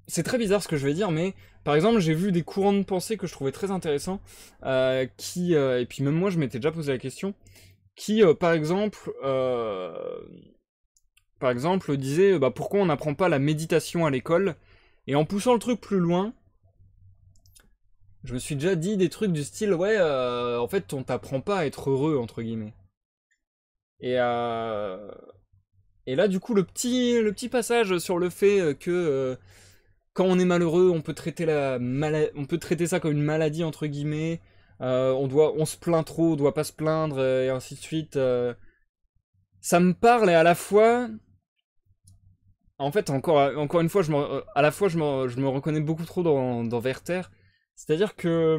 A: c'est très bizarre ce que je vais dire, mais par exemple, j'ai vu des courants de pensée que je trouvais très intéressants, euh, qui et puis même moi, je m'étais déjà posé la question, qui par exemple par exemple, disait bah, pourquoi on n'apprend pas la méditation à l'école Et en poussant le truc plus loin, je me suis déjà dit des trucs du style, ouais, euh, en fait, on t'apprend pas à être heureux, entre guillemets. Et, euh, et là, du coup, le petit, le petit passage sur le fait euh, que quand on est malheureux, on peut traiter, la on peut traiter ça comme une maladie, entre guillemets. on, doit, on se plaint trop, on doit pas se plaindre, et ainsi de suite. ça me parle, et à la fois, en fait, encore, encore une fois, je à la fois, je me, reconnais beaucoup trop dans, dans Werther, c'est-à-dire que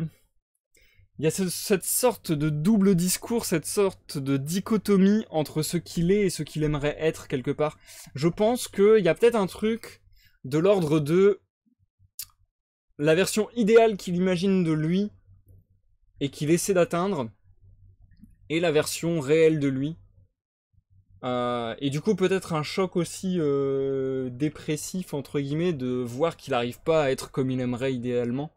A: il y a cette sorte de double discours, cette sorte de dichotomie entre ce qu'il est et ce qu'il aimerait être quelque part. Je pense qu'il y a peut-être un truc de l'ordre de la version idéale qu'il imagine de lui et qu'il essaie d'atteindre et la version réelle de lui. Euh, et du coup peut-être un choc aussi euh, dépressif entre guillemets de voir qu'il n'arrive pas à être comme il aimerait idéalement.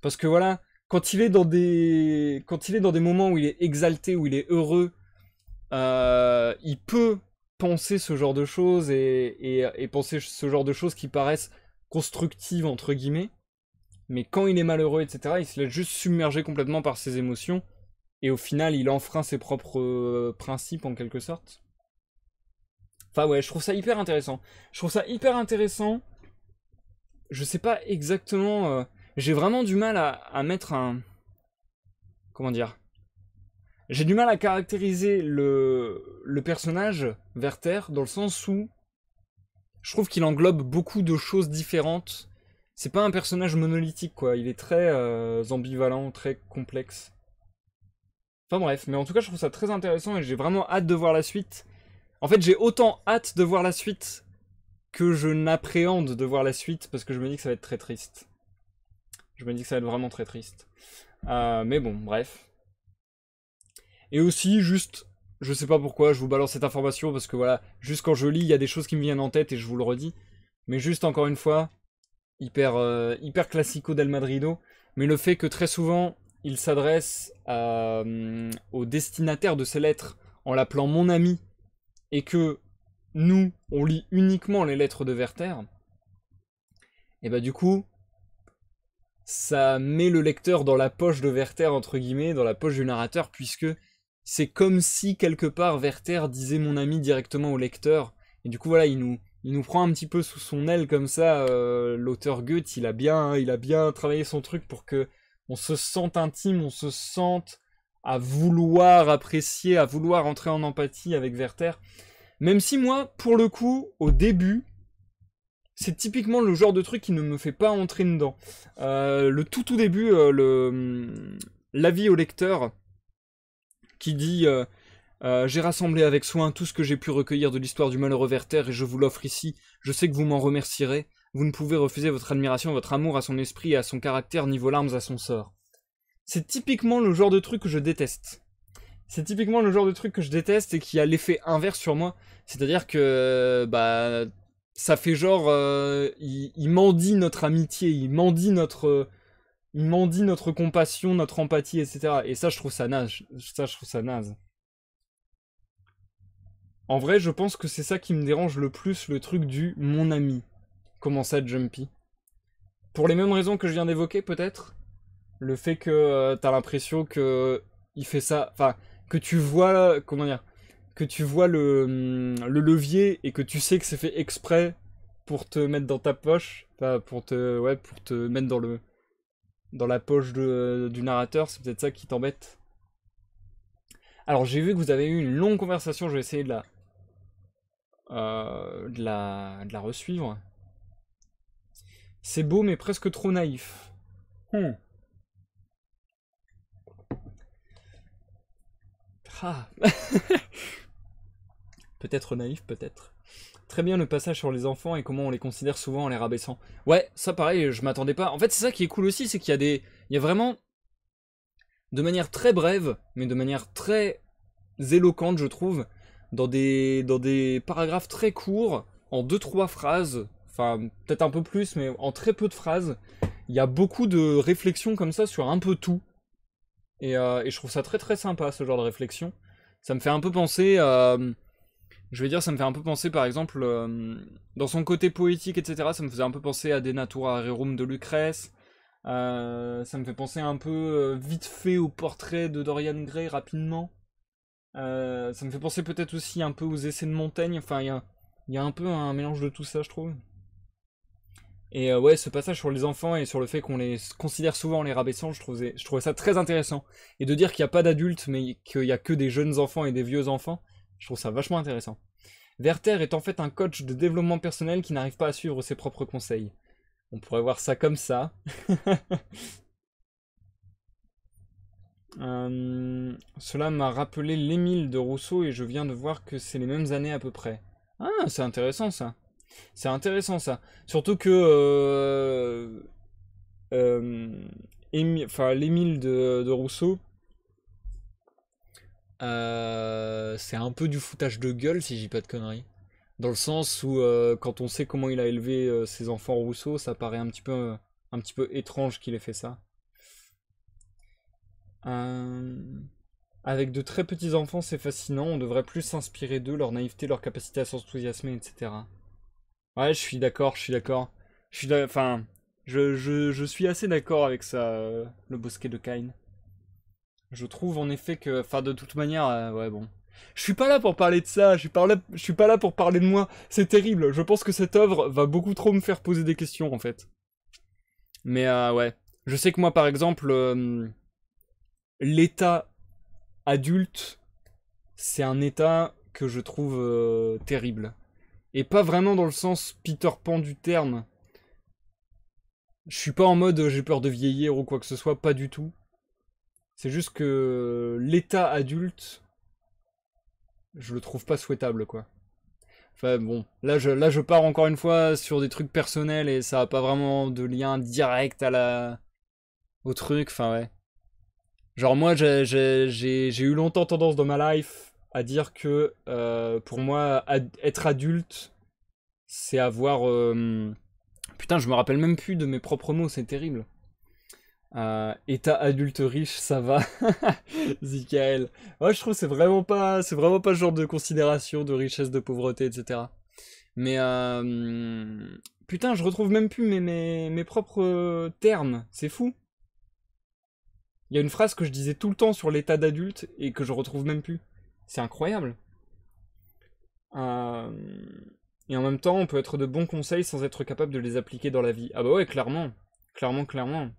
A: Parce que voilà, quand il est dans des, quand il est dans des moments où il est exalté, où il est heureux, euh, il peut penser ce genre de choses et, penser ce genre de choses qui paraissent constructives entre guillemets. Mais quand il est malheureux, etc., il se laisse juste submerger complètement par ses émotions et au final, il enfreint ses propres euh, principes en quelque sorte. Enfin ouais, je trouve ça hyper intéressant. Je trouve ça hyper intéressant. Je sais pas exactement. Euh, j'ai vraiment du mal à, mettre un... Comment dire J'ai du mal à caractériser le, personnage Werther dans le sens où je trouve qu'il englobe beaucoup de choses différentes. C'est pas un personnage monolithique, quoi. Il est très euh, ambivalent, très complexe. Enfin bref, mais en tout cas, je trouve ça très intéressant et j'ai vraiment hâte de voir la suite. En fait, j'ai autant hâte de voir la suite que je n'appréhende de voir la suite parce que je me dis que ça va être très triste. Je me dis que ça va être vraiment très triste. Euh, mais bon, bref. Et aussi, juste, je sais pas pourquoi, je vous balance cette information parce que voilà, juste quand je lis, il y a des choses qui me viennent en tête et je vous le redis. Mais juste encore une fois, hyper, euh, hyper classico del Madrido. Mais le fait que très souvent, il s'adresse euh, au destinataire de ses lettres en l'appelant mon ami et que nous, on lit uniquement les lettres de Werther, et eh bah ben, du coup, ça met le lecteur dans la poche de Werther, entre guillemets, dans la poche du narrateur, puisque c'est comme si quelque part Werther disait mon ami directement au lecteur. Et du coup, voilà, il nous, il nous prend un petit peu sous son aile comme ça. Euh, l'auteur Goethe, il a, bien, il a bien travaillé son truc pour que on se sente intime, on se sente à vouloir apprécier, à vouloir entrer en empathie avec Werther. Même si moi, pour le coup, au début, c'est typiquement le genre de truc qui ne me fait pas entrer dedans. Euh, le tout tout début, euh, le hum, l'avis au lecteur qui dit euh, J'ai rassemblé avec soin tout ce que j'ai pu recueillir de l'histoire du malheureux Werther et je vous l'offre ici. Je sais que vous m'en remercierez. Vous ne pouvez refuser votre admiration, votre amour à son esprit et à son caractère, ni vos larmes à son sort. C'est typiquement le genre de truc que je déteste. C'est typiquement le genre de truc que je déteste et qui a l'effet inverse sur moi. C'est-à-dire que bah ça fait genre euh, il, mendit notre amitié, il mendit notre il mendie notre compassion, notre empathie, etc. Et ça je trouve ça naze, ça je trouve ça En vrai, je pense que c'est ça qui me dérange le plus le truc du mon ami. Comment ça Jumpy Pour les mêmes raisons que je viens d'évoquer peut-être, le fait que euh, t'as l'impression que il fait ça enfin que tu vois comment dire que tu vois hum, le, levier et que tu sais que c'est fait exprès pour te mettre dans ta poche, pour te, ouais, pour te mettre dans le, dans la poche du narrateur, c'est peut-être ça qui t'embête. Alors j'ai vu que vous avez eu une longue conversation, je vais essayer de la, euh, de la, de la resuivre. C'est beau mais presque trop naïf. Hmm. Ah. <laughs> Peut-être naïf, peut-être. Très bien le passage sur les enfants et comment on les considère souvent en les rabaissant. Ouais, ça pareil, je m'attendais pas. En fait, c'est ça qui est cool aussi, c'est qu'il y a des... Il y a vraiment... De manière très brève, mais de manière très éloquente, je trouve, dans des, dans des paragraphes très courts, en deux, trois phrases, enfin peut-être un peu plus, mais en très peu de phrases, il y a beaucoup de réflexions comme ça sur un peu tout. Et, euh, je trouve ça très très sympa, ce genre de réflexion. Ça me fait un peu penser à je vais dire, ça me fait un peu penser, par exemple, euh, dans son côté poétique, etc., ça me faisait un peu penser à Des Natura Rerum de Lucrèce. Euh, ça me fait penser un peu euh, vite fait au portrait de Dorian Gray rapidement. ça me fait penser peut-être aussi un peu aux essais de Montaigne. Enfin, il y a, un peu un mélange de tout ça, je trouve. Et ouais, ce passage sur les enfants et sur le fait qu'on les considère souvent en les rabaissant, je je trouvais ça très intéressant. Et de dire qu'il n'y a pas d'adultes, mais qu'il n'y a que des jeunes enfants et des vieux enfants, je trouve ça vachement intéressant. Werther est en fait un coach de développement personnel qui n'arrive pas à suivre ses propres conseils. On pourrait voir ça comme ça. <laughs> Euh, cela m'a rappelé l'Émile de Rousseau et je viens de voir que c'est les mêmes années à peu près. Ah, c'est intéressant ça. C'est intéressant ça. Surtout que euh, euh, enfin l'Émile de, Rousseau, euh, c'est un peu du foutage de gueule si j'ai pas de conneries. Dans le sens où euh, quand on sait comment il a élevé euh, ses enfants Rousseau, ça paraît un petit peu, un petit peu étrange qu'il ait fait ça. Avec de très petits enfants, c'est fascinant, on devrait plus s'inspirer d'eux, leur naïveté, leur capacité à s'enthousiasmer, etc. Ouais, je suis d'accord, je suis d'accord. Je suis Enfin, je, je, suis assez d'accord avec ça, le bosquet de Kain je trouve en effet que, enfin de toute manière, euh, ouais bon. Je suis pas là pour parler de ça, je suis, pas là pour parler de moi, c'est terrible, je pense que cette œuvre va beaucoup trop me faire poser des questions en fait. Mais euh, ouais, je sais que moi par exemple, euh, l'état adulte, c'est un état que je trouve terrible. Et pas vraiment dans le sens Peter Pan du terme. Je suis pas en mode j'ai peur de vieillir ou quoi que ce soit, pas du tout. C'est juste que l'état adulte, je le trouve pas souhaitable, quoi. Enfin bon, là je, là je pars encore une fois sur des trucs personnels et ça a pas vraiment de lien direct à la... au truc, enfin ouais. Genre moi j'ai eu longtemps tendance dans ma life à dire que euh, pour moi être adulte c'est avoir... Euh, putain je me rappelle même plus de mes propres mots, c'est terrible. Euh, état adulte riche, ça va. <laughs> Zikael. Moi, je trouve c'est vraiment pas, c'est vraiment pas le genre de considération de richesse, de pauvreté, etc. Mais euh, putain, je retrouve même plus mes, mes, propres termes. C'est fou. Il y a une phrase que je disais tout le temps sur l'état d'adulte et que je retrouve même plus. C'est incroyable. Euh, et en même temps, on peut être de bons conseils sans être capable de les appliquer dans la vie. Ah bah ouais, clairement. Clairement, clairement.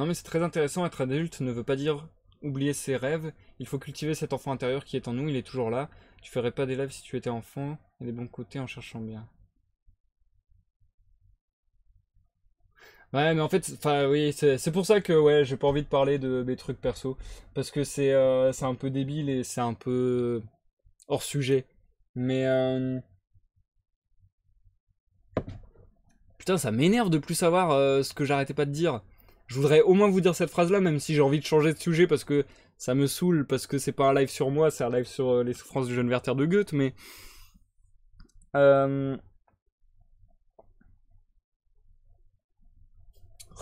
A: Non mais c'est très intéressant, être adulte ne veut pas dire oublier ses rêves, il faut cultiver cet enfant intérieur qui est en nous, il est toujours là. Tu ferais pas d'élève si tu étais enfant, a des bons côtés en cherchant bien. Ouais, mais en fait, oui, c'est pour ça que ouais, j'ai pas envie de parler de mes trucs perso parce que c'est euh, un peu débile et c'est un peu hors sujet. Mais euh, putain, ça m'énerve de plus savoir euh, ce que j'arrêtais pas de dire. Je voudrais au moins vous dire cette phrase-là, même si j'ai envie de changer de sujet parce que ça me saoule, parce que c'est pas un live sur moi, c'est un live sur euh, les souffrances du jeune Werther de Goethe, mais... Euh,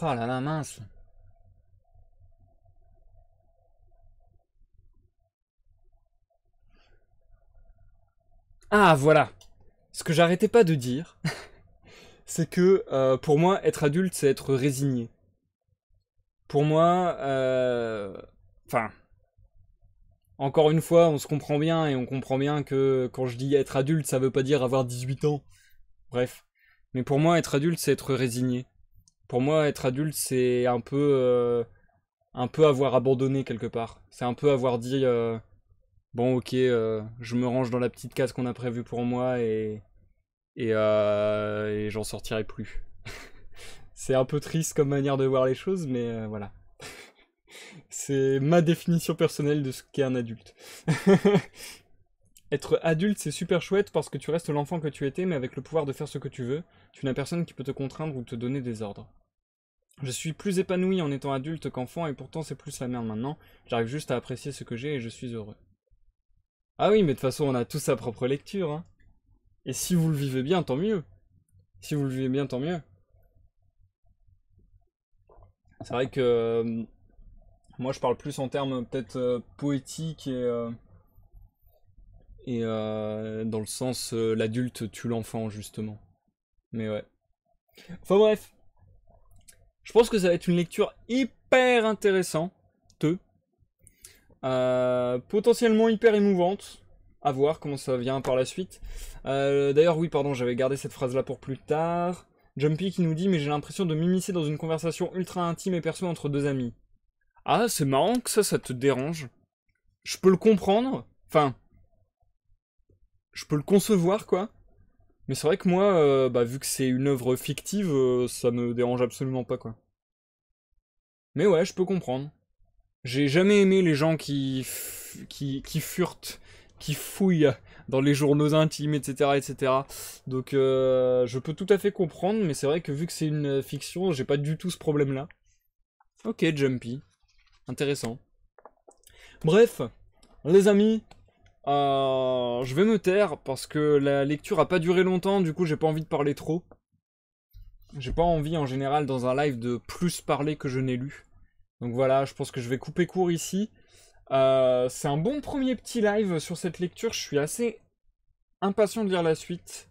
A: oh là là, mince Ah voilà Ce que j'arrêtais pas de dire, <laughs> c'est que euh, pour moi, être adulte, c'est être résigné pour moi, euh, enfin, encore une fois, on se comprend bien et on comprend bien que quand je dis être adulte, ça veut pas dire avoir 18 ans. Bref. Mais pour moi, être adulte, c'est être résigné. Pour moi, être adulte, c'est un peu, euh, un peu avoir abandonné quelque part. C'est un peu avoir dit, euh, bon, ok, je me range dans la petite case qu'on a prévue pour moi et, et, et j'en sortirai plus. C'est un peu triste comme manière de voir les choses, mais euh, voilà. <laughs> c'est ma définition personnelle de ce qu'est un adulte. <laughs> Être adulte, c'est super chouette parce que tu restes l'enfant que tu étais, mais avec le pouvoir de faire ce que tu veux. Tu n'as personne qui peut te contraindre ou te donner des ordres. Je suis plus épanoui en étant adulte qu'enfant, et pourtant c'est plus la merde maintenant. J'arrive juste à apprécier ce que j'ai et je suis heureux. Ah oui, mais de toute façon, on a tous sa propre lecture. Hein. Et si vous le vivez bien, tant mieux. Si vous le vivez bien, tant mieux. C'est vrai que euh, moi je parle plus en termes peut-être euh, poétiques et, euh, dans le sens l'adulte tue l'enfant justement. Mais ouais. Enfin bref. Je pense que ça va être une lecture hyper intéressante. potentiellement hyper émouvante à voir comment ça vient par la suite. D'ailleurs, oui, pardon, j'avais gardé cette phrase là pour plus tard. Jumpy qui nous dit mais j'ai l'impression de m'immiscer dans une conversation ultra intime et perso entre deux amis. Ah, c'est marrant que ça, ça te dérange. Je peux le comprendre. Enfin, je peux le concevoir quoi. Mais c'est vrai que moi, euh, bah, vu que c'est une œuvre fictive, euh, ça me dérange absolument pas quoi. Mais ouais, je peux comprendre. J'ai jamais aimé les gens qui, qui, qui furtent, qui fouillent dans les journaux intimes, etc. etc. Donc euh, je peux tout à fait comprendre, mais c'est vrai que vu que c'est une fiction, j'ai pas du tout ce problème-là. Ok, Jumpy. Intéressant. Bref, les amis, euh, je vais me taire parce que la lecture a pas duré longtemps, du coup j'ai pas envie de parler trop. J'ai pas envie en général dans un live de plus parler que je n'ai lu. Donc voilà, je pense que je vais couper court ici. Euh, c'est un bon premier petit live sur cette lecture. Je suis assez impatient de lire la suite.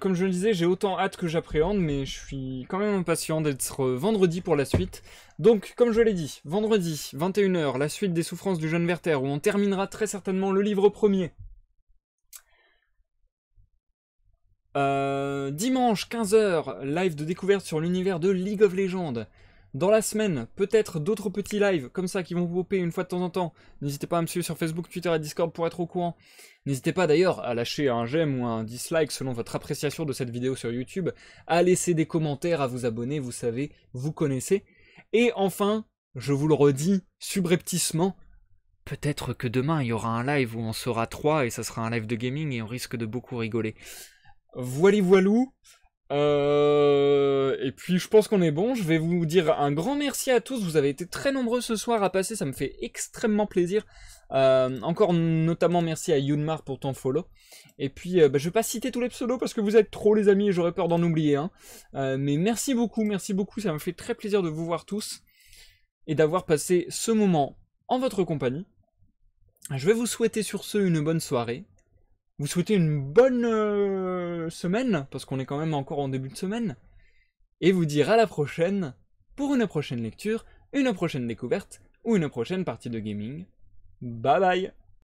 A: comme je le disais, j'ai autant hâte que j'appréhende, mais je suis quand même impatient d'être vendredi pour la suite. Donc, comme je l'ai dit, vendredi, 21h, la suite des souffrances du jeune Werther, où on terminera très certainement le livre premier. Euh, dimanche, 15h, live de découverte sur l'univers de League of Legends. Dans la semaine, peut-être d'autres petits lives comme ça qui vont vous popper une fois de temps en temps. N'hésitez pas à me suivre sur Facebook, Twitter et Discord pour être au courant. N'hésitez pas d'ailleurs à lâcher un j'aime ou un dislike selon votre appréciation de cette vidéo sur YouTube, à laisser des commentaires, à vous abonner, vous savez, vous connaissez. Et enfin, je vous le redis subrepticement, peut-être que demain il y aura un live où on sera trois et ça sera un live de gaming et on risque de beaucoup rigoler. Voili voilou euh, et puis je pense qu'on est bon. Je vais vous dire un grand merci à tous. Vous avez été très nombreux ce soir à passer. Ça me fait extrêmement plaisir. Euh, encore notamment merci à Yunmar pour ton follow. Et puis euh, bah, je vais pas citer tous les pseudos parce que vous êtes trop les amis et j'aurais peur d'en oublier un. mais merci beaucoup, merci beaucoup. Ça me fait très plaisir de vous voir tous et d'avoir passé ce moment en votre compagnie. Je vais vous souhaiter sur ce une bonne soirée, vous souhaitez une bonne euh, semaine, parce qu'on est quand même encore en début de semaine, et vous dire à la prochaine pour une prochaine lecture, une prochaine découverte ou une prochaine partie de gaming. Bye bye